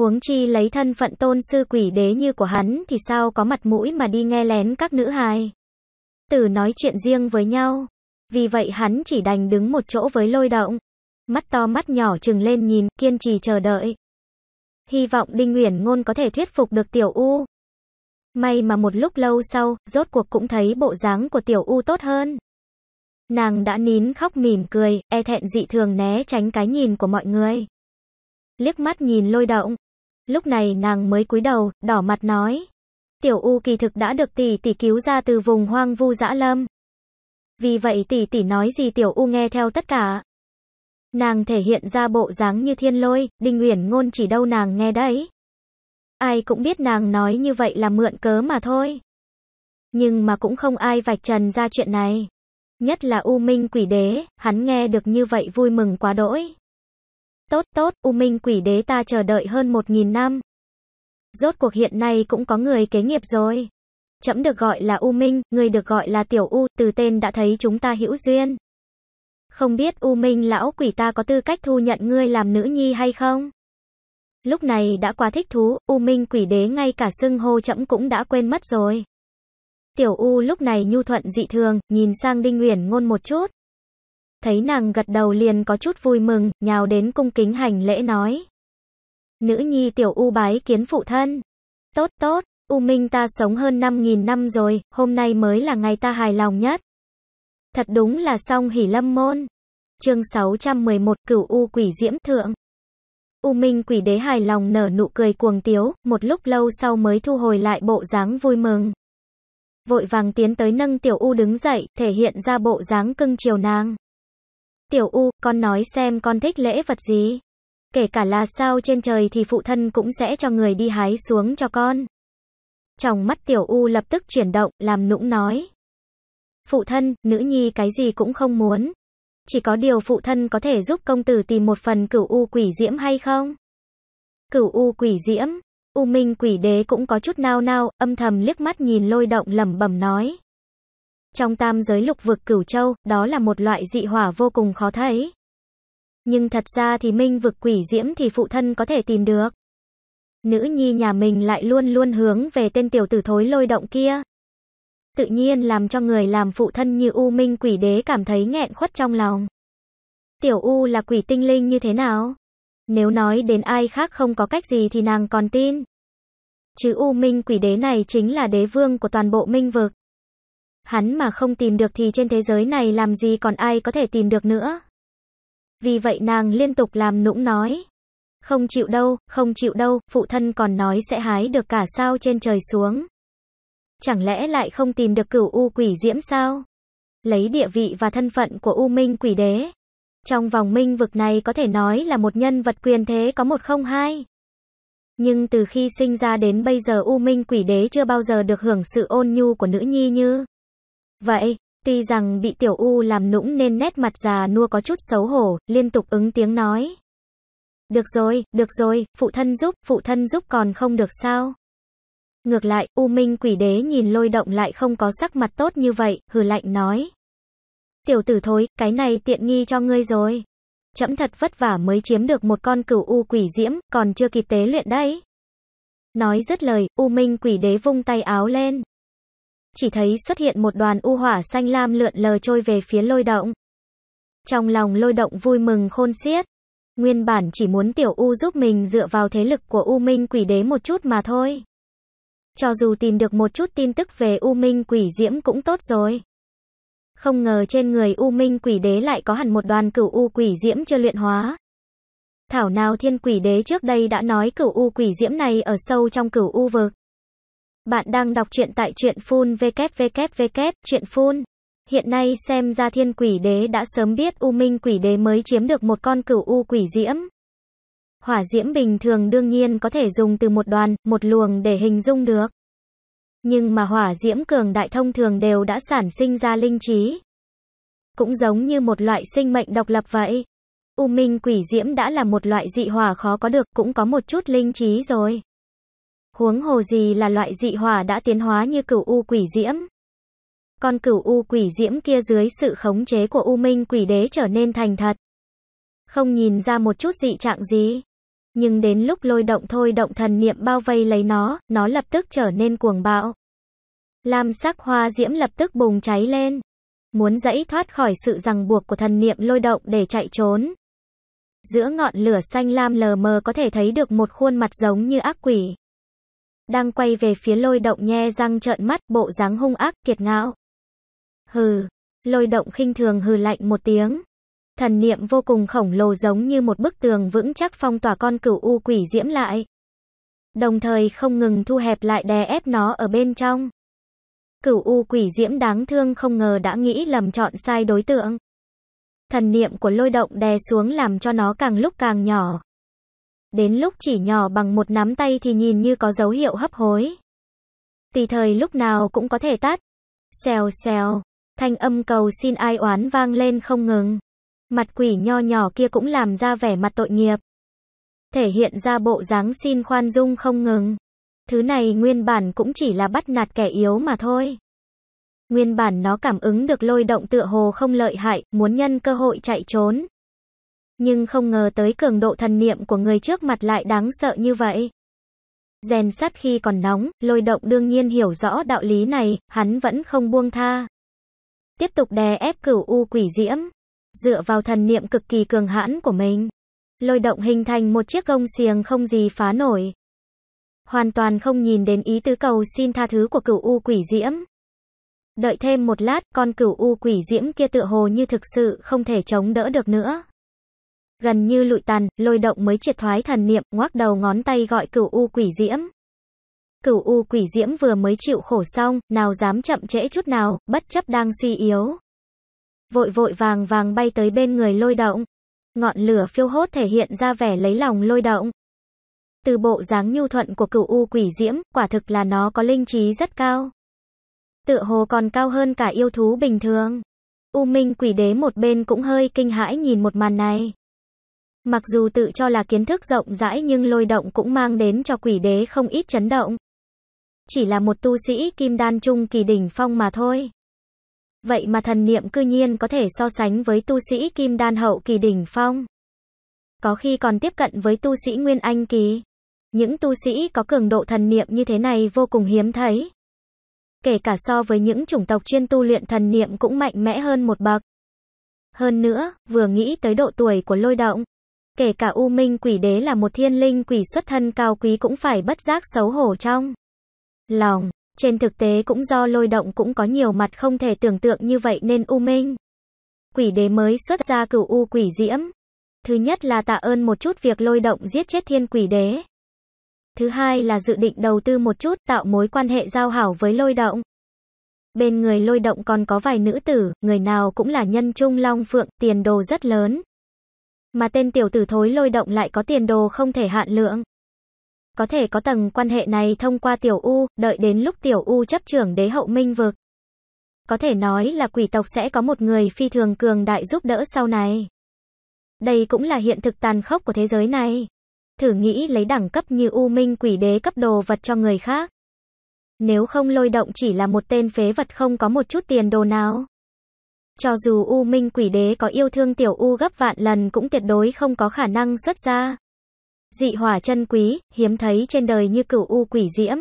huống chi lấy thân phận tôn sư quỷ đế như của hắn thì sao có mặt mũi mà đi nghe lén các nữ hài. Tử nói chuyện riêng với nhau, vì vậy hắn chỉ đành đứng một chỗ với lôi động, mắt to mắt nhỏ trừng lên nhìn, kiên trì chờ đợi. Hy vọng Đinh Nguyễn Ngôn có thể thuyết phục được Tiểu U. May mà một lúc lâu sau, rốt cuộc cũng thấy bộ dáng của Tiểu U tốt hơn. Nàng đã nín khóc mỉm cười, e thẹn dị thường né tránh cái nhìn của mọi người liếc mắt nhìn lôi động, Lúc này nàng mới cúi đầu, đỏ mặt nói. Tiểu U kỳ thực đã được tỷ tỷ cứu ra từ vùng hoang vu dã lâm. Vì vậy tỷ tỷ nói gì Tiểu U nghe theo tất cả. Nàng thể hiện ra bộ dáng như thiên lôi, đinh uyển ngôn chỉ đâu nàng nghe đấy. Ai cũng biết nàng nói như vậy là mượn cớ mà thôi. Nhưng mà cũng không ai vạch trần ra chuyện này. Nhất là U Minh quỷ đế, hắn nghe được như vậy vui mừng quá đỗi. Tốt tốt, U Minh quỷ đế ta chờ đợi hơn một nghìn năm. Rốt cuộc hiện nay cũng có người kế nghiệp rồi. Chấm được gọi là U Minh, người được gọi là Tiểu U, từ tên đã thấy chúng ta hữu duyên. Không biết U Minh lão quỷ ta có tư cách thu nhận ngươi làm nữ nhi hay không? Lúc này đã quá thích thú, U Minh quỷ đế ngay cả xưng hô chẫm cũng đã quên mất rồi. Tiểu U lúc này nhu thuận dị thường, nhìn sang Đinh nguyễn ngôn một chút. Thấy nàng gật đầu liền có chút vui mừng, nhào đến cung kính hành lễ nói. Nữ nhi tiểu u bái kiến phụ thân. Tốt tốt, u minh ta sống hơn 5.000 năm rồi, hôm nay mới là ngày ta hài lòng nhất. Thật đúng là xong hỉ lâm môn. Chương 611 cửu u quỷ diễm thượng. U Minh quỷ đế hài lòng nở nụ cười cuồng tiếu, một lúc lâu sau mới thu hồi lại bộ dáng vui mừng. Vội vàng tiến tới nâng tiểu U đứng dậy, thể hiện ra bộ dáng cưng chiều nàng. Tiểu U, con nói xem con thích lễ vật gì. Kể cả là sao trên trời thì phụ thân cũng sẽ cho người đi hái xuống cho con. Trong mắt Tiểu U lập tức chuyển động, làm nũng nói. Phụ thân, nữ nhi cái gì cũng không muốn. Chỉ có điều phụ thân có thể giúp công tử tìm một phần cửu U quỷ diễm hay không? Cửu U quỷ diễm, U Minh quỷ đế cũng có chút nao nao, âm thầm liếc mắt nhìn lôi động lẩm bẩm nói. Trong tam giới lục vực cửu châu, đó là một loại dị hỏa vô cùng khó thấy. Nhưng thật ra thì minh vực quỷ diễm thì phụ thân có thể tìm được. Nữ nhi nhà mình lại luôn luôn hướng về tên tiểu tử thối lôi động kia. Tự nhiên làm cho người làm phụ thân như U Minh quỷ đế cảm thấy nghẹn khuất trong lòng. Tiểu U là quỷ tinh linh như thế nào? Nếu nói đến ai khác không có cách gì thì nàng còn tin. Chứ U Minh quỷ đế này chính là đế vương của toàn bộ minh vực. Hắn mà không tìm được thì trên thế giới này làm gì còn ai có thể tìm được nữa. Vì vậy nàng liên tục làm nũng nói. Không chịu đâu, không chịu đâu, phụ thân còn nói sẽ hái được cả sao trên trời xuống. Chẳng lẽ lại không tìm được cửu U quỷ diễm sao? Lấy địa vị và thân phận của U Minh quỷ đế. Trong vòng minh vực này có thể nói là một nhân vật quyền thế có một không hai. Nhưng từ khi sinh ra đến bây giờ U Minh quỷ đế chưa bao giờ được hưởng sự ôn nhu của nữ nhi như... Vậy, tuy rằng bị tiểu U làm nũng nên nét mặt già nua có chút xấu hổ, liên tục ứng tiếng nói. Được rồi, được rồi, phụ thân giúp, phụ thân giúp còn không được sao? Ngược lại, U Minh quỷ đế nhìn lôi động lại không có sắc mặt tốt như vậy, hừ lạnh nói. Tiểu tử thối, cái này tiện nghi cho ngươi rồi. trẫm thật vất vả mới chiếm được một con cửu U quỷ diễm, còn chưa kịp tế luyện đấy. Nói dứt lời, U Minh quỷ đế vung tay áo lên. Chỉ thấy xuất hiện một đoàn u hỏa xanh lam lượn lờ trôi về phía lôi động. Trong lòng lôi động vui mừng khôn xiết. Nguyên bản chỉ muốn tiểu U giúp mình dựa vào thế lực của U Minh quỷ đế một chút mà thôi. Cho dù tìm được một chút tin tức về U Minh quỷ diễm cũng tốt rồi. Không ngờ trên người U Minh quỷ đế lại có hẳn một đoàn cửu U quỷ diễm chưa luyện hóa. Thảo nào thiên quỷ đế trước đây đã nói cửu U quỷ diễm này ở sâu trong cửu U vực. Bạn đang đọc truyện tại truyện phun www truyện phun. Hiện nay xem ra thiên quỷ đế đã sớm biết U Minh quỷ đế mới chiếm được một con cửu U quỷ diễm. Hỏa diễm bình thường đương nhiên có thể dùng từ một đoàn, một luồng để hình dung được. Nhưng mà hỏa diễm cường đại thông thường đều đã sản sinh ra linh trí. Cũng giống như một loại sinh mệnh độc lập vậy. U Minh quỷ diễm đã là một loại dị hỏa khó có được cũng có một chút linh trí rồi huống hồ gì là loại dị hỏa đã tiến hóa như cửu u quỷ diễm. Con cửu u quỷ diễm kia dưới sự khống chế của U Minh quỷ đế trở nên thành thật. Không nhìn ra một chút dị trạng gì. Nhưng đến lúc lôi động thôi động thần niệm bao vây lấy nó, nó lập tức trở nên cuồng bạo. Lam sắc hoa diễm lập tức bùng cháy lên. Muốn dẫy thoát khỏi sự ràng buộc của thần niệm lôi động để chạy trốn. Giữa ngọn lửa xanh lam lờ mờ có thể thấy được một khuôn mặt giống như ác quỷ đang quay về phía lôi động nhe răng trợn mắt, bộ dáng hung ác, kiệt ngạo. Hừ, lôi động khinh thường hừ lạnh một tiếng. Thần niệm vô cùng khổng lồ giống như một bức tường vững chắc phong tỏa con cửu u quỷ diễm lại. Đồng thời không ngừng thu hẹp lại đè ép nó ở bên trong. Cửu u quỷ diễm đáng thương không ngờ đã nghĩ lầm chọn sai đối tượng. Thần niệm của lôi động đè xuống làm cho nó càng lúc càng nhỏ, Đến lúc chỉ nhỏ bằng một nắm tay thì nhìn như có dấu hiệu hấp hối. Tùy thời lúc nào cũng có thể tắt. Xèo xèo, thanh âm cầu xin ai oán vang lên không ngừng. Mặt quỷ nho nhỏ kia cũng làm ra vẻ mặt tội nghiệp. Thể hiện ra bộ dáng xin khoan dung không ngừng. Thứ này nguyên bản cũng chỉ là bắt nạt kẻ yếu mà thôi. Nguyên bản nó cảm ứng được lôi động tựa hồ không lợi hại, muốn nhân cơ hội chạy trốn, nhưng không ngờ tới cường độ thần niệm của người trước mặt lại đáng sợ như vậy. Rèn sắt khi còn nóng, lôi động đương nhiên hiểu rõ đạo lý này, hắn vẫn không buông tha. Tiếp tục đè ép cửu u quỷ diễm, dựa vào thần niệm cực kỳ cường hãn của mình. Lôi động hình thành một chiếc gông xiềng không gì phá nổi. Hoàn toàn không nhìn đến ý tứ cầu xin tha thứ của cửu u quỷ diễm. Đợi thêm một lát, con cửu u quỷ diễm kia tựa hồ như thực sự không thể chống đỡ được nữa gần như lụi tàn, lôi động mới triệt thoái thần niệm, ngoác đầu ngón tay gọi cửu u quỷ diễm. Cửu u quỷ diễm vừa mới chịu khổ xong, nào dám chậm trễ chút nào, bất chấp đang suy yếu. Vội vội vàng vàng bay tới bên người lôi động. Ngọn lửa phiêu hốt thể hiện ra vẻ lấy lòng lôi động. Từ bộ dáng nhu thuận của cửu u quỷ diễm, quả thực là nó có linh trí rất cao. Tựa hồ còn cao hơn cả yêu thú bình thường. U Minh quỷ đế một bên cũng hơi kinh hãi nhìn một màn này. Mặc dù tự cho là kiến thức rộng rãi nhưng lôi động cũng mang đến cho quỷ đế không ít chấn động. Chỉ là một tu sĩ kim đan trung kỳ đỉnh phong mà thôi. Vậy mà thần niệm cư nhiên có thể so sánh với tu sĩ kim đan hậu kỳ đỉnh phong. Có khi còn tiếp cận với tu sĩ nguyên anh kỳ. Những tu sĩ có cường độ thần niệm như thế này vô cùng hiếm thấy. Kể cả so với những chủng tộc chuyên tu luyện thần niệm cũng mạnh mẽ hơn một bậc. Hơn nữa, vừa nghĩ tới độ tuổi của lôi động, Kể cả U Minh Quỷ Đế là một thiên linh quỷ xuất thân cao quý cũng phải bất giác xấu hổ trong lòng. Trên thực tế cũng do lôi động cũng có nhiều mặt không thể tưởng tượng như vậy nên U Minh Quỷ Đế mới xuất ra cửu U Quỷ Diễm. Thứ nhất là tạ ơn một chút việc lôi động giết chết thiên quỷ đế. Thứ hai là dự định đầu tư một chút tạo mối quan hệ giao hảo với lôi động. Bên người lôi động còn có vài nữ tử, người nào cũng là nhân trung long phượng, tiền đồ rất lớn. Mà tên tiểu tử thối lôi động lại có tiền đồ không thể hạn lượng. Có thể có tầng quan hệ này thông qua tiểu U, đợi đến lúc tiểu U chấp trưởng đế hậu minh vực. Có thể nói là quỷ tộc sẽ có một người phi thường cường đại giúp đỡ sau này. Đây cũng là hiện thực tàn khốc của thế giới này. Thử nghĩ lấy đẳng cấp như U Minh quỷ đế cấp đồ vật cho người khác. Nếu không lôi động chỉ là một tên phế vật không có một chút tiền đồ nào. Cho dù U Minh Quỷ Đế có yêu thương tiểu U gấp vạn lần cũng tuyệt đối không có khả năng xuất ra. Dị hỏa chân quý, hiếm thấy trên đời như cửu U Quỷ Diễm.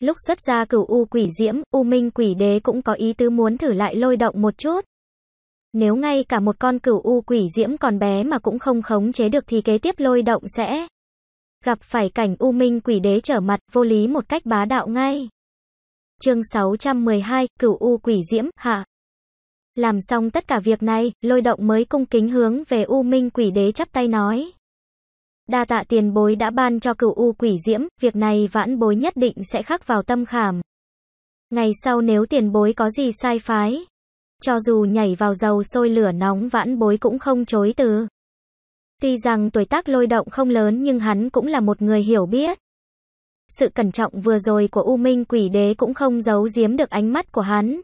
Lúc xuất ra cửu U Quỷ Diễm, U Minh Quỷ Đế cũng có ý tứ muốn thử lại lôi động một chút. Nếu ngay cả một con cửu U Quỷ Diễm còn bé mà cũng không khống chế được thì kế tiếp lôi động sẽ gặp phải cảnh U Minh Quỷ Đế trở mặt vô lý một cách bá đạo ngay. Chương 612, Cửu U Quỷ Diễm, hạ. Làm xong tất cả việc này, lôi động mới cung kính hướng về U Minh quỷ đế chắp tay nói. Đa tạ tiền bối đã ban cho cửu U quỷ diễm, việc này vãn bối nhất định sẽ khắc vào tâm khảm. Ngày sau nếu tiền bối có gì sai phái, cho dù nhảy vào dầu sôi lửa nóng vãn bối cũng không chối từ. Tuy rằng tuổi tác lôi động không lớn nhưng hắn cũng là một người hiểu biết. Sự cẩn trọng vừa rồi của U Minh quỷ đế cũng không giấu giếm được ánh mắt của hắn,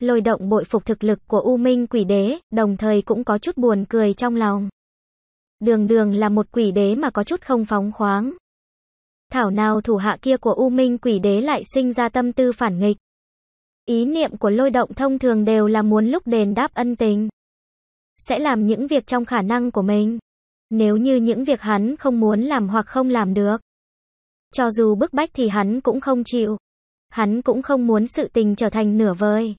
lôi động bội phục thực lực của U Minh quỷ đế, đồng thời cũng có chút buồn cười trong lòng. Đường đường là một quỷ đế mà có chút không phóng khoáng. Thảo nào thủ hạ kia của U Minh quỷ đế lại sinh ra tâm tư phản nghịch. Ý niệm của lôi động thông thường đều là muốn lúc đền đáp ân tình. Sẽ làm những việc trong khả năng của mình. Nếu như những việc hắn không muốn làm hoặc không làm được. Cho dù bức bách thì hắn cũng không chịu. Hắn cũng không muốn sự tình trở thành nửa vời.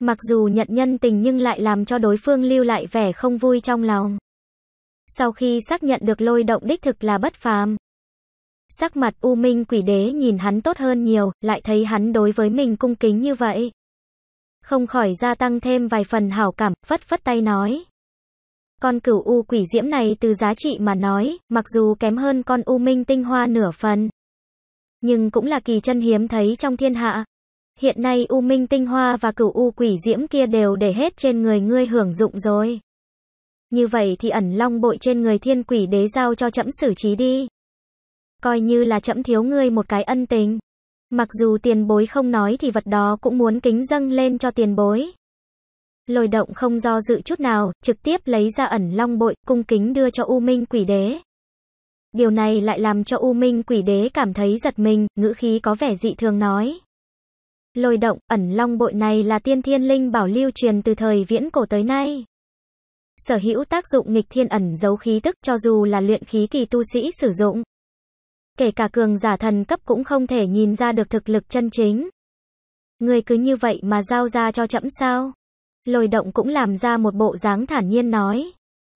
Mặc dù nhận nhân tình nhưng lại làm cho đối phương lưu lại vẻ không vui trong lòng. Sau khi xác nhận được lôi động đích thực là bất phàm. Sắc mặt U Minh quỷ đế nhìn hắn tốt hơn nhiều, lại thấy hắn đối với mình cung kính như vậy. Không khỏi gia tăng thêm vài phần hảo cảm, phất phất tay nói. Con cửu U quỷ diễm này từ giá trị mà nói, mặc dù kém hơn con U Minh tinh hoa nửa phần. Nhưng cũng là kỳ chân hiếm thấy trong thiên hạ, Hiện nay U Minh Tinh Hoa và cửu U Quỷ Diễm kia đều để hết trên người ngươi hưởng dụng rồi. Như vậy thì ẩn long bội trên người thiên quỷ đế giao cho chậm xử trí đi. Coi như là chậm thiếu ngươi một cái ân tình. Mặc dù tiền bối không nói thì vật đó cũng muốn kính dâng lên cho tiền bối. lồi động không do dự chút nào, trực tiếp lấy ra ẩn long bội, cung kính đưa cho U Minh quỷ đế. Điều này lại làm cho U Minh quỷ đế cảm thấy giật mình, ngữ khí có vẻ dị thường nói. Lôi động, ẩn long bội này là tiên thiên linh bảo lưu truyền từ thời viễn cổ tới nay. Sở hữu tác dụng nghịch thiên ẩn giấu khí tức cho dù là luyện khí kỳ tu sĩ sử dụng. Kể cả cường giả thần cấp cũng không thể nhìn ra được thực lực chân chính. Người cứ như vậy mà giao ra cho chậm sao? Lôi động cũng làm ra một bộ dáng thản nhiên nói.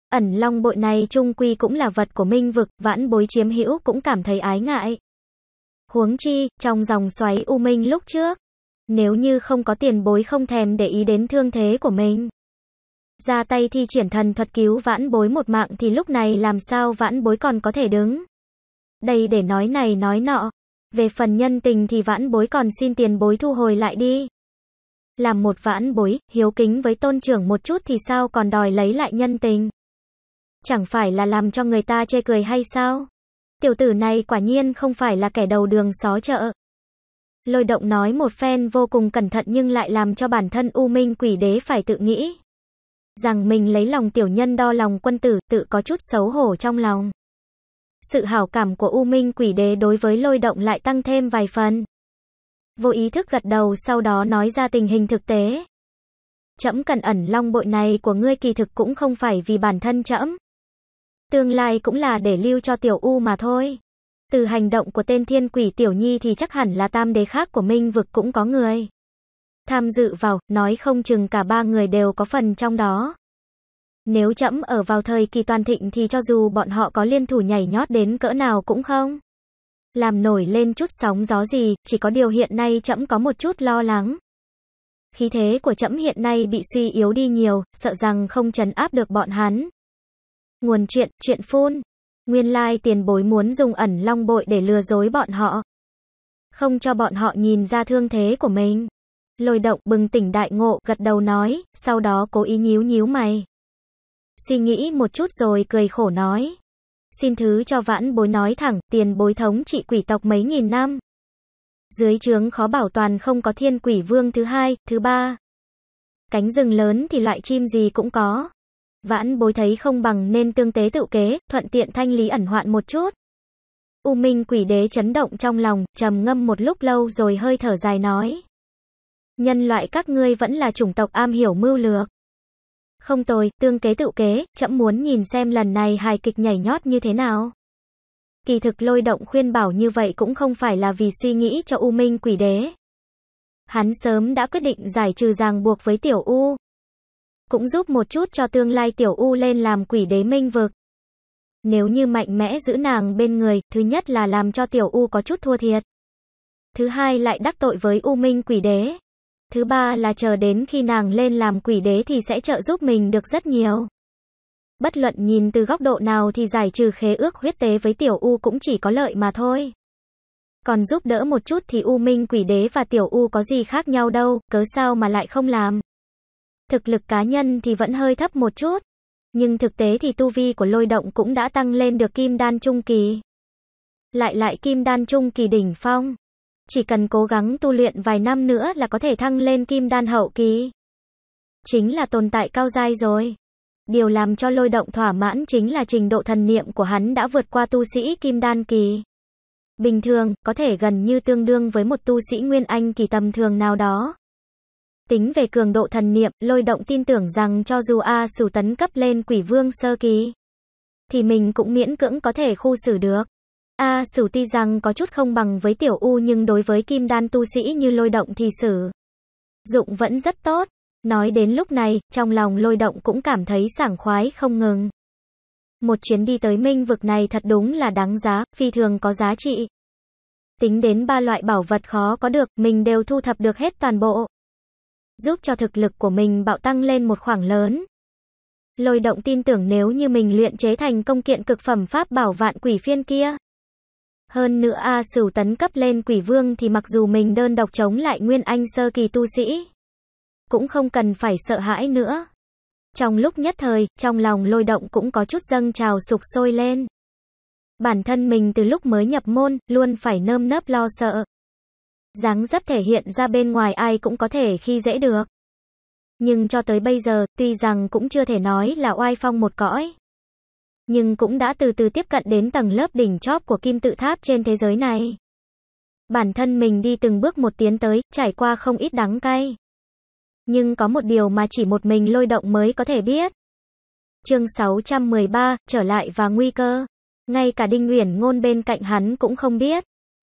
Ẩn long bội này trung quy cũng là vật của minh vực, vãn bối chiếm hữu cũng cảm thấy ái ngại. Huống chi, trong dòng xoáy u minh lúc trước, nếu như không có tiền bối không thèm để ý đến thương thế của mình. Ra tay thi triển thần thuật cứu vãn bối một mạng thì lúc này làm sao vãn bối còn có thể đứng. Đây để nói này nói nọ. Về phần nhân tình thì vãn bối còn xin tiền bối thu hồi lại đi. Làm một vãn bối, hiếu kính với tôn trưởng một chút thì sao còn đòi lấy lại nhân tình. Chẳng phải là làm cho người ta chê cười hay sao? Tiểu tử này quả nhiên không phải là kẻ đầu đường xó chợ. Lôi động nói một phen vô cùng cẩn thận nhưng lại làm cho bản thân U Minh quỷ đế phải tự nghĩ. Rằng mình lấy lòng tiểu nhân đo lòng quân tử tự có chút xấu hổ trong lòng. Sự hảo cảm của U Minh quỷ đế đối với lôi động lại tăng thêm vài phần. Vô ý thức gật đầu sau đó nói ra tình hình thực tế. Chấm cần ẩn long bội này của ngươi kỳ thực cũng không phải vì bản thân chấm. Tương lai cũng là để lưu cho tiểu U mà thôi từ hành động của tên thiên quỷ tiểu nhi thì chắc hẳn là tam đế khác của minh vực cũng có người. Tham dự vào, nói không chừng cả ba người đều có phần trong đó. Nếu chậm ở vào thời kỳ toàn thịnh thì cho dù bọn họ có liên thủ nhảy nhót đến cỡ nào cũng không. Làm nổi lên chút sóng gió gì, chỉ có điều hiện nay chậm có một chút lo lắng. Khí thế của chậm hiện nay bị suy yếu đi nhiều, sợ rằng không trấn áp được bọn hắn. Nguồn chuyện, chuyện phun. Nguyên lai tiền bối muốn dùng ẩn long bội để lừa dối bọn họ. Không cho bọn họ nhìn ra thương thế của mình. Lôi động bừng tỉnh đại ngộ gật đầu nói, sau đó cố ý nhíu nhíu mày. Suy nghĩ một chút rồi cười khổ nói. Xin thứ cho vãn bối nói thẳng, tiền bối thống trị quỷ tộc mấy nghìn năm. Dưới trướng khó bảo toàn không có thiên quỷ vương thứ hai, thứ ba. Cánh rừng lớn thì loại chim gì cũng có. Vãn bối thấy không bằng nên tương tế tự kế, thuận tiện thanh lý ẩn hoạn một chút. U Minh quỷ đế chấn động trong lòng, trầm ngâm một lúc lâu rồi hơi thở dài nói. Nhân loại các ngươi vẫn là chủng tộc am hiểu mưu lược. Không tồi, tương kế tự kế, chậm muốn nhìn xem lần này hài kịch nhảy nhót như thế nào. Kỳ thực lôi động khuyên bảo như vậy cũng không phải là vì suy nghĩ cho U Minh quỷ đế. Hắn sớm đã quyết định giải trừ ràng buộc với tiểu U cũng giúp một chút cho tương lai tiểu U lên làm quỷ đế minh vực. Nếu như mạnh mẽ giữ nàng bên người, thứ nhất là làm cho tiểu U có chút thua thiệt. Thứ hai lại đắc tội với U Minh quỷ đế. Thứ ba là chờ đến khi nàng lên làm quỷ đế thì sẽ trợ giúp mình được rất nhiều. Bất luận nhìn từ góc độ nào thì giải trừ khế ước huyết tế với tiểu U cũng chỉ có lợi mà thôi. Còn giúp đỡ một chút thì U Minh quỷ đế và tiểu U có gì khác nhau đâu, cớ sao mà lại không làm. Thực lực cá nhân thì vẫn hơi thấp một chút, nhưng thực tế thì tu vi của lôi động cũng đã tăng lên được kim đan trung kỳ. Lại lại kim đan trung kỳ đỉnh phong. Chỉ cần cố gắng tu luyện vài năm nữa là có thể thăng lên kim đan hậu kỳ. Chính là tồn tại cao giai rồi. Điều làm cho lôi động thỏa mãn chính là trình độ thần niệm của hắn đã vượt qua tu sĩ kim đan kỳ. Bình thường, có thể gần như tương đương với một tu sĩ nguyên anh kỳ tầm thường nào đó. Tính về cường độ thần niệm, lôi động tin tưởng rằng cho dù A sử tấn cấp lên quỷ vương sơ ký, thì mình cũng miễn cưỡng có thể khu xử được. A sử tuy rằng có chút không bằng với tiểu U nhưng đối với kim đan tu sĩ như lôi động thì xử dụng vẫn rất tốt. Nói đến lúc này, trong lòng lôi động cũng cảm thấy sảng khoái không ngừng. Một chuyến đi tới minh vực này thật đúng là đáng giá, phi thường có giá trị. Tính đến ba loại bảo vật khó có được, mình đều thu thập được hết toàn bộ giúp cho thực lực của mình bạo tăng lên một khoảng lớn. Lôi động tin tưởng nếu như mình luyện chế thành công kiện cực phẩm pháp bảo vạn quỷ phiên kia. Hơn nữa A Sửu tấn cấp lên quỷ vương thì mặc dù mình đơn độc chống lại nguyên anh sơ kỳ tu sĩ, cũng không cần phải sợ hãi nữa. Trong lúc nhất thời, trong lòng lôi động cũng có chút dâng trào sục sôi lên. Bản thân mình từ lúc mới nhập môn, luôn phải nơm nớp lo sợ dáng dấp thể hiện ra bên ngoài ai cũng có thể khi dễ được. Nhưng cho tới bây giờ, tuy rằng cũng chưa thể nói là oai phong một cõi, nhưng cũng đã từ từ tiếp cận đến tầng lớp đỉnh chóp của kim tự tháp trên thế giới này. Bản thân mình đi từng bước một tiến tới, trải qua không ít đắng cay. Nhưng có một điều mà chỉ một mình lôi động mới có thể biết. Chương 613, trở lại và nguy cơ. Ngay cả Đinh Uyển Ngôn bên cạnh hắn cũng không biết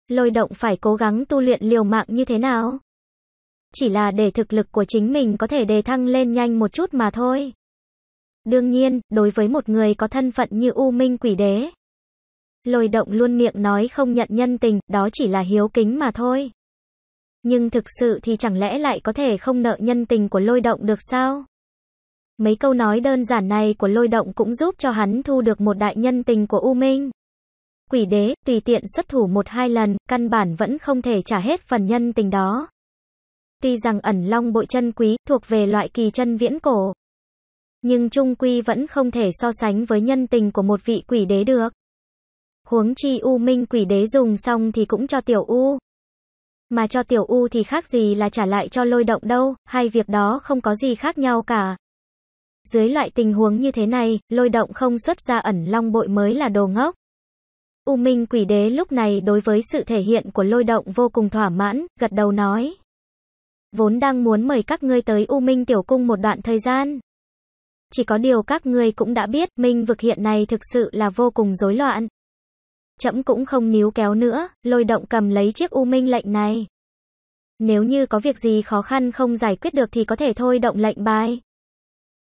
lôi động phải cố gắng tu luyện liều mạng như thế nào. Chỉ là để thực lực của chính mình có thể đề thăng lên nhanh một chút mà thôi. Đương nhiên, đối với một người có thân phận như U Minh Quỷ Đế, lôi động luôn miệng nói không nhận nhân tình, đó chỉ là hiếu kính mà thôi. Nhưng thực sự thì chẳng lẽ lại có thể không nợ nhân tình của lôi động được sao? Mấy câu nói đơn giản này của lôi động cũng giúp cho hắn thu được một đại nhân tình của U Minh. Quỷ đế, tùy tiện xuất thủ một hai lần, căn bản vẫn không thể trả hết phần nhân tình đó. Tuy rằng ẩn long bội chân quý, thuộc về loại kỳ chân viễn cổ. Nhưng trung quy vẫn không thể so sánh với nhân tình của một vị quỷ đế được. Huống chi U Minh quỷ đế dùng xong thì cũng cho tiểu U. Mà cho tiểu U thì khác gì là trả lại cho lôi động đâu, hai việc đó không có gì khác nhau cả. Dưới loại tình huống như thế này, lôi động không xuất ra ẩn long bội mới là đồ ngốc. U Minh Quỷ Đế lúc này đối với sự thể hiện của lôi động vô cùng thỏa mãn, gật đầu nói. Vốn đang muốn mời các ngươi tới U Minh Tiểu Cung một đoạn thời gian. Chỉ có điều các ngươi cũng đã biết, Minh vực hiện này thực sự là vô cùng rối loạn. Chậm cũng không níu kéo nữa, lôi động cầm lấy chiếc U Minh lệnh này. Nếu như có việc gì khó khăn không giải quyết được thì có thể thôi động lệnh bài.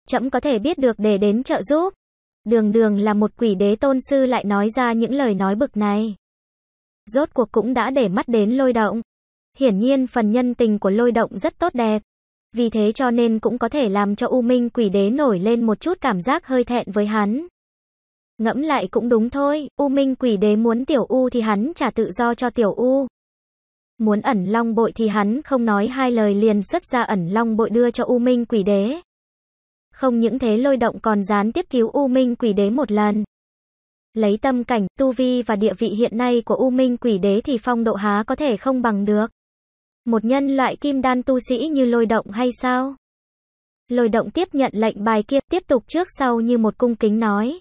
Chậm có thể biết được để đến trợ giúp đường đường là một quỷ đế tôn sư lại nói ra những lời nói bực này. Rốt cuộc cũng đã để mắt đến lôi động. Hiển nhiên phần nhân tình của lôi động rất tốt đẹp. Vì thế cho nên cũng có thể làm cho U Minh quỷ đế nổi lên một chút cảm giác hơi thẹn với hắn. Ngẫm lại cũng đúng thôi, U Minh quỷ đế muốn tiểu U thì hắn trả tự do cho tiểu U. Muốn ẩn long bội thì hắn không nói hai lời liền xuất ra ẩn long bội đưa cho U Minh quỷ đế. Không những thế lôi động còn gián tiếp cứu U Minh Quỷ Đế một lần. Lấy tâm cảnh, tu vi và địa vị hiện nay của U Minh Quỷ Đế thì phong độ há có thể không bằng được. Một nhân loại kim đan tu sĩ như lôi động hay sao? Lôi động tiếp nhận lệnh bài kia, tiếp tục trước sau như một cung kính nói.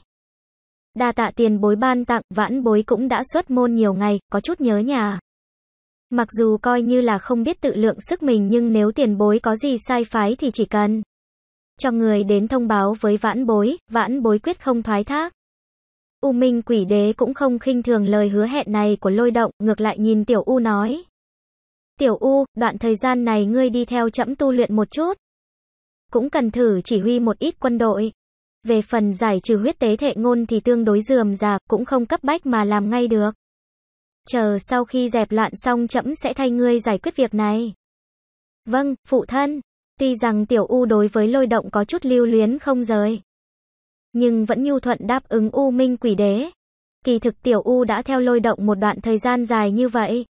Đa tạ tiền bối ban tặng, vãn bối cũng đã xuất môn nhiều ngày, có chút nhớ nhà. Mặc dù coi như là không biết tự lượng sức mình nhưng nếu tiền bối có gì sai phái thì chỉ cần cho người đến thông báo với vãn bối, vãn bối quyết không thoái thác. U Minh quỷ đế cũng không khinh thường lời hứa hẹn này của lôi động, ngược lại nhìn Tiểu U nói. Tiểu U, đoạn thời gian này ngươi đi theo chẫm tu luyện một chút. Cũng cần thử chỉ huy một ít quân đội. Về phần giải trừ huyết tế thệ ngôn thì tương đối dườm già cũng không cấp bách mà làm ngay được. Chờ sau khi dẹp loạn xong chẫm sẽ thay ngươi giải quyết việc này. Vâng, phụ thân. Tuy rằng tiểu U đối với lôi động có chút lưu luyến không rời, nhưng vẫn nhu thuận đáp ứng U Minh Quỷ Đế. Kỳ thực tiểu U đã theo lôi động một đoạn thời gian dài như vậy.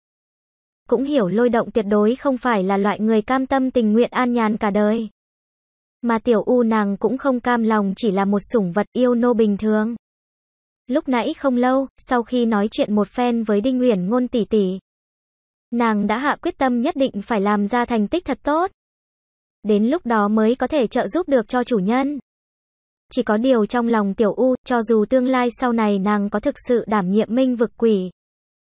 Cũng hiểu lôi động tuyệt đối không phải là loại người cam tâm tình nguyện an nhàn cả đời. Mà tiểu U nàng cũng không cam lòng chỉ là một sủng vật yêu nô bình thường. Lúc nãy không lâu, sau khi nói chuyện một phen với Đinh nguyễn Ngôn tỷ tỷ, nàng đã hạ quyết tâm nhất định phải làm ra thành tích thật tốt đến lúc đó mới có thể trợ giúp được cho chủ nhân. Chỉ có điều trong lòng tiểu U, cho dù tương lai sau này nàng có thực sự đảm nhiệm minh vực quỷ.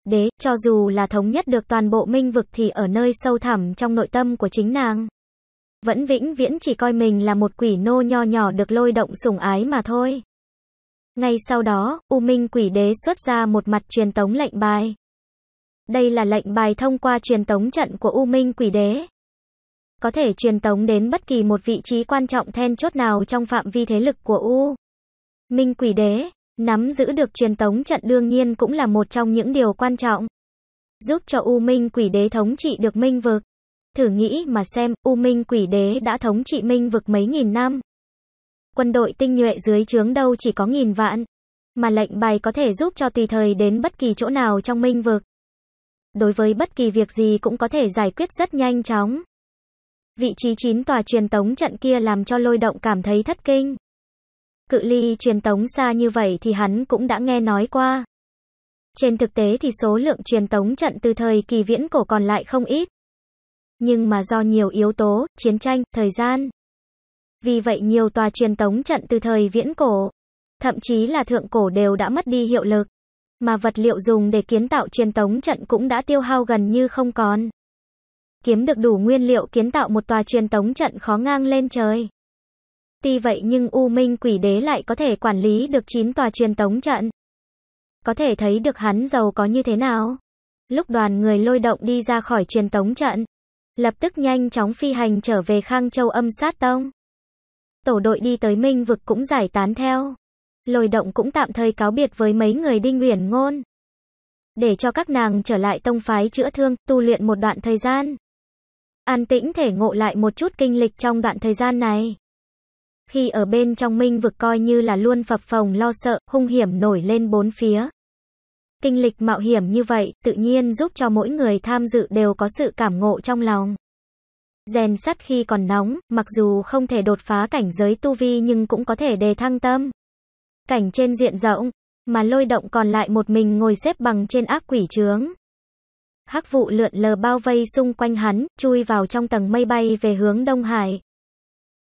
Đế, cho dù là thống nhất được toàn bộ minh vực thì ở nơi sâu thẳm trong nội tâm của chính nàng. Vẫn vĩnh viễn chỉ coi mình là một quỷ nô nho nhỏ được lôi động sủng ái mà thôi. Ngay sau đó, U Minh quỷ đế xuất ra một mặt truyền tống lệnh bài. Đây là lệnh bài thông qua truyền tống trận của U Minh quỷ đế có thể truyền tống đến bất kỳ một vị trí quan trọng then chốt nào trong phạm vi thế lực của U. Minh Quỷ Đế, nắm giữ được truyền tống trận đương nhiên cũng là một trong những điều quan trọng. Giúp cho U Minh Quỷ Đế thống trị được Minh Vực. Thử nghĩ mà xem, U Minh Quỷ Đế đã thống trị Minh Vực mấy nghìn năm. Quân đội tinh nhuệ dưới trướng đâu chỉ có nghìn vạn. Mà lệnh bài có thể giúp cho tùy thời đến bất kỳ chỗ nào trong Minh Vực. Đối với bất kỳ việc gì cũng có thể giải quyết rất nhanh chóng. Vị trí chín tòa truyền tống trận kia làm cho lôi động cảm thấy thất kinh. Cự ly truyền tống xa như vậy thì hắn cũng đã nghe nói qua. Trên thực tế thì số lượng truyền tống trận từ thời kỳ viễn cổ còn lại không ít. Nhưng mà do nhiều yếu tố, chiến tranh, thời gian. Vì vậy nhiều tòa truyền tống trận từ thời viễn cổ, thậm chí là thượng cổ đều đã mất đi hiệu lực. Mà vật liệu dùng để kiến tạo truyền tống trận cũng đã tiêu hao gần như không còn kiếm được đủ nguyên liệu kiến tạo một tòa truyền tống trận khó ngang lên trời. Tuy vậy nhưng U Minh Quỷ Đế lại có thể quản lý được 9 tòa truyền tống trận. Có thể thấy được hắn giàu có như thế nào. Lúc đoàn người lôi động đi ra khỏi truyền tống trận, lập tức nhanh chóng phi hành trở về Khang Châu Âm Sát Tông. Tổ đội đi tới Minh vực cũng giải tán theo. Lôi động cũng tạm thời cáo biệt với mấy người Đinh Uyển Ngôn, để cho các nàng trở lại tông phái chữa thương, tu luyện một đoạn thời gian. An tĩnh thể ngộ lại một chút kinh lịch trong đoạn thời gian này. Khi ở bên trong minh vực coi như là luôn phập phòng lo sợ, hung hiểm nổi lên bốn phía. Kinh lịch mạo hiểm như vậy, tự nhiên giúp cho mỗi người tham dự đều có sự cảm ngộ trong lòng. Rèn sắt khi còn nóng, mặc dù không thể đột phá cảnh giới tu vi nhưng cũng có thể đề thăng tâm. Cảnh trên diện rộng, mà lôi động còn lại một mình ngồi xếp bằng trên ác quỷ trướng hắc vụ lượn lờ bao vây xung quanh hắn, chui vào trong tầng mây bay về hướng Đông Hải.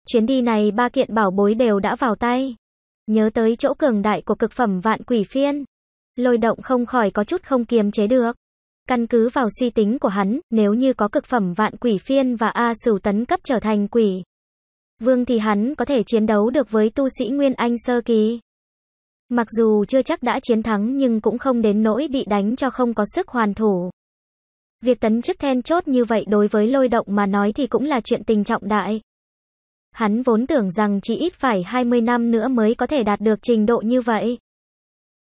Chuyến đi này ba kiện bảo bối đều đã vào tay. Nhớ tới chỗ cường đại của cực phẩm vạn quỷ phiên. Lôi động không khỏi có chút không kiềm chế được. Căn cứ vào suy tính của hắn, nếu như có cực phẩm vạn quỷ phiên và A sửu tấn cấp trở thành quỷ. Vương thì hắn có thể chiến đấu được với tu sĩ Nguyên Anh Sơ Kỳ. Mặc dù chưa chắc đã chiến thắng nhưng cũng không đến nỗi bị đánh cho không có sức hoàn thủ. Việc tấn chức then chốt như vậy đối với lôi động mà nói thì cũng là chuyện tình trọng đại. Hắn vốn tưởng rằng chỉ ít phải 20 năm nữa mới có thể đạt được trình độ như vậy.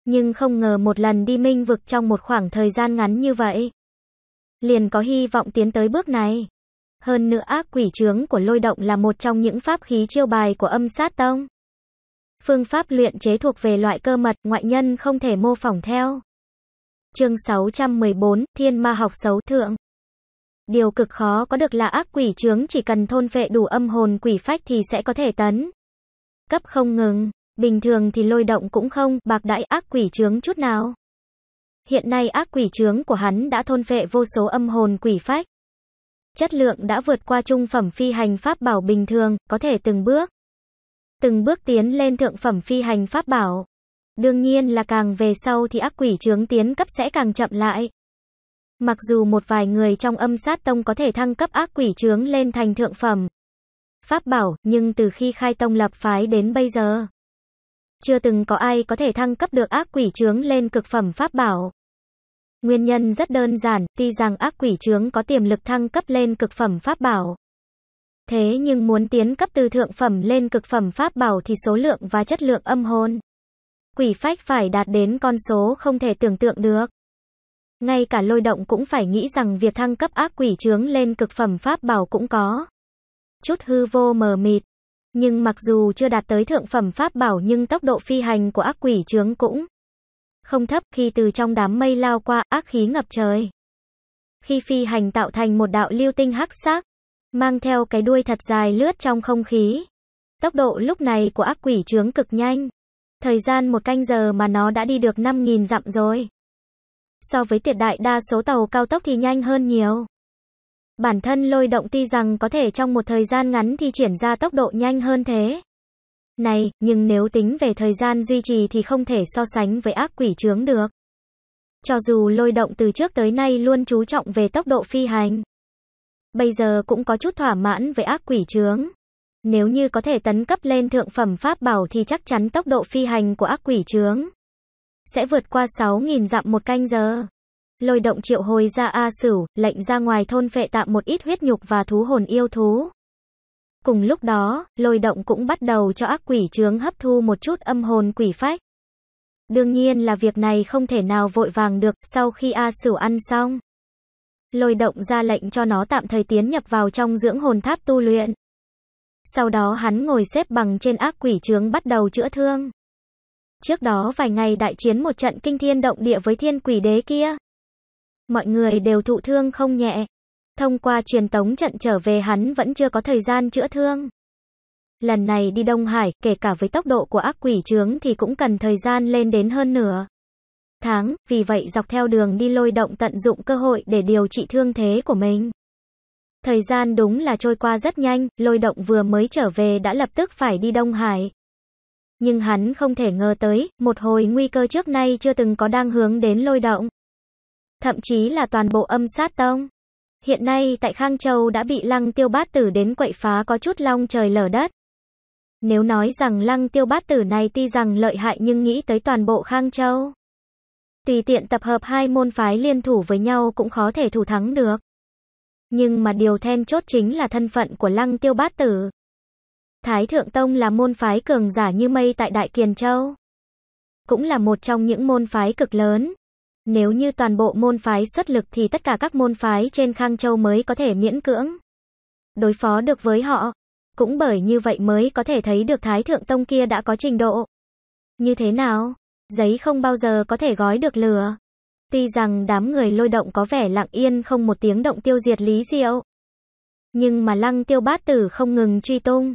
Nhưng không ngờ một lần đi minh vực trong một khoảng thời gian ngắn như vậy. Liền có hy vọng tiến tới bước này. Hơn nữa ác quỷ trướng của lôi động là một trong những pháp khí chiêu bài của âm sát tông. Phương pháp luyện chế thuộc về loại cơ mật ngoại nhân không thể mô phỏng theo. Chương 614, Thiên ma học xấu thượng. Điều cực khó có được là ác quỷ chướng chỉ cần thôn vệ đủ âm hồn quỷ phách thì sẽ có thể tấn. Cấp không ngừng, bình thường thì lôi động cũng không, bạc đại ác quỷ chướng chút nào. Hiện nay ác quỷ chướng của hắn đã thôn vệ vô số âm hồn quỷ phách. Chất lượng đã vượt qua trung phẩm phi hành pháp bảo bình thường, có thể từng bước. Từng bước tiến lên thượng phẩm phi hành pháp bảo. Đương nhiên là càng về sau thì ác quỷ chướng tiến cấp sẽ càng chậm lại. Mặc dù một vài người trong âm sát tông có thể thăng cấp ác quỷ chướng lên thành thượng phẩm. Pháp bảo, nhưng từ khi khai tông lập phái đến bây giờ, chưa từng có ai có thể thăng cấp được ác quỷ chướng lên cực phẩm pháp bảo. Nguyên nhân rất đơn giản, tuy rằng ác quỷ chướng có tiềm lực thăng cấp lên cực phẩm pháp bảo. Thế nhưng muốn tiến cấp từ thượng phẩm lên cực phẩm pháp bảo thì số lượng và chất lượng âm hồn quỷ phách phải đạt đến con số không thể tưởng tượng được. Ngay cả lôi động cũng phải nghĩ rằng việc thăng cấp ác quỷ trướng lên cực phẩm pháp bảo cũng có. Chút hư vô mờ mịt. Nhưng mặc dù chưa đạt tới thượng phẩm pháp bảo nhưng tốc độ phi hành của ác quỷ trướng cũng không thấp khi từ trong đám mây lao qua ác khí ngập trời. Khi phi hành tạo thành một đạo lưu tinh hắc sắc, mang theo cái đuôi thật dài lướt trong không khí. Tốc độ lúc này của ác quỷ trướng cực nhanh. Thời gian một canh giờ mà nó đã đi được 5.000 dặm rồi. So với tuyệt đại đa số tàu cao tốc thì nhanh hơn nhiều. Bản thân lôi động tuy rằng có thể trong một thời gian ngắn thì triển ra tốc độ nhanh hơn thế. Này, nhưng nếu tính về thời gian duy trì thì không thể so sánh với ác quỷ trướng được. Cho dù lôi động từ trước tới nay luôn chú trọng về tốc độ phi hành. Bây giờ cũng có chút thỏa mãn với ác quỷ trướng. Nếu như có thể tấn cấp lên thượng phẩm pháp bảo thì chắc chắn tốc độ phi hành của ác quỷ trướng sẽ vượt qua 6.000 dặm một canh giờ. Lôi động triệu hồi ra A Sửu, lệnh ra ngoài thôn phệ tạm một ít huyết nhục và thú hồn yêu thú. Cùng lúc đó, lôi động cũng bắt đầu cho ác quỷ trướng hấp thu một chút âm hồn quỷ phách. Đương nhiên là việc này không thể nào vội vàng được sau khi A Sửu ăn xong. Lôi động ra lệnh cho nó tạm thời tiến nhập vào trong dưỡng hồn tháp tu luyện. Sau đó hắn ngồi xếp bằng trên ác quỷ trướng bắt đầu chữa thương. Trước đó vài ngày đại chiến một trận kinh thiên động địa với thiên quỷ đế kia. Mọi người đều thụ thương không nhẹ. Thông qua truyền tống trận trở về hắn vẫn chưa có thời gian chữa thương. Lần này đi Đông Hải, kể cả với tốc độ của ác quỷ trướng thì cũng cần thời gian lên đến hơn nửa tháng, vì vậy dọc theo đường đi lôi động tận dụng cơ hội để điều trị thương thế của mình. Thời gian đúng là trôi qua rất nhanh, lôi động vừa mới trở về đã lập tức phải đi Đông Hải. Nhưng hắn không thể ngờ tới, một hồi nguy cơ trước nay chưa từng có đang hướng đến lôi động. Thậm chí là toàn bộ âm sát tông. Hiện nay tại Khang Châu đã bị lăng tiêu bát tử đến quậy phá có chút long trời lở đất. Nếu nói rằng lăng tiêu bát tử này tuy rằng lợi hại nhưng nghĩ tới toàn bộ Khang Châu. Tùy tiện tập hợp hai môn phái liên thủ với nhau cũng khó thể thủ thắng được. Nhưng mà điều then chốt chính là thân phận của Lăng Tiêu Bát Tử. Thái Thượng Tông là môn phái cường giả như mây tại Đại Kiền Châu. Cũng là một trong những môn phái cực lớn. Nếu như toàn bộ môn phái xuất lực thì tất cả các môn phái trên Khang Châu mới có thể miễn cưỡng. Đối phó được với họ. Cũng bởi như vậy mới có thể thấy được Thái Thượng Tông kia đã có trình độ. Như thế nào? Giấy không bao giờ có thể gói được lửa. Tuy rằng đám người lôi động có vẻ lặng yên không một tiếng động tiêu diệt Lý Diệu. Nhưng mà lăng tiêu bát tử không ngừng truy tung.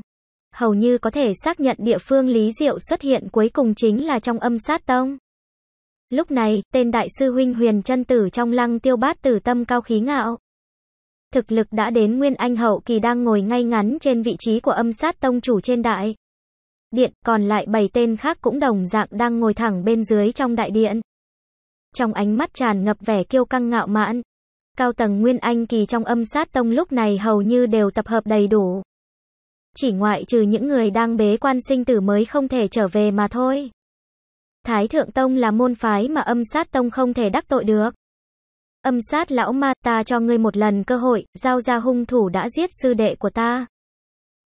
Hầu như có thể xác nhận địa phương Lý Diệu xuất hiện cuối cùng chính là trong âm sát tông. Lúc này, tên đại sư huynh huyền chân tử trong lăng tiêu bát tử tâm cao khí ngạo. Thực lực đã đến Nguyên Anh Hậu Kỳ đang ngồi ngay ngắn trên vị trí của âm sát tông chủ trên đại. Điện, còn lại bảy tên khác cũng đồng dạng đang ngồi thẳng bên dưới trong đại điện trong ánh mắt tràn ngập vẻ kiêu căng ngạo mạn, Cao tầng Nguyên Anh kỳ trong âm sát tông lúc này hầu như đều tập hợp đầy đủ. Chỉ ngoại trừ những người đang bế quan sinh tử mới không thể trở về mà thôi. Thái Thượng Tông là môn phái mà âm sát tông không thể đắc tội được. Âm sát lão ma ta cho ngươi một lần cơ hội, giao ra hung thủ đã giết sư đệ của ta.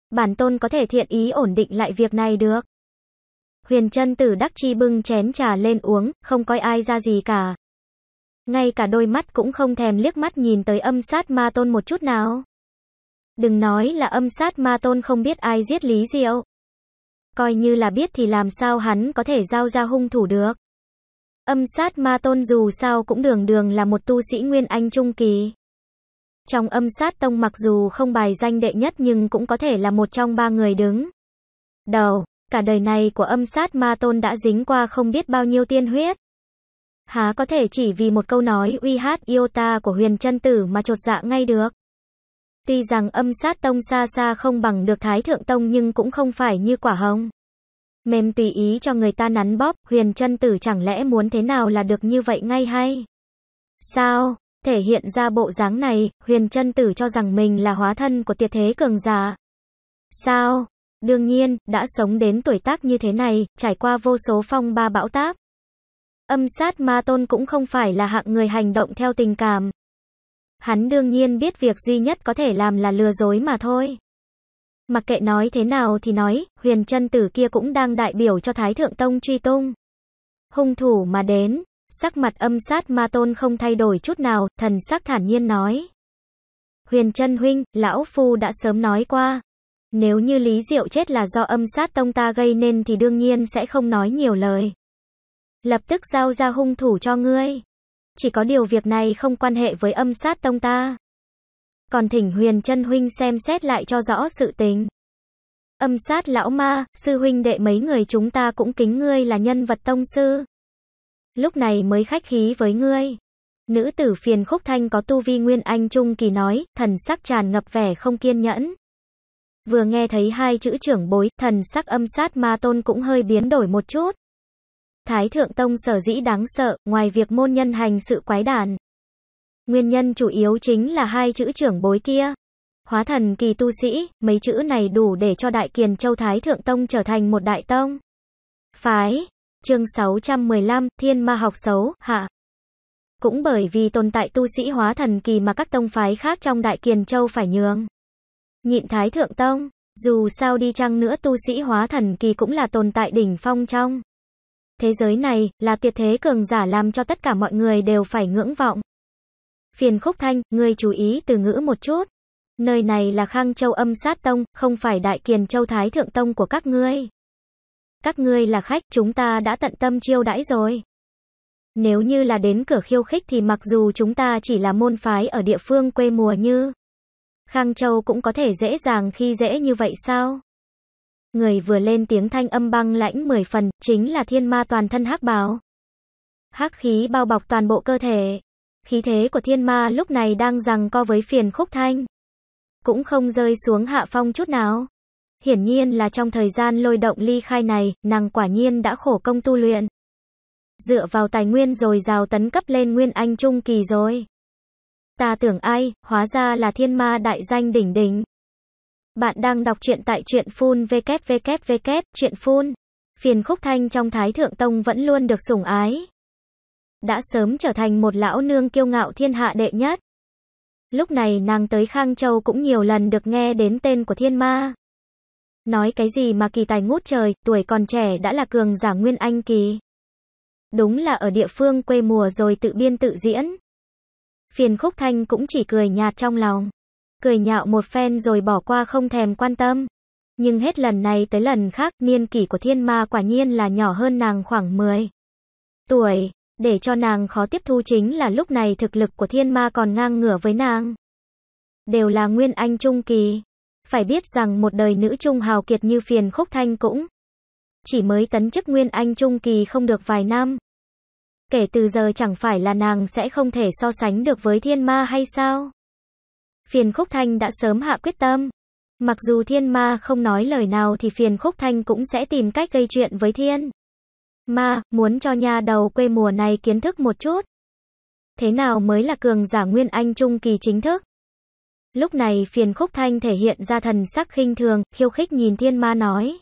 Bản tôn có thể thiện ý ổn định lại việc này được. Huyền chân tử đắc chi bưng chén trà lên uống, không coi ai ra gì cả. Ngay cả đôi mắt cũng không thèm liếc mắt nhìn tới âm sát ma tôn một chút nào. Đừng nói là âm sát ma tôn không biết ai giết Lý Diệu. Coi như là biết thì làm sao hắn có thể giao ra hung thủ được. Âm sát ma tôn dù sao cũng đường đường là một tu sĩ nguyên anh trung kỳ. Trong âm sát tông mặc dù không bài danh đệ nhất nhưng cũng có thể là một trong ba người đứng. Đầu cả đời này của âm sát ma tôn đã dính qua không biết bao nhiêu tiên huyết. Há có thể chỉ vì một câu nói uy hát iota của huyền chân tử mà trột dạ ngay được. Tuy rằng âm sát tông xa xa không bằng được thái thượng tông nhưng cũng không phải như quả hồng. Mềm tùy ý cho người ta nắn bóp, huyền chân tử chẳng lẽ muốn thế nào là được như vậy ngay hay? Sao? Thể hiện ra bộ dáng này, huyền chân tử cho rằng mình là hóa thân của tiệt thế cường giả. Sao? Đương nhiên, đã sống đến tuổi tác như thế này, trải qua vô số phong ba bão táp. Âm sát ma tôn cũng không phải là hạng người hành động theo tình cảm. Hắn đương nhiên biết việc duy nhất có thể làm là lừa dối mà thôi. Mặc kệ nói thế nào thì nói, huyền chân tử kia cũng đang đại biểu cho Thái Thượng Tông truy tung. Hung thủ mà đến, sắc mặt âm sát ma tôn không thay đổi chút nào, thần sắc thản nhiên nói. Huyền chân huynh, lão phu đã sớm nói qua. Nếu như Lý Diệu chết là do âm sát tông ta gây nên thì đương nhiên sẽ không nói nhiều lời. Lập tức giao ra hung thủ cho ngươi. Chỉ có điều việc này không quan hệ với âm sát tông ta. Còn thỉnh huyền chân huynh xem xét lại cho rõ sự tình. Âm sát lão ma, sư huynh đệ mấy người chúng ta cũng kính ngươi là nhân vật tông sư. Lúc này mới khách khí với ngươi. Nữ tử phiền khúc thanh có tu vi nguyên anh trung kỳ nói, thần sắc tràn ngập vẻ không kiên nhẫn. Vừa nghe thấy hai chữ trưởng bối, thần sắc âm sát ma tôn cũng hơi biến đổi một chút. Thái Thượng Tông sở dĩ đáng sợ, ngoài việc môn nhân hành sự quái đản. Nguyên nhân chủ yếu chính là hai chữ trưởng bối kia. Hóa thần kỳ tu sĩ, mấy chữ này đủ để cho Đại Kiền Châu Thái Thượng Tông trở thành một đại tông. Phái, chương 615, Thiên Ma học xấu, hạ. Cũng bởi vì tồn tại tu sĩ hóa thần kỳ mà các tông phái khác trong Đại Kiền Châu phải nhường. Nhịn Thái Thượng Tông, dù sao đi chăng nữa tu sĩ hóa thần kỳ cũng là tồn tại đỉnh phong trong. Thế giới này, là tuyệt thế cường giả làm cho tất cả mọi người đều phải ngưỡng vọng. Phiền khúc thanh, ngươi chú ý từ ngữ một chút. Nơi này là Khang Châu âm sát tông, không phải Đại Kiền Châu Thái Thượng Tông của các ngươi. Các ngươi là khách, chúng ta đã tận tâm chiêu đãi rồi. Nếu như là đến cửa khiêu khích thì mặc dù chúng ta chỉ là môn phái ở địa phương quê mùa như Khang Châu cũng có thể dễ dàng khi dễ như vậy sao? Người vừa lên tiếng thanh âm băng lãnh mười phần, chính là thiên ma toàn thân hắc bào. Hắc khí bao bọc toàn bộ cơ thể. Khí thế của thiên ma lúc này đang rằng co với phiền khúc thanh. Cũng không rơi xuống hạ phong chút nào. Hiển nhiên là trong thời gian lôi động ly khai này, nàng quả nhiên đã khổ công tu luyện. Dựa vào tài nguyên rồi rào tấn cấp lên nguyên anh trung kỳ rồi. Ta tưởng ai, hóa ra là thiên ma đại danh đỉnh đỉnh. Bạn đang đọc truyện tại truyện phun vkvkvk, truyện phun. Phiền khúc thanh trong Thái Thượng Tông vẫn luôn được sủng ái. Đã sớm trở thành một lão nương kiêu ngạo thiên hạ đệ nhất. Lúc này nàng tới Khang Châu cũng nhiều lần được nghe đến tên của thiên ma. Nói cái gì mà kỳ tài ngút trời, tuổi còn trẻ đã là cường giả nguyên anh kỳ. Đúng là ở địa phương quê mùa rồi tự biên tự diễn. Phiền khúc thanh cũng chỉ cười nhạt trong lòng. Cười nhạo một phen rồi bỏ qua không thèm quan tâm. Nhưng hết lần này tới lần khác niên kỷ của thiên ma quả nhiên là nhỏ hơn nàng khoảng 10 tuổi. Để cho nàng khó tiếp thu chính là lúc này thực lực của thiên ma còn ngang ngửa với nàng. Đều là nguyên anh trung kỳ. Phải biết rằng một đời nữ trung hào kiệt như phiền khúc thanh cũng chỉ mới tấn chức nguyên anh trung kỳ không được vài năm. Kể từ giờ chẳng phải là nàng sẽ không thể so sánh được với thiên ma hay sao? Phiền Khúc Thanh đã sớm hạ quyết tâm. Mặc dù thiên ma không nói lời nào thì phiền Khúc Thanh cũng sẽ tìm cách gây chuyện với thiên. Ma, muốn cho nhà đầu quê mùa này kiến thức một chút. Thế nào mới là cường giả Nguyên Anh Trung Kỳ chính thức? Lúc này phiền Khúc Thanh thể hiện ra thần sắc khinh thường, khiêu khích nhìn thiên ma nói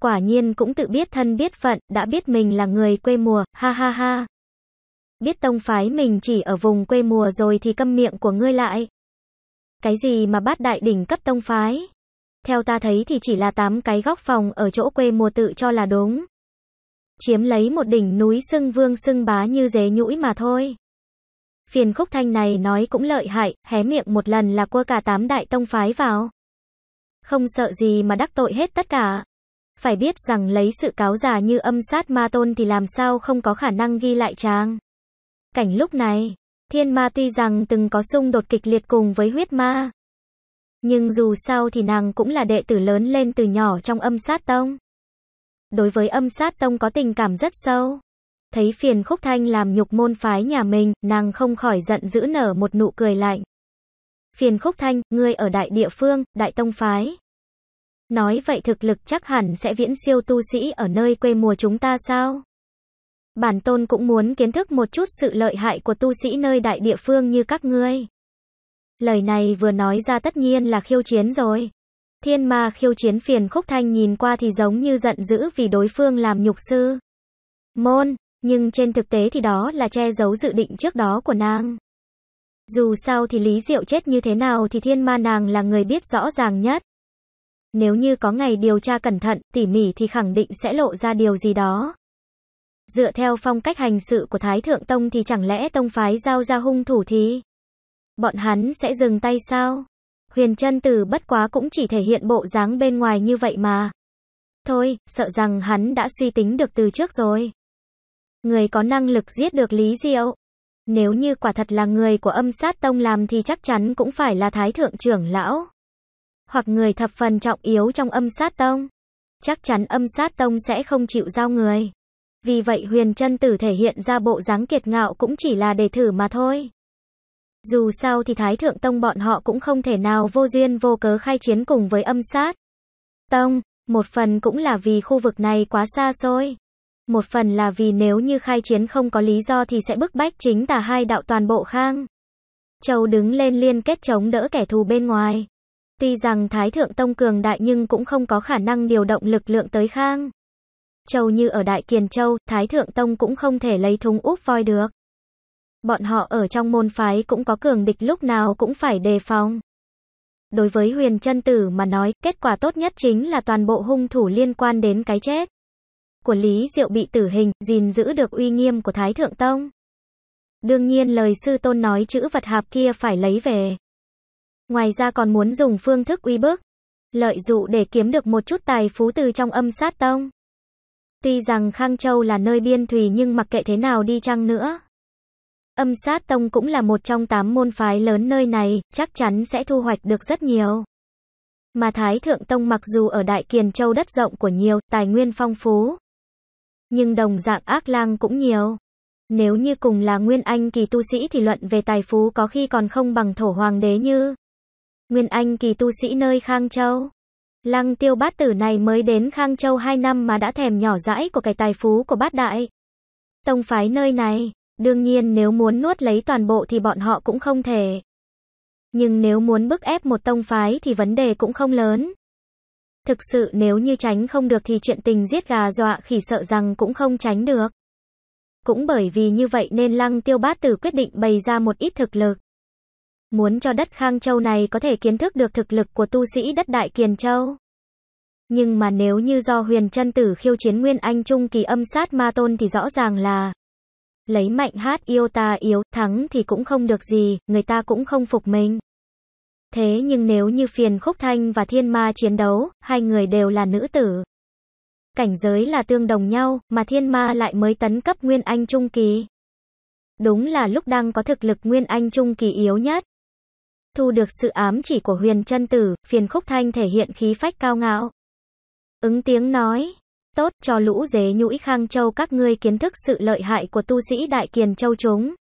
quả nhiên cũng tự biết thân biết phận, đã biết mình là người quê mùa, ha ha ha. Biết tông phái mình chỉ ở vùng quê mùa rồi thì câm miệng của ngươi lại. Cái gì mà bát đại đỉnh cấp tông phái? Theo ta thấy thì chỉ là tám cái góc phòng ở chỗ quê mùa tự cho là đúng. Chiếm lấy một đỉnh núi sưng vương sưng bá như dế nhũi mà thôi. Phiền khúc thanh này nói cũng lợi hại, hé miệng một lần là cua cả tám đại tông phái vào. Không sợ gì mà đắc tội hết tất cả. Phải biết rằng lấy sự cáo già như âm sát ma tôn thì làm sao không có khả năng ghi lại trang Cảnh lúc này, thiên ma tuy rằng từng có xung đột kịch liệt cùng với huyết ma. Nhưng dù sao thì nàng cũng là đệ tử lớn lên từ nhỏ trong âm sát tông. Đối với âm sát tông có tình cảm rất sâu. Thấy phiền khúc thanh làm nhục môn phái nhà mình, nàng không khỏi giận dữ nở một nụ cười lạnh. Phiền khúc thanh, ngươi ở đại địa phương, đại tông phái. Nói vậy thực lực chắc hẳn sẽ viễn siêu tu sĩ ở nơi quê mùa chúng ta sao? Bản tôn cũng muốn kiến thức một chút sự lợi hại của tu sĩ nơi đại địa phương như các ngươi. Lời này vừa nói ra tất nhiên là khiêu chiến rồi. Thiên ma khiêu chiến phiền khúc thanh nhìn qua thì giống như giận dữ vì đối phương làm nhục sư. Môn, nhưng trên thực tế thì đó là che giấu dự định trước đó của nàng. Dù sao thì Lý Diệu chết như thế nào thì thiên ma nàng là người biết rõ ràng nhất. Nếu như có ngày điều tra cẩn thận, tỉ mỉ thì khẳng định sẽ lộ ra điều gì đó. Dựa theo phong cách hành sự của Thái Thượng Tông thì chẳng lẽ Tông phái giao ra hung thủ thì bọn hắn sẽ dừng tay sao? Huyền chân Tử bất quá cũng chỉ thể hiện bộ dáng bên ngoài như vậy mà. Thôi, sợ rằng hắn đã suy tính được từ trước rồi. Người có năng lực giết được Lý Diệu. Nếu như quả thật là người của âm sát tông làm thì chắc chắn cũng phải là thái thượng trưởng lão hoặc người thập phần trọng yếu trong âm sát tông. Chắc chắn âm sát tông sẽ không chịu giao người. Vì vậy huyền chân tử thể hiện ra bộ dáng kiệt ngạo cũng chỉ là để thử mà thôi. Dù sao thì Thái Thượng Tông bọn họ cũng không thể nào vô duyên vô cớ khai chiến cùng với âm sát. Tông, một phần cũng là vì khu vực này quá xa xôi. Một phần là vì nếu như khai chiến không có lý do thì sẽ bức bách chính tà hai đạo toàn bộ khang. Châu đứng lên liên kết chống đỡ kẻ thù bên ngoài. Tuy rằng Thái Thượng Tông cường đại nhưng cũng không có khả năng điều động lực lượng tới khang. Châu như ở Đại Kiền Châu, Thái Thượng Tông cũng không thể lấy thúng úp voi được. Bọn họ ở trong môn phái cũng có cường địch lúc nào cũng phải đề phòng. Đối với huyền chân tử mà nói, kết quả tốt nhất chính là toàn bộ hung thủ liên quan đến cái chết. Của Lý Diệu bị tử hình, gìn giữ được uy nghiêm của Thái Thượng Tông. Đương nhiên lời sư tôn nói chữ vật hạp kia phải lấy về. Ngoài ra còn muốn dùng phương thức uy bức, lợi dụ để kiếm được một chút tài phú từ trong âm sát tông. Tuy rằng Khang Châu là nơi biên thùy nhưng mặc kệ thế nào đi chăng nữa. Âm sát tông cũng là một trong tám môn phái lớn nơi này, chắc chắn sẽ thu hoạch được rất nhiều. Mà Thái Thượng Tông mặc dù ở Đại Kiền Châu đất rộng của nhiều, tài nguyên phong phú. Nhưng đồng dạng ác lang cũng nhiều. Nếu như cùng là nguyên anh kỳ tu sĩ thì luận về tài phú có khi còn không bằng thổ hoàng đế như. Nguyên Anh kỳ tu sĩ nơi Khang Châu. Lăng tiêu bát tử này mới đến Khang Châu 2 năm mà đã thèm nhỏ dãi của cái tài phú của bát đại. Tông phái nơi này, đương nhiên nếu muốn nuốt lấy toàn bộ thì bọn họ cũng không thể. Nhưng nếu muốn bức ép một tông phái thì vấn đề cũng không lớn. Thực sự nếu như tránh không được thì chuyện tình giết gà dọa khỉ sợ rằng cũng không tránh được. Cũng bởi vì như vậy nên lăng tiêu bát tử quyết định bày ra một ít thực lực muốn cho đất Khang Châu này có thể kiến thức được thực lực của tu sĩ đất Đại Kiền Châu. Nhưng mà nếu như do huyền chân tử khiêu chiến Nguyên Anh Trung kỳ âm sát ma tôn thì rõ ràng là lấy mạnh hát yêu ta yếu, thắng thì cũng không được gì, người ta cũng không phục mình. Thế nhưng nếu như phiền khúc thanh và thiên ma chiến đấu, hai người đều là nữ tử. Cảnh giới là tương đồng nhau, mà thiên ma lại mới tấn cấp Nguyên Anh Trung Kỳ. Đúng là lúc đang có thực lực Nguyên Anh Trung Kỳ yếu nhất. Thu được sự ám chỉ của huyền chân tử, phiền khúc thanh thể hiện khí phách cao ngạo. Ứng tiếng nói, tốt cho lũ dế nhũi khang châu các ngươi kiến thức sự lợi hại của tu sĩ đại kiền châu chúng.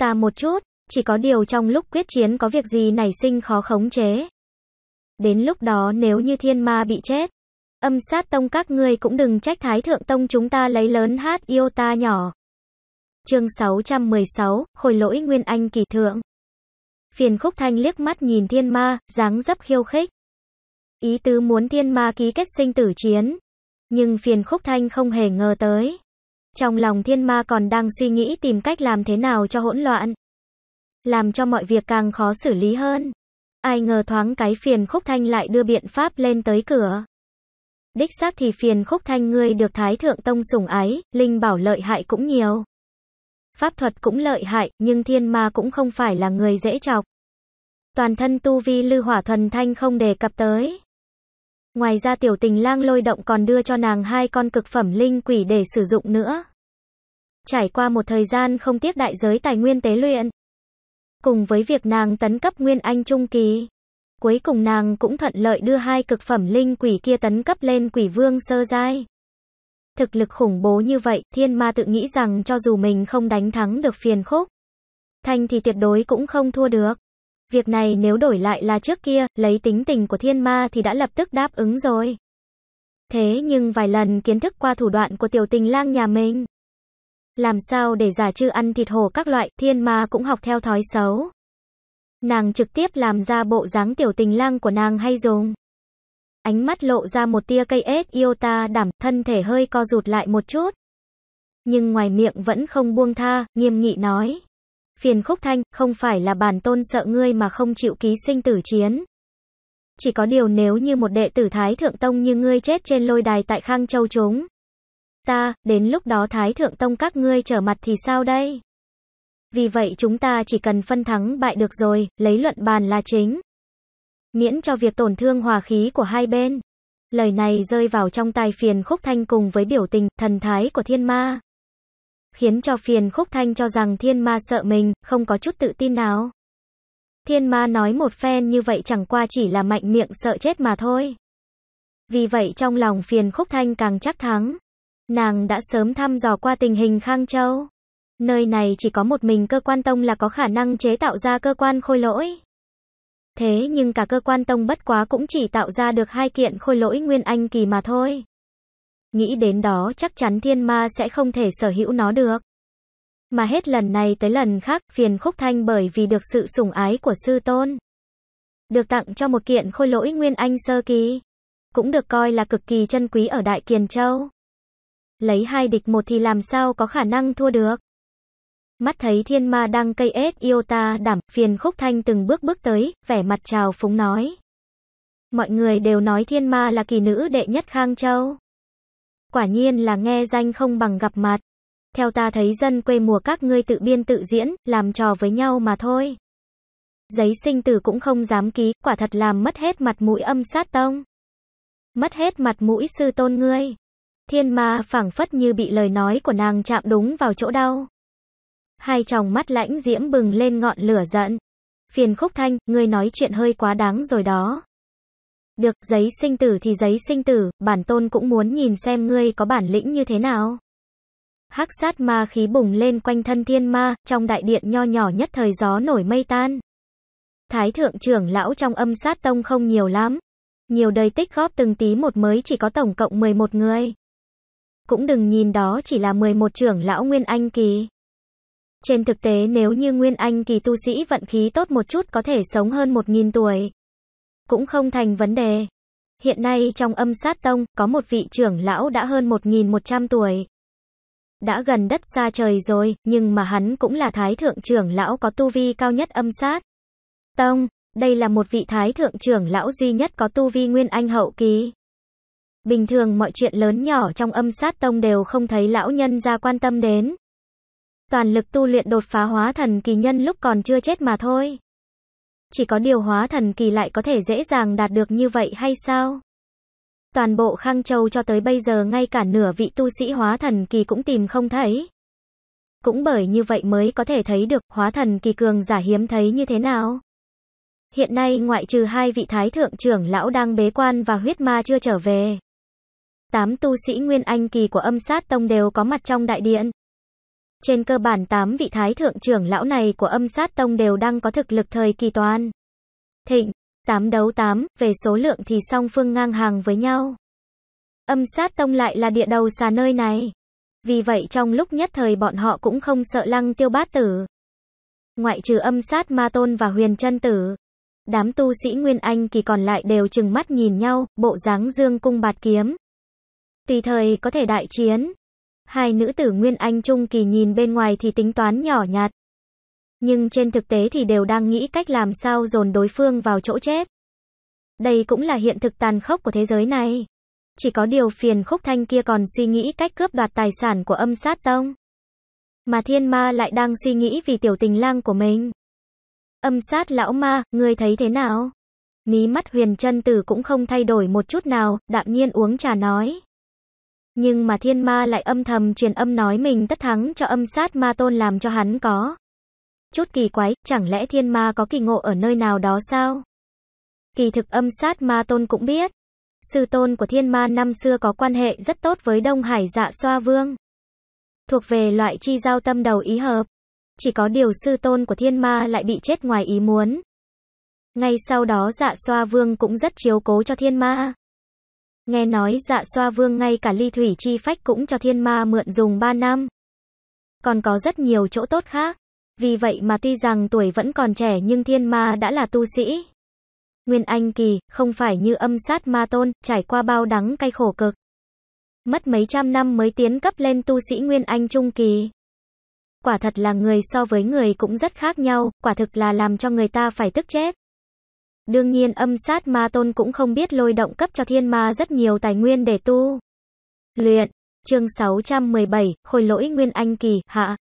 Ta một chút, chỉ có điều trong lúc quyết chiến có việc gì nảy sinh khó khống chế. Đến lúc đó nếu như thiên ma bị chết, âm sát tông các ngươi cũng đừng trách thái thượng tông chúng ta lấy lớn hát yêu ta nhỏ. Chương 616, Khôi lỗi Nguyên Anh kỳ thượng. Phiền khúc thanh liếc mắt nhìn thiên ma, dáng dấp khiêu khích. Ý tứ muốn thiên ma ký kết sinh tử chiến. Nhưng phiền khúc thanh không hề ngờ tới. Trong lòng thiên ma còn đang suy nghĩ tìm cách làm thế nào cho hỗn loạn. Làm cho mọi việc càng khó xử lý hơn. Ai ngờ thoáng cái phiền khúc thanh lại đưa biện pháp lên tới cửa. Đích xác thì phiền khúc thanh ngươi được thái thượng tông sủng ái, linh bảo lợi hại cũng nhiều pháp thuật cũng lợi hại, nhưng thiên ma cũng không phải là người dễ chọc. Toàn thân tu vi lư hỏa thuần thanh không đề cập tới. Ngoài ra tiểu tình lang lôi động còn đưa cho nàng hai con cực phẩm linh quỷ để sử dụng nữa. Trải qua một thời gian không tiếc đại giới tài nguyên tế luyện. Cùng với việc nàng tấn cấp nguyên anh trung kỳ. Cuối cùng nàng cũng thuận lợi đưa hai cực phẩm linh quỷ kia tấn cấp lên quỷ vương sơ giai. Thực lực khủng bố như vậy, thiên ma tự nghĩ rằng cho dù mình không đánh thắng được phiền khúc. Thanh thì tuyệt đối cũng không thua được. Việc này nếu đổi lại là trước kia, lấy tính tình của thiên ma thì đã lập tức đáp ứng rồi. Thế nhưng vài lần kiến thức qua thủ đoạn của tiểu tình lang nhà mình. Làm sao để giả chư ăn thịt hổ các loại, thiên ma cũng học theo thói xấu. Nàng trực tiếp làm ra bộ dáng tiểu tình lang của nàng hay dùng. Ánh mắt lộ ra một tia cây ếch yêu ta đảm, thân thể hơi co rụt lại một chút. Nhưng ngoài miệng vẫn không buông tha, nghiêm nghị nói. Phiền khúc thanh, không phải là bản tôn sợ ngươi mà không chịu ký sinh tử chiến. Chỉ có điều nếu như một đệ tử Thái Thượng Tông như ngươi chết trên lôi đài tại Khang Châu chúng. Ta, đến lúc đó Thái Thượng Tông các ngươi trở mặt thì sao đây? Vì vậy chúng ta chỉ cần phân thắng bại được rồi, lấy luận bàn là chính miễn cho việc tổn thương hòa khí của hai bên. Lời này rơi vào trong tai phiền khúc thanh cùng với biểu tình, thần thái của thiên ma. Khiến cho phiền khúc thanh cho rằng thiên ma sợ mình, không có chút tự tin nào. Thiên ma nói một phen như vậy chẳng qua chỉ là mạnh miệng sợ chết mà thôi. Vì vậy trong lòng phiền khúc thanh càng chắc thắng. Nàng đã sớm thăm dò qua tình hình Khang Châu. Nơi này chỉ có một mình cơ quan tông là có khả năng chế tạo ra cơ quan khôi lỗi. Thế nhưng cả cơ quan tông bất quá cũng chỉ tạo ra được hai kiện khôi lỗi nguyên anh kỳ mà thôi. Nghĩ đến đó chắc chắn thiên ma sẽ không thể sở hữu nó được. Mà hết lần này tới lần khác phiền khúc thanh bởi vì được sự sủng ái của sư tôn. Được tặng cho một kiện khôi lỗi nguyên anh sơ kỳ. Cũng được coi là cực kỳ chân quý ở Đại Kiền Châu. Lấy hai địch một thì làm sao có khả năng thua được. Mắt thấy thiên ma đang cây ết yêu ta đảm, phiền khúc thanh từng bước bước tới, vẻ mặt trào phúng nói. Mọi người đều nói thiên ma là kỳ nữ đệ nhất Khang Châu. Quả nhiên là nghe danh không bằng gặp mặt. Theo ta thấy dân quê mùa các ngươi tự biên tự diễn, làm trò với nhau mà thôi. Giấy sinh tử cũng không dám ký, quả thật làm mất hết mặt mũi âm sát tông. Mất hết mặt mũi sư tôn ngươi. Thiên ma phảng phất như bị lời nói của nàng chạm đúng vào chỗ đau. Hai tròng mắt lãnh diễm bừng lên ngọn lửa giận. Phiền khúc thanh, ngươi nói chuyện hơi quá đáng rồi đó. Được, giấy sinh tử thì giấy sinh tử, bản tôn cũng muốn nhìn xem ngươi có bản lĩnh như thế nào. Hắc sát ma khí bùng lên quanh thân thiên ma, trong đại điện nho nhỏ nhất thời gió nổi mây tan. Thái thượng trưởng lão trong âm sát tông không nhiều lắm. Nhiều đời tích góp từng tí một mới chỉ có tổng cộng 11 người. Cũng đừng nhìn đó chỉ là 11 trưởng lão nguyên anh kỳ. Trên thực tế nếu như Nguyên Anh kỳ tu sĩ vận khí tốt một chút có thể sống hơn 1.000 tuổi. Cũng không thành vấn đề. Hiện nay trong âm sát tông, có một vị trưởng lão đã hơn 1.100 tuổi. Đã gần đất xa trời rồi, nhưng mà hắn cũng là thái thượng trưởng lão có tu vi cao nhất âm sát. Tông, đây là một vị thái thượng trưởng lão duy nhất có tu vi nguyên anh hậu kỳ. Bình thường mọi chuyện lớn nhỏ trong âm sát tông đều không thấy lão nhân ra quan tâm đến toàn lực tu luyện đột phá hóa thần kỳ nhân lúc còn chưa chết mà thôi. Chỉ có điều hóa thần kỳ lại có thể dễ dàng đạt được như vậy hay sao? Toàn bộ Khang Châu cho tới bây giờ ngay cả nửa vị tu sĩ hóa thần kỳ cũng tìm không thấy. Cũng bởi như vậy mới có thể thấy được hóa thần kỳ cường giả hiếm thấy như thế nào. Hiện nay ngoại trừ hai vị thái thượng trưởng lão đang bế quan và huyết ma chưa trở về. Tám tu sĩ nguyên anh kỳ của âm sát tông đều có mặt trong đại điện. Trên cơ bản 8 vị thái thượng trưởng lão này của âm sát tông đều đang có thực lực thời kỳ toàn. Thịnh, 8 đấu 8, về số lượng thì song phương ngang hàng với nhau. Âm sát tông lại là địa đầu xa nơi này. Vì vậy trong lúc nhất thời bọn họ cũng không sợ lăng tiêu bát tử. Ngoại trừ âm sát ma tôn và huyền chân tử. Đám tu sĩ Nguyên Anh kỳ còn lại đều chừng mắt nhìn nhau, bộ dáng dương cung bạt kiếm. Tùy thời có thể đại chiến hai nữ tử Nguyên Anh Trung Kỳ nhìn bên ngoài thì tính toán nhỏ nhạt. Nhưng trên thực tế thì đều đang nghĩ cách làm sao dồn đối phương vào chỗ chết. Đây cũng là hiện thực tàn khốc của thế giới này. Chỉ có điều phiền khúc thanh kia còn suy nghĩ cách cướp đoạt tài sản của âm sát tông. Mà thiên ma lại đang suy nghĩ vì tiểu tình lang của mình. Âm sát lão ma, ngươi thấy thế nào? Mí mắt huyền chân tử cũng không thay đổi một chút nào, đạm nhiên uống trà nói. Nhưng mà thiên ma lại âm thầm truyền âm nói mình tất thắng cho âm sát ma tôn làm cho hắn có. Chút kỳ quái, chẳng lẽ thiên ma có kỳ ngộ ở nơi nào đó sao? Kỳ thực âm sát ma tôn cũng biết. Sư tôn của thiên ma năm xưa có quan hệ rất tốt với Đông Hải dạ xoa vương. Thuộc về loại chi giao tâm đầu ý hợp. Chỉ có điều sư tôn của thiên ma lại bị chết ngoài ý muốn. Ngay sau đó dạ xoa vương cũng rất chiếu cố cho thiên ma. Nghe nói dạ xoa vương ngay cả ly thủy chi phách cũng cho thiên ma mượn dùng 3 năm. Còn có rất nhiều chỗ tốt khác. Vì vậy mà tuy rằng tuổi vẫn còn trẻ nhưng thiên ma đã là tu sĩ. Nguyên Anh Kỳ, không phải như âm sát ma tôn, trải qua bao đắng cay khổ cực. Mất mấy trăm năm mới tiến cấp lên tu sĩ Nguyên Anh Trung Kỳ. Quả thật là người so với người cũng rất khác nhau, quả thực là làm cho người ta phải tức chết. Đương nhiên âm sát ma tôn cũng không biết lôi động cấp cho thiên ma rất nhiều tài nguyên để tu. Luyện, chương 617, khôi lỗi nguyên anh kỳ, hạ.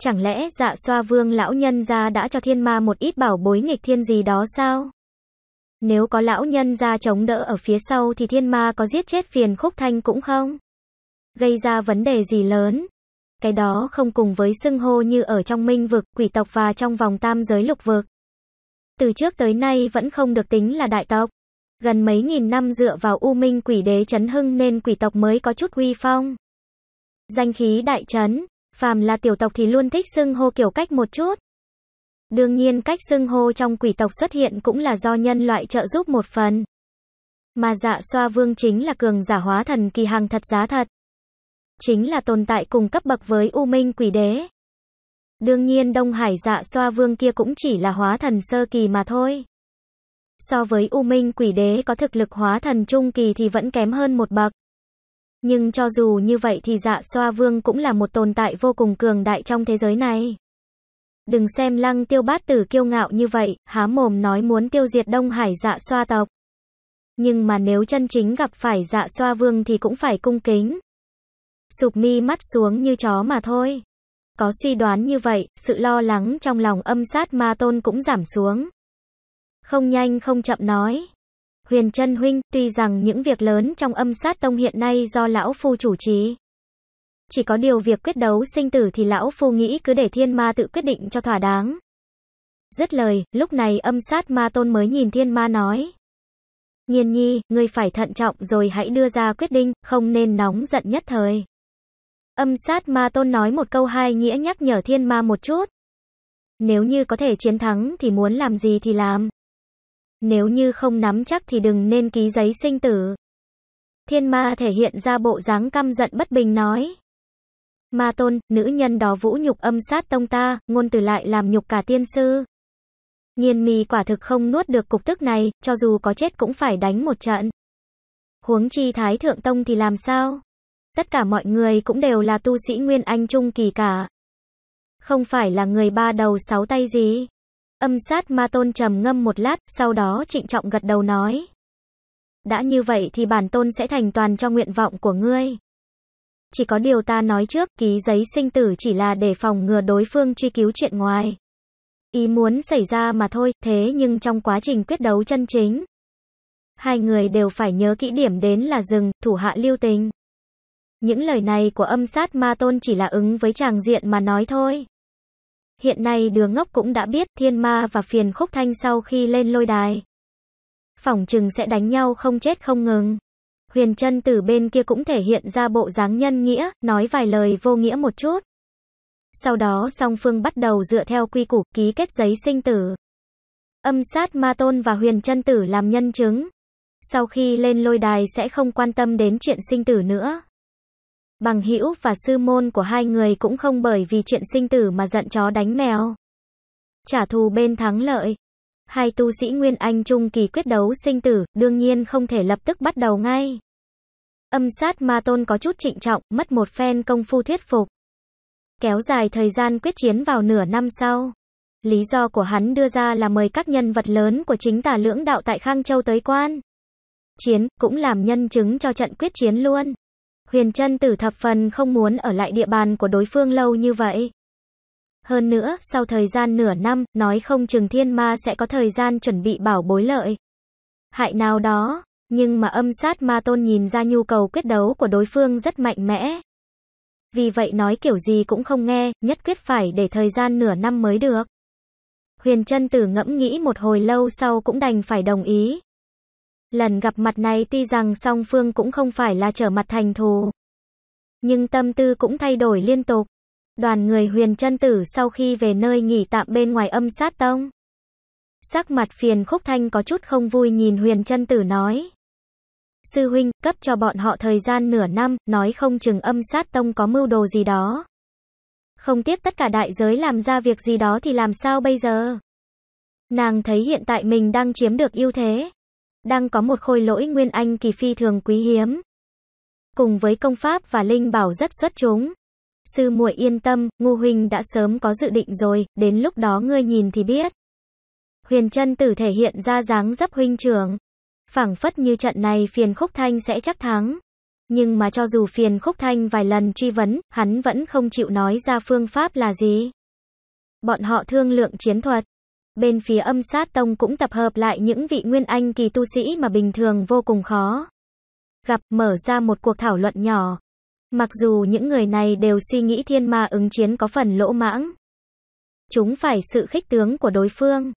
Chẳng lẽ dạ xoa vương lão nhân gia đã cho thiên ma một ít bảo bối nghịch thiên gì đó sao? Nếu có lão nhân gia chống đỡ ở phía sau thì thiên ma có giết chết phiền khúc thanh cũng không? Gây ra vấn đề gì lớn? Cái đó không cùng với xưng hô như ở trong minh vực, quỷ tộc và trong vòng tam giới lục vực từ trước tới nay vẫn không được tính là đại tộc. Gần mấy nghìn năm dựa vào U Minh Quỷ Đế chấn hưng nên quỷ tộc mới có chút uy phong. Danh khí đại chấn, phàm là tiểu tộc thì luôn thích xưng hô kiểu cách một chút. Đương nhiên cách xưng hô trong quỷ tộc xuất hiện cũng là do nhân loại trợ giúp một phần. Mà dạ xoa vương chính là cường giả hóa thần kỳ hàng thật giá thật. Chính là tồn tại cùng cấp bậc với U Minh Quỷ Đế. Đương nhiên Đông Hải dạ xoa vương kia cũng chỉ là hóa thần sơ kỳ mà thôi. So với U Minh quỷ đế có thực lực hóa thần trung kỳ thì vẫn kém hơn một bậc. Nhưng cho dù như vậy thì dạ xoa vương cũng là một tồn tại vô cùng cường đại trong thế giới này. Đừng xem lăng tiêu bát tử kiêu ngạo như vậy, há mồm nói muốn tiêu diệt Đông Hải dạ xoa tộc. Nhưng mà nếu chân chính gặp phải dạ xoa vương thì cũng phải cung kính. Sụp mi mắt xuống như chó mà thôi. Có suy đoán như vậy, sự lo lắng trong lòng âm sát ma tôn cũng giảm xuống. Không nhanh không chậm nói. Huyền chân Huynh, tuy rằng những việc lớn trong âm sát tông hiện nay do lão phu chủ trì. Chỉ có điều việc quyết đấu sinh tử thì lão phu nghĩ cứ để thiên ma tự quyết định cho thỏa đáng. Dứt lời, lúc này âm sát ma tôn mới nhìn thiên ma nói. Nhiên nhi, ngươi phải thận trọng rồi hãy đưa ra quyết định, không nên nóng giận nhất thời. Âm sát ma tôn nói một câu hai nghĩa nhắc nhở thiên ma một chút. Nếu như có thể chiến thắng thì muốn làm gì thì làm. Nếu như không nắm chắc thì đừng nên ký giấy sinh tử. Thiên ma thể hiện ra bộ dáng căm giận bất bình nói. Ma tôn, nữ nhân đó vũ nhục âm sát tông ta, ngôn từ lại làm nhục cả tiên sư. Nhiên mì quả thực không nuốt được cục tức này, cho dù có chết cũng phải đánh một trận. Huống chi thái thượng tông thì làm sao? tất cả mọi người cũng đều là tu sĩ Nguyên Anh Trung Kỳ cả. Không phải là người ba đầu sáu tay gì. Âm sát ma tôn trầm ngâm một lát, sau đó trịnh trọng gật đầu nói. Đã như vậy thì bản tôn sẽ thành toàn cho nguyện vọng của ngươi. Chỉ có điều ta nói trước, ký giấy sinh tử chỉ là để phòng ngừa đối phương truy cứu chuyện ngoài. Ý muốn xảy ra mà thôi, thế nhưng trong quá trình quyết đấu chân chính. Hai người đều phải nhớ kỹ điểm đến là rừng, thủ hạ lưu tình. Những lời này của âm sát ma tôn chỉ là ứng với chàng diện mà nói thôi. Hiện nay đường ngốc cũng đã biết thiên ma và phiền khúc thanh sau khi lên lôi đài. Phỏng chừng sẽ đánh nhau không chết không ngừng. Huyền chân từ bên kia cũng thể hiện ra bộ dáng nhân nghĩa, nói vài lời vô nghĩa một chút. Sau đó song phương bắt đầu dựa theo quy củ ký kết giấy sinh tử. Âm sát ma tôn và huyền chân tử làm nhân chứng. Sau khi lên lôi đài sẽ không quan tâm đến chuyện sinh tử nữa. Bằng hữu và sư môn của hai người cũng không bởi vì chuyện sinh tử mà giận chó đánh mèo. Trả thù bên thắng lợi. Hai tu sĩ Nguyên Anh Trung kỳ quyết đấu sinh tử, đương nhiên không thể lập tức bắt đầu ngay. Âm sát ma tôn có chút trịnh trọng, mất một phen công phu thuyết phục. Kéo dài thời gian quyết chiến vào nửa năm sau. Lý do của hắn đưa ra là mời các nhân vật lớn của chính tà lưỡng đạo tại Khang Châu tới quan. Chiến, cũng làm nhân chứng cho trận quyết chiến luôn. Huyền Trân Tử thập phần không muốn ở lại địa bàn của đối phương lâu như vậy. Hơn nữa, sau thời gian nửa năm, nói không chừng thiên ma sẽ có thời gian chuẩn bị bảo bối lợi. Hại nào đó, nhưng mà âm sát ma tôn nhìn ra nhu cầu quyết đấu của đối phương rất mạnh mẽ. Vì vậy nói kiểu gì cũng không nghe, nhất quyết phải để thời gian nửa năm mới được. Huyền Trân Tử ngẫm nghĩ một hồi lâu sau cũng đành phải đồng ý. Lần gặp mặt này tuy rằng song phương cũng không phải là trở mặt thành thù, nhưng tâm tư cũng thay đổi liên tục. Đoàn người huyền chân tử sau khi về nơi nghỉ tạm bên ngoài âm sát tông. Sắc mặt phiền khúc thanh có chút không vui nhìn huyền chân tử nói. Sư huynh, cấp cho bọn họ thời gian nửa năm, nói không chừng âm sát tông có mưu đồ gì đó. Không tiếp tất cả đại giới làm ra việc gì đó thì làm sao bây giờ? Nàng thấy hiện tại mình đang chiếm được ưu thế đang có một khôi lỗi nguyên anh kỳ phi thường quý hiếm. Cùng với công pháp và linh bảo rất xuất chúng. Sư muội yên tâm, ngu huynh đã sớm có dự định rồi, đến lúc đó ngươi nhìn thì biết. Huyền chân tử thể hiện ra dáng dấp huynh trưởng. phảng phất như trận này phiền khúc thanh sẽ chắc thắng. Nhưng mà cho dù phiền khúc thanh vài lần truy vấn, hắn vẫn không chịu nói ra phương pháp là gì. Bọn họ thương lượng chiến thuật, bên phía âm sát tông cũng tập hợp lại những vị nguyên anh kỳ tu sĩ mà bình thường vô cùng khó. Gặp mở ra một cuộc thảo luận nhỏ. Mặc dù những người này đều suy nghĩ thiên ma ứng chiến có phần lỗ mãng. Chúng phải sự khích tướng của đối phương.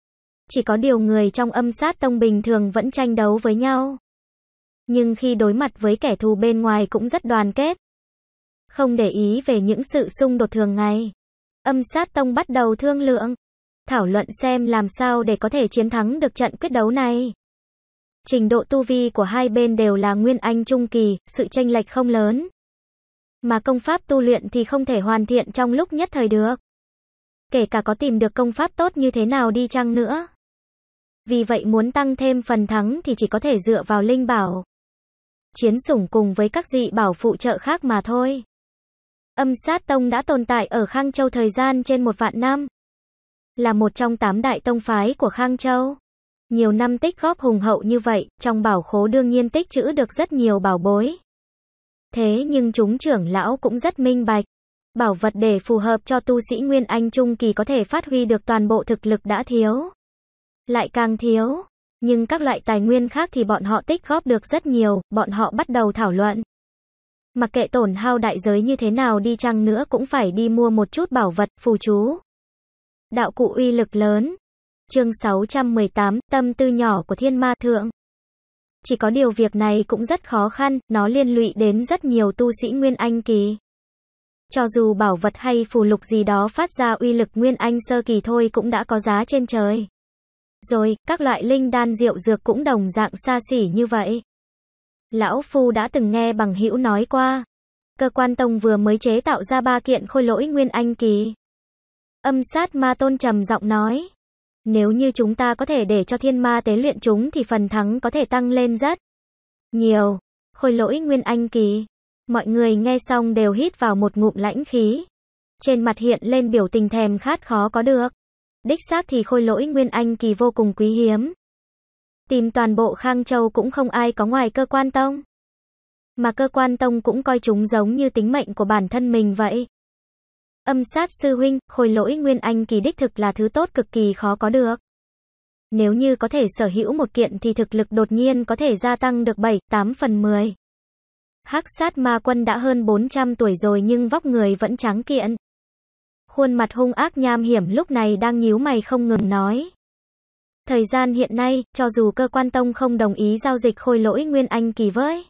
Chỉ có điều người trong âm sát tông bình thường vẫn tranh đấu với nhau. Nhưng khi đối mặt với kẻ thù bên ngoài cũng rất đoàn kết. Không để ý về những sự xung đột thường ngày. Âm sát tông bắt đầu thương lượng thảo luận xem làm sao để có thể chiến thắng được trận quyết đấu này. Trình độ tu vi của hai bên đều là nguyên anh trung kỳ, sự chênh lệch không lớn. Mà công pháp tu luyện thì không thể hoàn thiện trong lúc nhất thời được. Kể cả có tìm được công pháp tốt như thế nào đi chăng nữa. Vì vậy muốn tăng thêm phần thắng thì chỉ có thể dựa vào linh bảo. Chiến sủng cùng với các dị bảo phụ trợ khác mà thôi. Âm sát tông đã tồn tại ở Khang Châu thời gian trên một vạn năm là một trong tám đại tông phái của Khang Châu. Nhiều năm tích góp hùng hậu như vậy, trong bảo khố đương nhiên tích trữ được rất nhiều bảo bối. Thế nhưng chúng trưởng lão cũng rất minh bạch. Bảo vật để phù hợp cho tu sĩ Nguyên Anh Trung Kỳ có thể phát huy được toàn bộ thực lực đã thiếu. Lại càng thiếu. Nhưng các loại tài nguyên khác thì bọn họ tích góp được rất nhiều, bọn họ bắt đầu thảo luận. Mặc kệ tổn hao đại giới như thế nào đi chăng nữa cũng phải đi mua một chút bảo vật, phù chú đạo cụ uy lực lớn. Chương 618, tâm tư nhỏ của thiên ma thượng. Chỉ có điều việc này cũng rất khó khăn, nó liên lụy đến rất nhiều tu sĩ Nguyên Anh kỳ. Cho dù bảo vật hay phù lục gì đó phát ra uy lực Nguyên Anh sơ kỳ thôi cũng đã có giá trên trời. Rồi, các loại linh đan rượu dược cũng đồng dạng xa xỉ như vậy. Lão Phu đã từng nghe bằng hữu nói qua. Cơ quan tông vừa mới chế tạo ra ba kiện khôi lỗi Nguyên Anh kỳ. Âm sát ma tôn trầm giọng nói. Nếu như chúng ta có thể để cho thiên ma tế luyện chúng thì phần thắng có thể tăng lên rất nhiều. Khôi lỗi nguyên anh kỳ. Mọi người nghe xong đều hít vào một ngụm lãnh khí. Trên mặt hiện lên biểu tình thèm khát khó có được. Đích xác thì khôi lỗi nguyên anh kỳ vô cùng quý hiếm. Tìm toàn bộ Khang Châu cũng không ai có ngoài cơ quan tông. Mà cơ quan tông cũng coi chúng giống như tính mệnh của bản thân mình vậy. Âm sát sư huynh, khôi lỗi nguyên anh kỳ đích thực là thứ tốt cực kỳ khó có được. Nếu như có thể sở hữu một kiện thì thực lực đột nhiên có thể gia tăng được 7, 8 phần 10. Hắc sát ma quân đã hơn 400 tuổi rồi nhưng vóc người vẫn trắng kiện. Khuôn mặt hung ác nham hiểm lúc này đang nhíu mày không ngừng nói. Thời gian hiện nay, cho dù cơ quan tông không đồng ý giao dịch khôi lỗi nguyên anh kỳ với.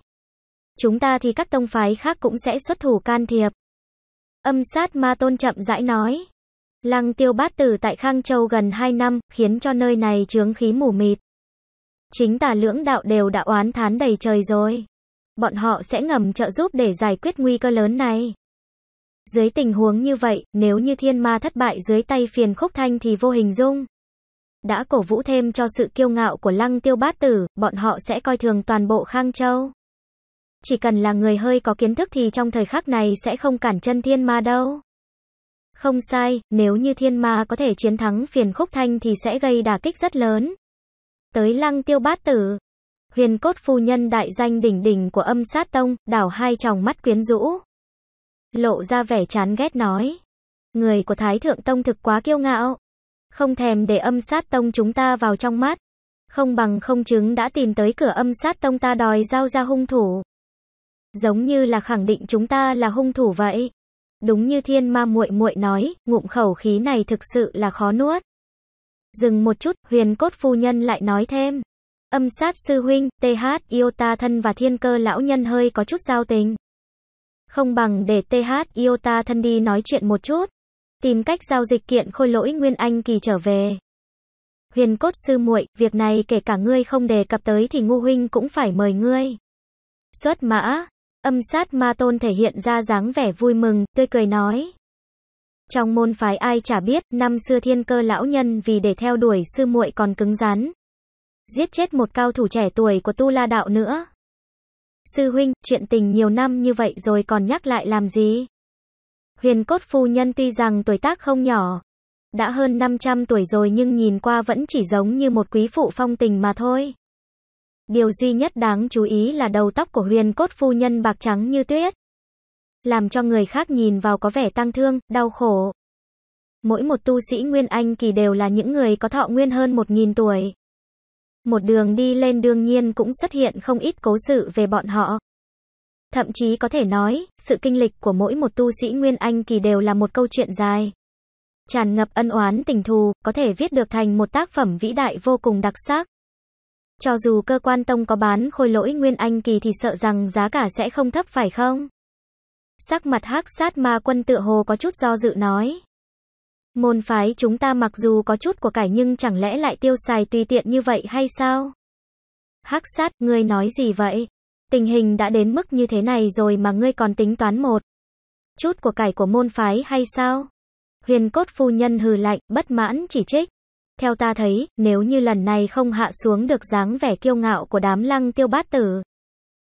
Chúng ta thì các tông phái khác cũng sẽ xuất thủ can thiệp. Âm sát ma tôn chậm rãi nói. Lăng tiêu bát tử tại Khang Châu gần 2 năm, khiến cho nơi này chướng khí mù mịt. Chính tà lưỡng đạo đều đã oán thán đầy trời rồi. Bọn họ sẽ ngầm trợ giúp để giải quyết nguy cơ lớn này. Dưới tình huống như vậy, nếu như thiên ma thất bại dưới tay phiền khúc thanh thì vô hình dung. Đã cổ vũ thêm cho sự kiêu ngạo của lăng tiêu bát tử, bọn họ sẽ coi thường toàn bộ Khang Châu. Chỉ cần là người hơi có kiến thức thì trong thời khắc này sẽ không cản chân thiên ma đâu. Không sai, nếu như thiên ma có thể chiến thắng phiền khúc thanh thì sẽ gây đả kích rất lớn. Tới lăng tiêu bát tử, huyền cốt phu nhân đại danh đỉnh đỉnh của âm sát tông, đảo hai tròng mắt quyến rũ. Lộ ra vẻ chán ghét nói. Người của Thái Thượng Tông thực quá kiêu ngạo. Không thèm để âm sát tông chúng ta vào trong mắt. Không bằng không chứng đã tìm tới cửa âm sát tông ta đòi giao ra hung thủ giống như là khẳng định chúng ta là hung thủ vậy. Đúng như thiên ma muội muội nói, ngụm khẩu khí này thực sự là khó nuốt. Dừng một chút, huyền cốt phu nhân lại nói thêm. Âm sát sư huynh, TH, Iota thân và thiên cơ lão nhân hơi có chút giao tình. Không bằng để TH, Iota thân đi nói chuyện một chút. Tìm cách giao dịch kiện khôi lỗi Nguyên Anh kỳ trở về. Huyền cốt sư muội, việc này kể cả ngươi không đề cập tới thì ngu huynh cũng phải mời ngươi. Xuất mã, Âm sát ma tôn thể hiện ra dáng vẻ vui mừng, tươi cười nói. Trong môn phái ai chả biết, năm xưa thiên cơ lão nhân vì để theo đuổi sư muội còn cứng rắn. Giết chết một cao thủ trẻ tuổi của tu la đạo nữa. Sư huynh, chuyện tình nhiều năm như vậy rồi còn nhắc lại làm gì? Huyền cốt phu nhân tuy rằng tuổi tác không nhỏ, đã hơn 500 tuổi rồi nhưng nhìn qua vẫn chỉ giống như một quý phụ phong tình mà thôi. Điều duy nhất đáng chú ý là đầu tóc của huyền cốt phu nhân bạc trắng như tuyết. Làm cho người khác nhìn vào có vẻ tăng thương, đau khổ. Mỗi một tu sĩ Nguyên Anh kỳ đều là những người có thọ nguyên hơn một nghìn tuổi. Một đường đi lên đương nhiên cũng xuất hiện không ít cố sự về bọn họ. Thậm chí có thể nói, sự kinh lịch của mỗi một tu sĩ Nguyên Anh kỳ đều là một câu chuyện dài. Tràn ngập ân oán tình thù, có thể viết được thành một tác phẩm vĩ đại vô cùng đặc sắc. Cho dù cơ quan tông có bán khôi lỗi nguyên anh kỳ thì sợ rằng giá cả sẽ không thấp phải không? Sắc mặt hắc sát ma quân tựa hồ có chút do dự nói. Môn phái chúng ta mặc dù có chút của cải nhưng chẳng lẽ lại tiêu xài tùy tiện như vậy hay sao? Hắc sát, ngươi nói gì vậy? Tình hình đã đến mức như thế này rồi mà ngươi còn tính toán một. Chút của cải của môn phái hay sao? Huyền cốt phu nhân hừ lạnh, bất mãn chỉ trích. Theo ta thấy, nếu như lần này không hạ xuống được dáng vẻ kiêu ngạo của đám lăng tiêu bát tử,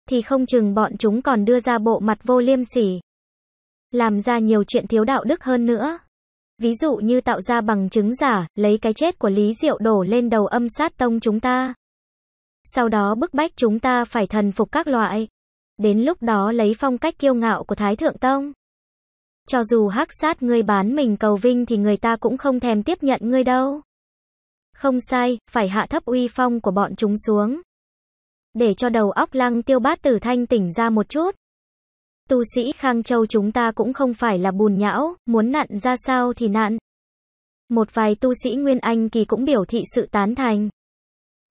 thì không chừng bọn chúng còn đưa ra bộ mặt vô liêm sỉ. Làm ra nhiều chuyện thiếu đạo đức hơn nữa. Ví dụ như tạo ra bằng chứng giả, lấy cái chết của Lý Diệu đổ lên đầu âm sát tông chúng ta. Sau đó bức bách chúng ta phải thần phục các loại. Đến lúc đó lấy phong cách kiêu ngạo của Thái Thượng Tông. Cho dù hắc sát ngươi bán mình cầu vinh thì người ta cũng không thèm tiếp nhận ngươi đâu. Không sai, phải hạ thấp uy phong của bọn chúng xuống. Để cho đầu óc lăng tiêu bát tử thanh tỉnh ra một chút. Tu sĩ Khang Châu chúng ta cũng không phải là bùn nhão, muốn nặn ra sao thì nặn. Một vài tu sĩ Nguyên Anh kỳ cũng biểu thị sự tán thành.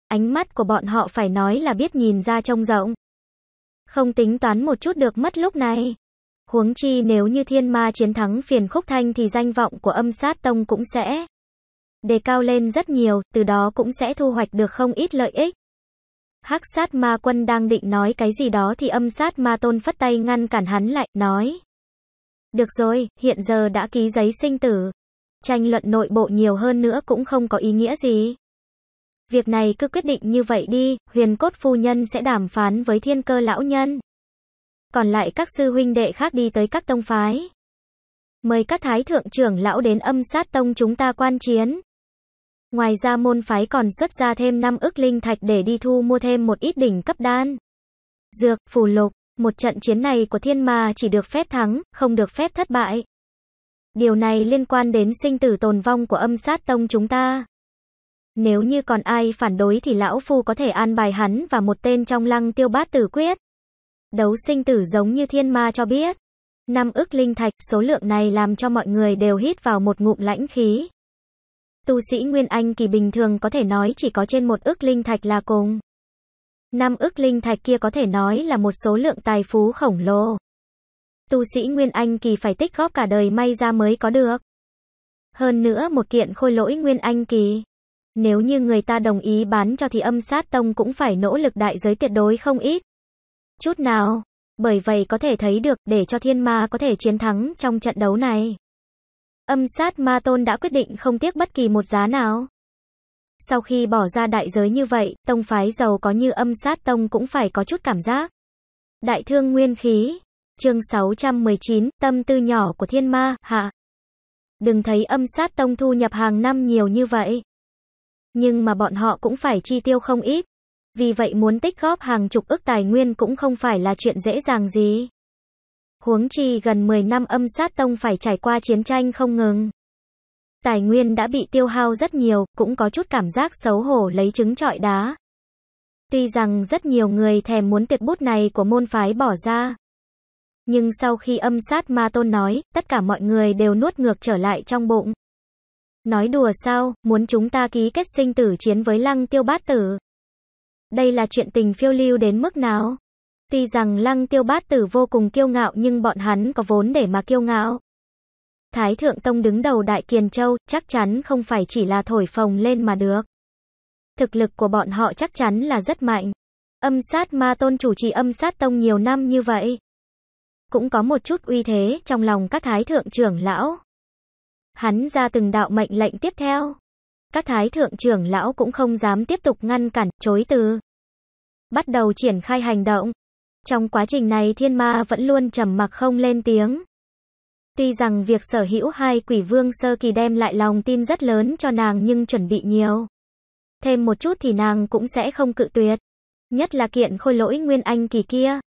Ánh mắt của bọn họ phải nói là biết nhìn ra trông rộng. Không tính toán một chút được mất lúc này. Huống chi nếu như thiên ma chiến thắng phiền khúc thanh thì danh vọng của âm sát tông cũng sẽ đề cao lên rất nhiều, từ đó cũng sẽ thu hoạch được không ít lợi ích. Hắc sát ma quân đang định nói cái gì đó thì âm sát ma tôn phất tay ngăn cản hắn lại, nói. Được rồi, hiện giờ đã ký giấy sinh tử. Tranh luận nội bộ nhiều hơn nữa cũng không có ý nghĩa gì. Việc này cứ quyết định như vậy đi, huyền cốt phu nhân sẽ đàm phán với thiên cơ lão nhân. Còn lại các sư huynh đệ khác đi tới các tông phái. Mời các thái thượng trưởng lão đến âm sát tông chúng ta quan chiến. Ngoài ra môn phái còn xuất ra thêm 5 ức linh thạch để đi thu mua thêm một ít đỉnh cấp đan. Dược, phù lục, một trận chiến này của thiên ma chỉ được phép thắng, không được phép thất bại. Điều này liên quan đến sinh tử tồn vong của âm sát tông chúng ta. Nếu như còn ai phản đối thì lão phu có thể an bài hắn và một tên trong lăng tiêu bát tử quyết. Đấu sinh tử giống như thiên ma cho biết. Năm ức linh thạch, số lượng này làm cho mọi người đều hít vào một ngụm lãnh khí tu sĩ Nguyên Anh kỳ bình thường có thể nói chỉ có trên một ước linh thạch là cùng. Năm ước linh thạch kia có thể nói là một số lượng tài phú khổng lồ. Tu sĩ Nguyên Anh kỳ phải tích góp cả đời may ra mới có được. Hơn nữa một kiện khôi lỗi Nguyên Anh kỳ. Nếu như người ta đồng ý bán cho thì âm sát tông cũng phải nỗ lực đại giới tuyệt đối không ít. Chút nào. Bởi vậy có thể thấy được để cho thiên ma có thể chiến thắng trong trận đấu này. Âm sát ma tôn đã quyết định không tiếc bất kỳ một giá nào. Sau khi bỏ ra đại giới như vậy, tông phái giàu có như âm sát tông cũng phải có chút cảm giác. Đại thương nguyên khí, chương 619, tâm tư nhỏ của thiên ma, hạ. Đừng thấy âm sát tông thu nhập hàng năm nhiều như vậy. Nhưng mà bọn họ cũng phải chi tiêu không ít. Vì vậy muốn tích góp hàng chục ức tài nguyên cũng không phải là chuyện dễ dàng gì. Huống chi gần 10 năm âm sát tông phải trải qua chiến tranh không ngừng. Tài nguyên đã bị tiêu hao rất nhiều, cũng có chút cảm giác xấu hổ lấy trứng trọi đá. Tuy rằng rất nhiều người thèm muốn tuyệt bút này của môn phái bỏ ra. Nhưng sau khi âm sát ma tôn nói, tất cả mọi người đều nuốt ngược trở lại trong bụng. Nói đùa sao, muốn chúng ta ký kết sinh tử chiến với lăng tiêu bát tử. Đây là chuyện tình phiêu lưu đến mức nào? Tuy rằng lăng tiêu bát tử vô cùng kiêu ngạo nhưng bọn hắn có vốn để mà kiêu ngạo. Thái Thượng Tông đứng đầu Đại Kiền Châu chắc chắn không phải chỉ là thổi phồng lên mà được. Thực lực của bọn họ chắc chắn là rất mạnh. Âm sát ma tôn chủ trì âm sát tông nhiều năm như vậy. Cũng có một chút uy thế trong lòng các thái thượng trưởng lão. Hắn ra từng đạo mệnh lệnh tiếp theo. Các thái thượng trưởng lão cũng không dám tiếp tục ngăn cản, chối từ. Bắt đầu triển khai hành động. Trong quá trình này thiên ma vẫn luôn trầm mặc không lên tiếng. Tuy rằng việc sở hữu hai quỷ vương sơ kỳ đem lại lòng tin rất lớn cho nàng nhưng chuẩn bị nhiều. Thêm một chút thì nàng cũng sẽ không cự tuyệt. Nhất là kiện khôi lỗi nguyên anh kỳ kia.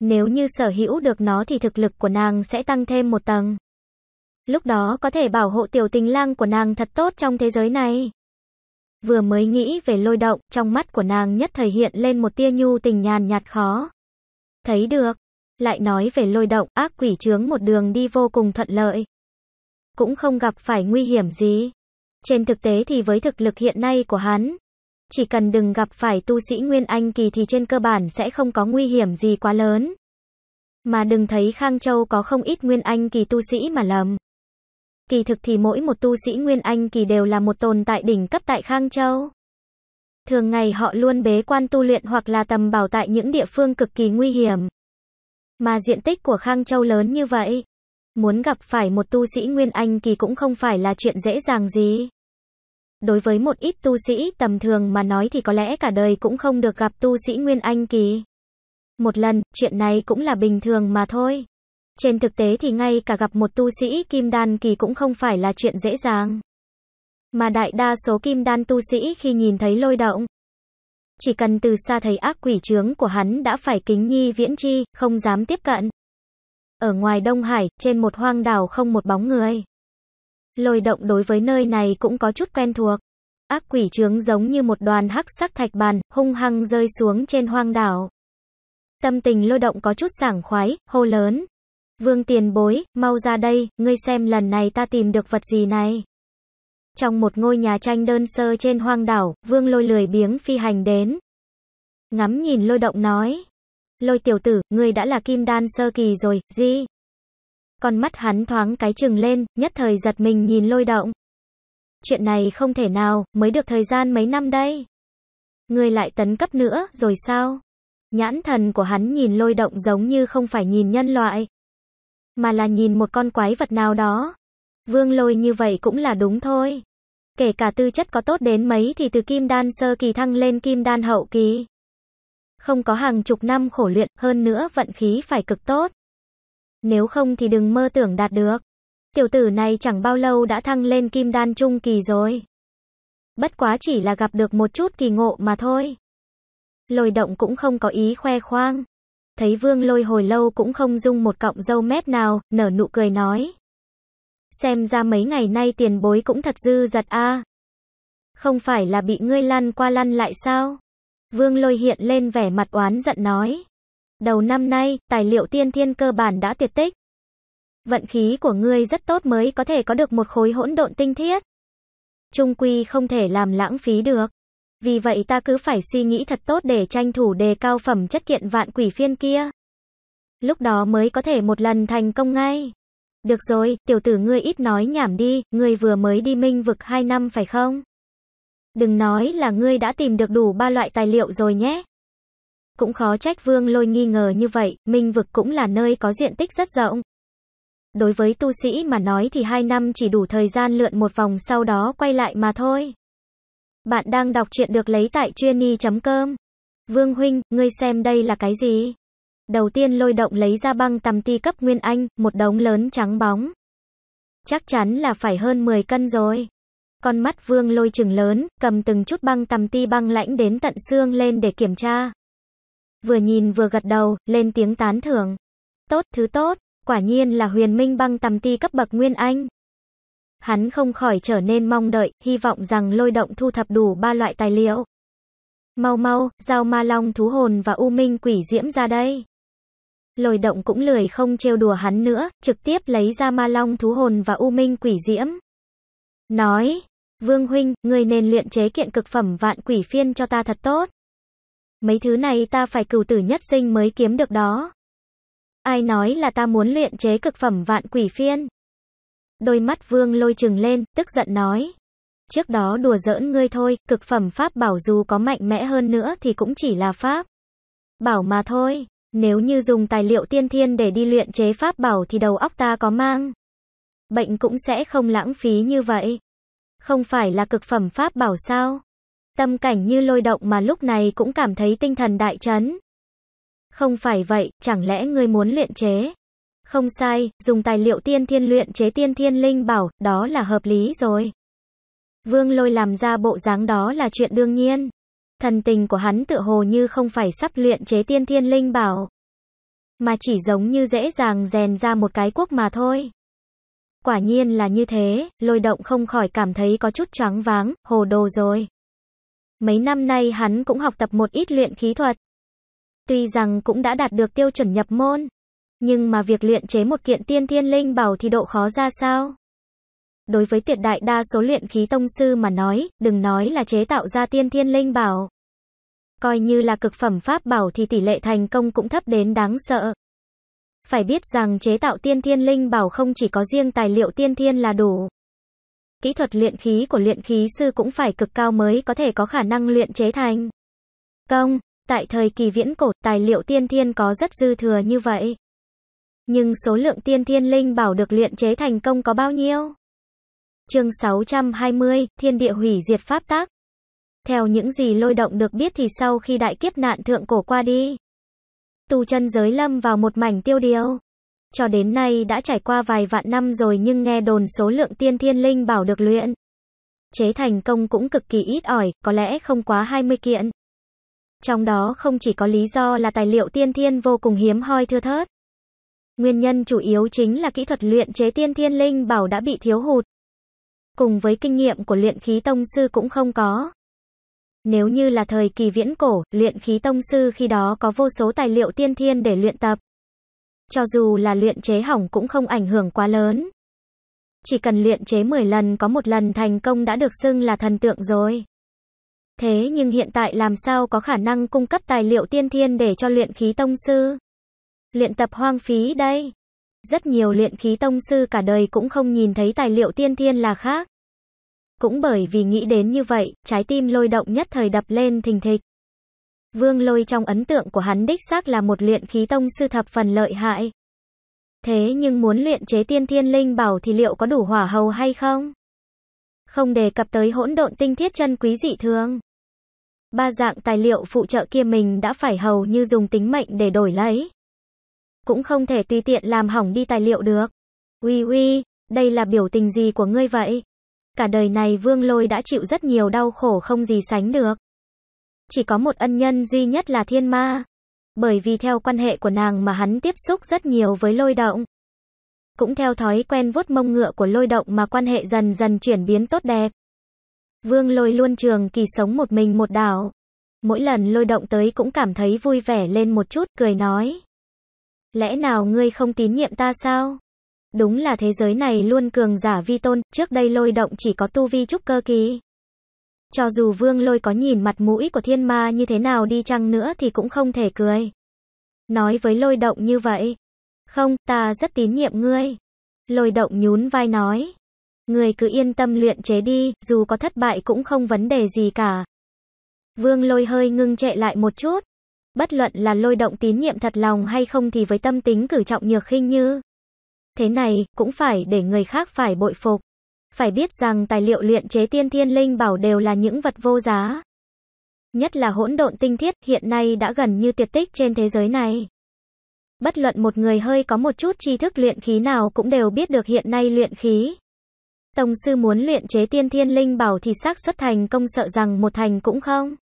Nếu như sở hữu được nó thì thực lực của nàng sẽ tăng thêm một tầng. Lúc đó có thể bảo hộ tiểu tình lang của nàng thật tốt trong thế giới này. Vừa mới nghĩ về lôi động, trong mắt của nàng nhất thời hiện lên một tia nhu tình nhàn nhạt khó thấy được. Lại nói về lôi động, ác quỷ chướng một đường đi vô cùng thuận lợi. Cũng không gặp phải nguy hiểm gì. Trên thực tế thì với thực lực hiện nay của hắn, chỉ cần đừng gặp phải tu sĩ Nguyên Anh kỳ thì trên cơ bản sẽ không có nguy hiểm gì quá lớn. Mà đừng thấy Khang Châu có không ít Nguyên Anh kỳ tu sĩ mà lầm. Kỳ thực thì mỗi một tu sĩ Nguyên Anh kỳ đều là một tồn tại đỉnh cấp tại Khang Châu thường ngày họ luôn bế quan tu luyện hoặc là tầm bảo tại những địa phương cực kỳ nguy hiểm. Mà diện tích của Khang Châu lớn như vậy, muốn gặp phải một tu sĩ Nguyên Anh kỳ cũng không phải là chuyện dễ dàng gì. Đối với một ít tu sĩ tầm thường mà nói thì có lẽ cả đời cũng không được gặp tu sĩ Nguyên Anh kỳ. Một lần, chuyện này cũng là bình thường mà thôi. Trên thực tế thì ngay cả gặp một tu sĩ Kim Đan kỳ cũng không phải là chuyện dễ dàng. Mà đại đa số kim đan tu sĩ khi nhìn thấy lôi động, chỉ cần từ xa thấy ác quỷ trướng của hắn đã phải kính nhi viễn chi, không dám tiếp cận. Ở ngoài Đông Hải, trên một hoang đảo không một bóng người. Lôi động đối với nơi này cũng có chút quen thuộc. Ác quỷ trướng giống như một đoàn hắc sắc thạch bàn, hung hăng rơi xuống trên hoang đảo. Tâm tình lôi động có chút sảng khoái, hô lớn. Vương tiền bối, mau ra đây, ngươi xem lần này ta tìm được vật gì này. Trong một ngôi nhà tranh đơn sơ trên hoang đảo, vương lôi lười biếng phi hành đến. Ngắm nhìn lôi động nói. Lôi tiểu tử, ngươi đã là kim đan sơ kỳ rồi, gì? Con mắt hắn thoáng cái chừng lên, nhất thời giật mình nhìn lôi động. Chuyện này không thể nào, mới được thời gian mấy năm đây. Ngươi lại tấn cấp nữa, rồi sao? Nhãn thần của hắn nhìn lôi động giống như không phải nhìn nhân loại, mà là nhìn một con quái vật nào đó. Vương lôi như vậy cũng là đúng thôi kể cả tư chất có tốt đến mấy thì từ kim đan sơ kỳ thăng lên kim đan hậu kỳ. Không có hàng chục năm khổ luyện, hơn nữa vận khí phải cực tốt. Nếu không thì đừng mơ tưởng đạt được. Tiểu tử này chẳng bao lâu đã thăng lên kim đan trung kỳ rồi. Bất quá chỉ là gặp được một chút kỳ ngộ mà thôi. Lôi động cũng không có ý khoe khoang. Thấy vương lôi hồi lâu cũng không dung một cọng dâu mép nào, nở nụ cười nói. Xem ra mấy ngày nay tiền bối cũng thật dư giật a. Không phải là bị ngươi lăn qua lăn lại sao? Vương lôi hiện lên vẻ mặt oán giận nói. Đầu năm nay, tài liệu tiên thiên cơ bản đã tiệt tích. Vận khí của ngươi rất tốt mới có thể có được một khối hỗn độn tinh thiết. Trung quy không thể làm lãng phí được. Vì vậy ta cứ phải suy nghĩ thật tốt để tranh thủ đề cao phẩm chất kiện vạn quỷ phiên kia. Lúc đó mới có thể một lần thành công ngay. Được rồi, tiểu tử ngươi ít nói nhảm đi, ngươi vừa mới đi minh vực 2 năm phải không? Đừng nói là ngươi đã tìm được đủ ba loại tài liệu rồi nhé. Cũng khó trách vương lôi nghi ngờ như vậy, minh vực cũng là nơi có diện tích rất rộng. Đối với tu sĩ mà nói thì 2 năm chỉ đủ thời gian lượn một vòng sau đó quay lại mà thôi. Bạn đang đọc truyện được lấy tại chuyên ni com Vương Huynh, ngươi xem đây là cái gì? Đầu tiên lôi động lấy ra băng tầm ti cấp Nguyên Anh, một đống lớn trắng bóng. Chắc chắn là phải hơn 10 cân rồi. Con mắt vương lôi chừng lớn, cầm từng chút băng tầm ti băng lãnh đến tận xương lên để kiểm tra. Vừa nhìn vừa gật đầu, lên tiếng tán thưởng. Tốt, thứ tốt, quả nhiên là huyền minh băng tầm ti cấp bậc Nguyên Anh. Hắn không khỏi trở nên mong đợi, hy vọng rằng lôi động thu thập đủ ba loại tài liệu. Mau mau, giao ma long thú hồn và u minh quỷ diễm ra đây lồi động cũng lười không trêu đùa hắn nữa, trực tiếp lấy ra ma long thú hồn và u minh quỷ diễm. Nói, Vương Huynh, người nên luyện chế kiện cực phẩm vạn quỷ phiên cho ta thật tốt. Mấy thứ này ta phải cừu tử nhất sinh mới kiếm được đó. Ai nói là ta muốn luyện chế cực phẩm vạn quỷ phiên? Đôi mắt Vương lôi trừng lên, tức giận nói. Trước đó đùa giỡn ngươi thôi, cực phẩm pháp bảo dù có mạnh mẽ hơn nữa thì cũng chỉ là pháp. Bảo mà thôi. Nếu như dùng tài liệu tiên thiên để đi luyện chế pháp bảo thì đầu óc ta có mang. Bệnh cũng sẽ không lãng phí như vậy. Không phải là cực phẩm pháp bảo sao? Tâm cảnh như lôi động mà lúc này cũng cảm thấy tinh thần đại chấn. Không phải vậy, chẳng lẽ ngươi muốn luyện chế? Không sai, dùng tài liệu tiên thiên luyện chế tiên thiên linh bảo, đó là hợp lý rồi. Vương lôi làm ra bộ dáng đó là chuyện đương nhiên. Thần tình của hắn tựa hồ như không phải sắp luyện chế tiên thiên linh bảo, mà chỉ giống như dễ dàng rèn ra một cái quốc mà thôi. Quả nhiên là như thế, lôi động không khỏi cảm thấy có chút choáng váng, hồ đồ rồi. Mấy năm nay hắn cũng học tập một ít luyện khí thuật. Tuy rằng cũng đã đạt được tiêu chuẩn nhập môn, nhưng mà việc luyện chế một kiện tiên thiên linh bảo thì độ khó ra sao? đối với tuyệt đại đa số luyện khí tông sư mà nói, đừng nói là chế tạo ra tiên thiên linh bảo. Coi như là cực phẩm pháp bảo thì tỷ lệ thành công cũng thấp đến đáng sợ. Phải biết rằng chế tạo tiên thiên linh bảo không chỉ có riêng tài liệu tiên thiên là đủ. Kỹ thuật luyện khí của luyện khí sư cũng phải cực cao mới có thể có khả năng luyện chế thành. Công, tại thời kỳ viễn cổ, tài liệu tiên thiên có rất dư thừa như vậy. Nhưng số lượng tiên thiên linh bảo được luyện chế thành công có bao nhiêu? Chương 620, Thiên địa hủy diệt pháp tác. Theo những gì lôi động được biết thì sau khi đại kiếp nạn thượng cổ qua đi, tu chân giới lâm vào một mảnh tiêu điều. Cho đến nay đã trải qua vài vạn năm rồi nhưng nghe đồn số lượng tiên thiên linh bảo được luyện. Chế thành công cũng cực kỳ ít ỏi, có lẽ không quá 20 kiện. Trong đó không chỉ có lý do là tài liệu tiên thiên vô cùng hiếm hoi thưa thớt. Nguyên nhân chủ yếu chính là kỹ thuật luyện chế tiên thiên linh bảo đã bị thiếu hụt cùng với kinh nghiệm của luyện khí tông sư cũng không có. Nếu như là thời kỳ viễn cổ, luyện khí tông sư khi đó có vô số tài liệu tiên thiên để luyện tập. Cho dù là luyện chế hỏng cũng không ảnh hưởng quá lớn. Chỉ cần luyện chế 10 lần có một lần thành công đã được xưng là thần tượng rồi. Thế nhưng hiện tại làm sao có khả năng cung cấp tài liệu tiên thiên để cho luyện khí tông sư? Luyện tập hoang phí đây. Rất nhiều luyện khí tông sư cả đời cũng không nhìn thấy tài liệu tiên thiên là khác. Cũng bởi vì nghĩ đến như vậy, trái tim lôi động nhất thời đập lên thình thịch. Vương lôi trong ấn tượng của hắn đích xác là một luyện khí tông sư thập phần lợi hại. Thế nhưng muốn luyện chế tiên thiên linh bảo thì liệu có đủ hỏa hầu hay không? Không đề cập tới hỗn độn tinh thiết chân quý dị thường. Ba dạng tài liệu phụ trợ kia mình đã phải hầu như dùng tính mệnh để đổi lấy cũng không thể tùy tiện làm hỏng đi tài liệu được. ui ui, đây là biểu tình gì của ngươi vậy? Cả đời này Vương Lôi đã chịu rất nhiều đau khổ không gì sánh được. Chỉ có một ân nhân duy nhất là thiên ma. Bởi vì theo quan hệ của nàng mà hắn tiếp xúc rất nhiều với lôi động. Cũng theo thói quen vuốt mông ngựa của lôi động mà quan hệ dần dần chuyển biến tốt đẹp. Vương lôi luôn trường kỳ sống một mình một đảo. Mỗi lần lôi động tới cũng cảm thấy vui vẻ lên một chút, cười nói. Lẽ nào ngươi không tín nhiệm ta sao? Đúng là thế giới này luôn cường giả vi tôn, trước đây lôi động chỉ có tu vi trúc cơ kỳ. Cho dù vương lôi có nhìn mặt mũi của thiên ma như thế nào đi chăng nữa thì cũng không thể cười. Nói với lôi động như vậy. Không, ta rất tín nhiệm ngươi. Lôi động nhún vai nói. Ngươi cứ yên tâm luyện chế đi, dù có thất bại cũng không vấn đề gì cả. Vương lôi hơi ngưng trệ lại một chút. Bất luận là lôi động tín nhiệm thật lòng hay không thì với tâm tính cử trọng nhược khinh như thế này, cũng phải để người khác phải bội phục. Phải biết rằng tài liệu luyện chế tiên thiên linh bảo đều là những vật vô giá. Nhất là hỗn độn tinh thiết hiện nay đã gần như tuyệt tích trên thế giới này. Bất luận một người hơi có một chút tri thức luyện khí nào cũng đều biết được hiện nay luyện khí. Tông sư muốn luyện chế tiên thiên linh bảo thì xác suất thành công sợ rằng một thành cũng không.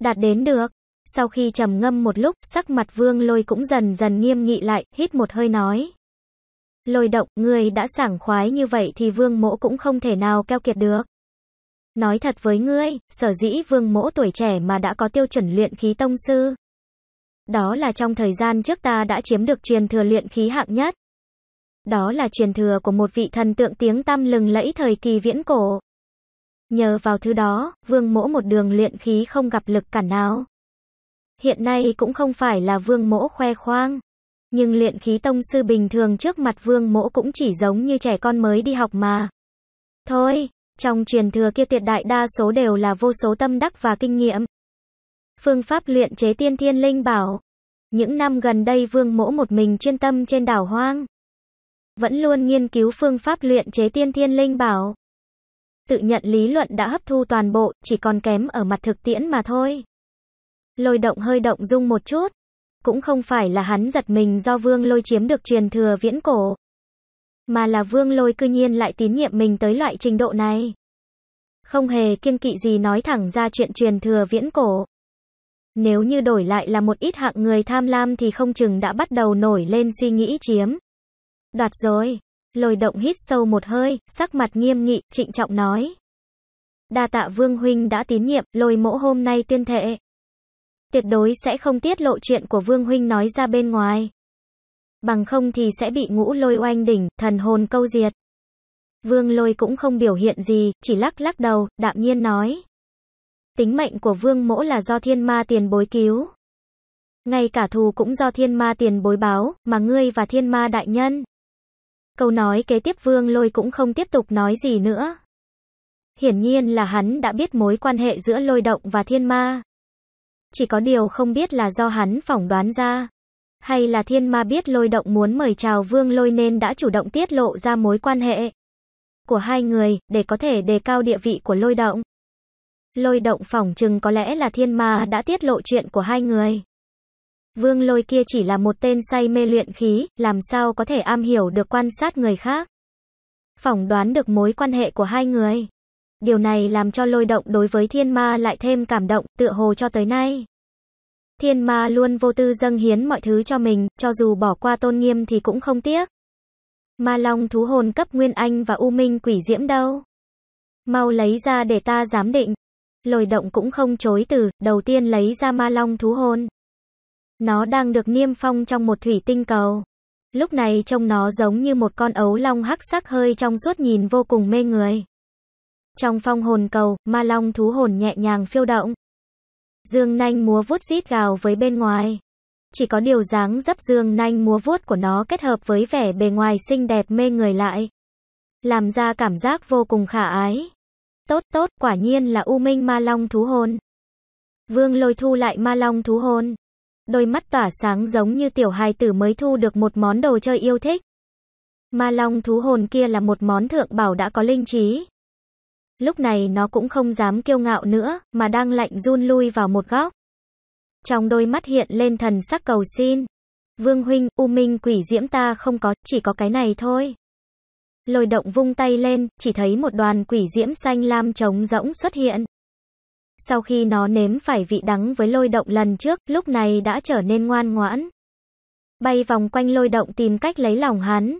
Đạt đến được, sau khi trầm ngâm một lúc, sắc mặt vương lôi cũng dần dần nghiêm nghị lại, hít một hơi nói. Lôi động, người đã sảng khoái như vậy thì vương mỗ cũng không thể nào keo kiệt được. Nói thật với ngươi, sở dĩ vương mỗ tuổi trẻ mà đã có tiêu chuẩn luyện khí tông sư. Đó là trong thời gian trước ta đã chiếm được truyền thừa luyện khí hạng nhất. Đó là truyền thừa của một vị thần tượng tiếng tăm lừng lẫy thời kỳ viễn cổ. Nhờ vào thứ đó, vương mỗ một đường luyện khí không gặp lực cản nào. Hiện nay cũng không phải là vương mỗ khoe khoang. Nhưng luyện khí tông sư bình thường trước mặt vương mỗ cũng chỉ giống như trẻ con mới đi học mà. Thôi, trong truyền thừa kia tuyệt đại đa số đều là vô số tâm đắc và kinh nghiệm. Phương pháp luyện chế tiên thiên linh bảo. Những năm gần đây vương mỗ một mình chuyên tâm trên đảo hoang. Vẫn luôn nghiên cứu phương pháp luyện chế tiên thiên linh bảo. Tự nhận lý luận đã hấp thu toàn bộ, chỉ còn kém ở mặt thực tiễn mà thôi. Lôi động hơi động dung một chút. Cũng không phải là hắn giật mình do vương lôi chiếm được truyền thừa viễn cổ. Mà là vương lôi cư nhiên lại tín nhiệm mình tới loại trình độ này. Không hề kiêng kỵ gì nói thẳng ra chuyện truyền thừa viễn cổ. Nếu như đổi lại là một ít hạng người tham lam thì không chừng đã bắt đầu nổi lên suy nghĩ chiếm. Đoạt rồi. Lôi động hít sâu một hơi, sắc mặt nghiêm nghị, trịnh trọng nói. Đa tạ vương huynh đã tín nhiệm, lôi mỗ hôm nay tuyên thệ tuyệt đối sẽ không tiết lộ chuyện của Vương Huynh nói ra bên ngoài. Bằng không thì sẽ bị ngũ lôi oanh đỉnh, thần hồn câu diệt. Vương lôi cũng không biểu hiện gì, chỉ lắc lắc đầu, đạm nhiên nói. Tính mệnh của vương mỗ là do thiên ma tiền bối cứu. Ngay cả thù cũng do thiên ma tiền bối báo, mà ngươi và thiên ma đại nhân. Câu nói kế tiếp vương lôi cũng không tiếp tục nói gì nữa. Hiển nhiên là hắn đã biết mối quan hệ giữa lôi động và thiên ma chỉ có điều không biết là do hắn phỏng đoán ra. Hay là thiên ma biết lôi động muốn mời chào vương lôi nên đã chủ động tiết lộ ra mối quan hệ của hai người, để có thể đề cao địa vị của lôi động. Lôi động phỏng chừng có lẽ là thiên ma đã tiết lộ chuyện của hai người. Vương lôi kia chỉ là một tên say mê luyện khí, làm sao có thể am hiểu được quan sát người khác. Phỏng đoán được mối quan hệ của hai người. Điều này làm cho lôi động đối với thiên ma lại thêm cảm động, tựa hồ cho tới nay. Thiên ma luôn vô tư dâng hiến mọi thứ cho mình, cho dù bỏ qua tôn nghiêm thì cũng không tiếc. Ma Long thú hồn cấp Nguyên Anh và U Minh quỷ diễm đâu? Mau lấy ra để ta giám định. lôi động cũng không chối từ, đầu tiên lấy ra Ma Long thú hồn. Nó đang được niêm phong trong một thủy tinh cầu. Lúc này trông nó giống như một con ấu long hắc sắc hơi trong suốt nhìn vô cùng mê người. Trong phong hồn cầu, ma long thú hồn nhẹ nhàng phiêu động. Dương nanh múa vuốt rít gào với bên ngoài. Chỉ có điều dáng dấp dương nanh múa vuốt của nó kết hợp với vẻ bề ngoài xinh đẹp mê người lại. Làm ra cảm giác vô cùng khả ái. Tốt tốt, quả nhiên là U Minh Ma Long thú hồn. Vương lôi thu lại Ma Long thú hồn. Đôi mắt tỏa sáng giống như tiểu hài tử mới thu được một món đồ chơi yêu thích. Ma Long thú hồn kia là một món thượng bảo đã có linh trí lúc này nó cũng không dám kiêu ngạo nữa, mà đang lạnh run lui vào một góc. Trong đôi mắt hiện lên thần sắc cầu xin. Vương huynh, U Minh quỷ diễm ta không có, chỉ có cái này thôi. Lôi động vung tay lên, chỉ thấy một đoàn quỷ diễm xanh lam trống rỗng xuất hiện. Sau khi nó nếm phải vị đắng với lôi động lần trước, lúc này đã trở nên ngoan ngoãn. Bay vòng quanh lôi động tìm cách lấy lòng hắn,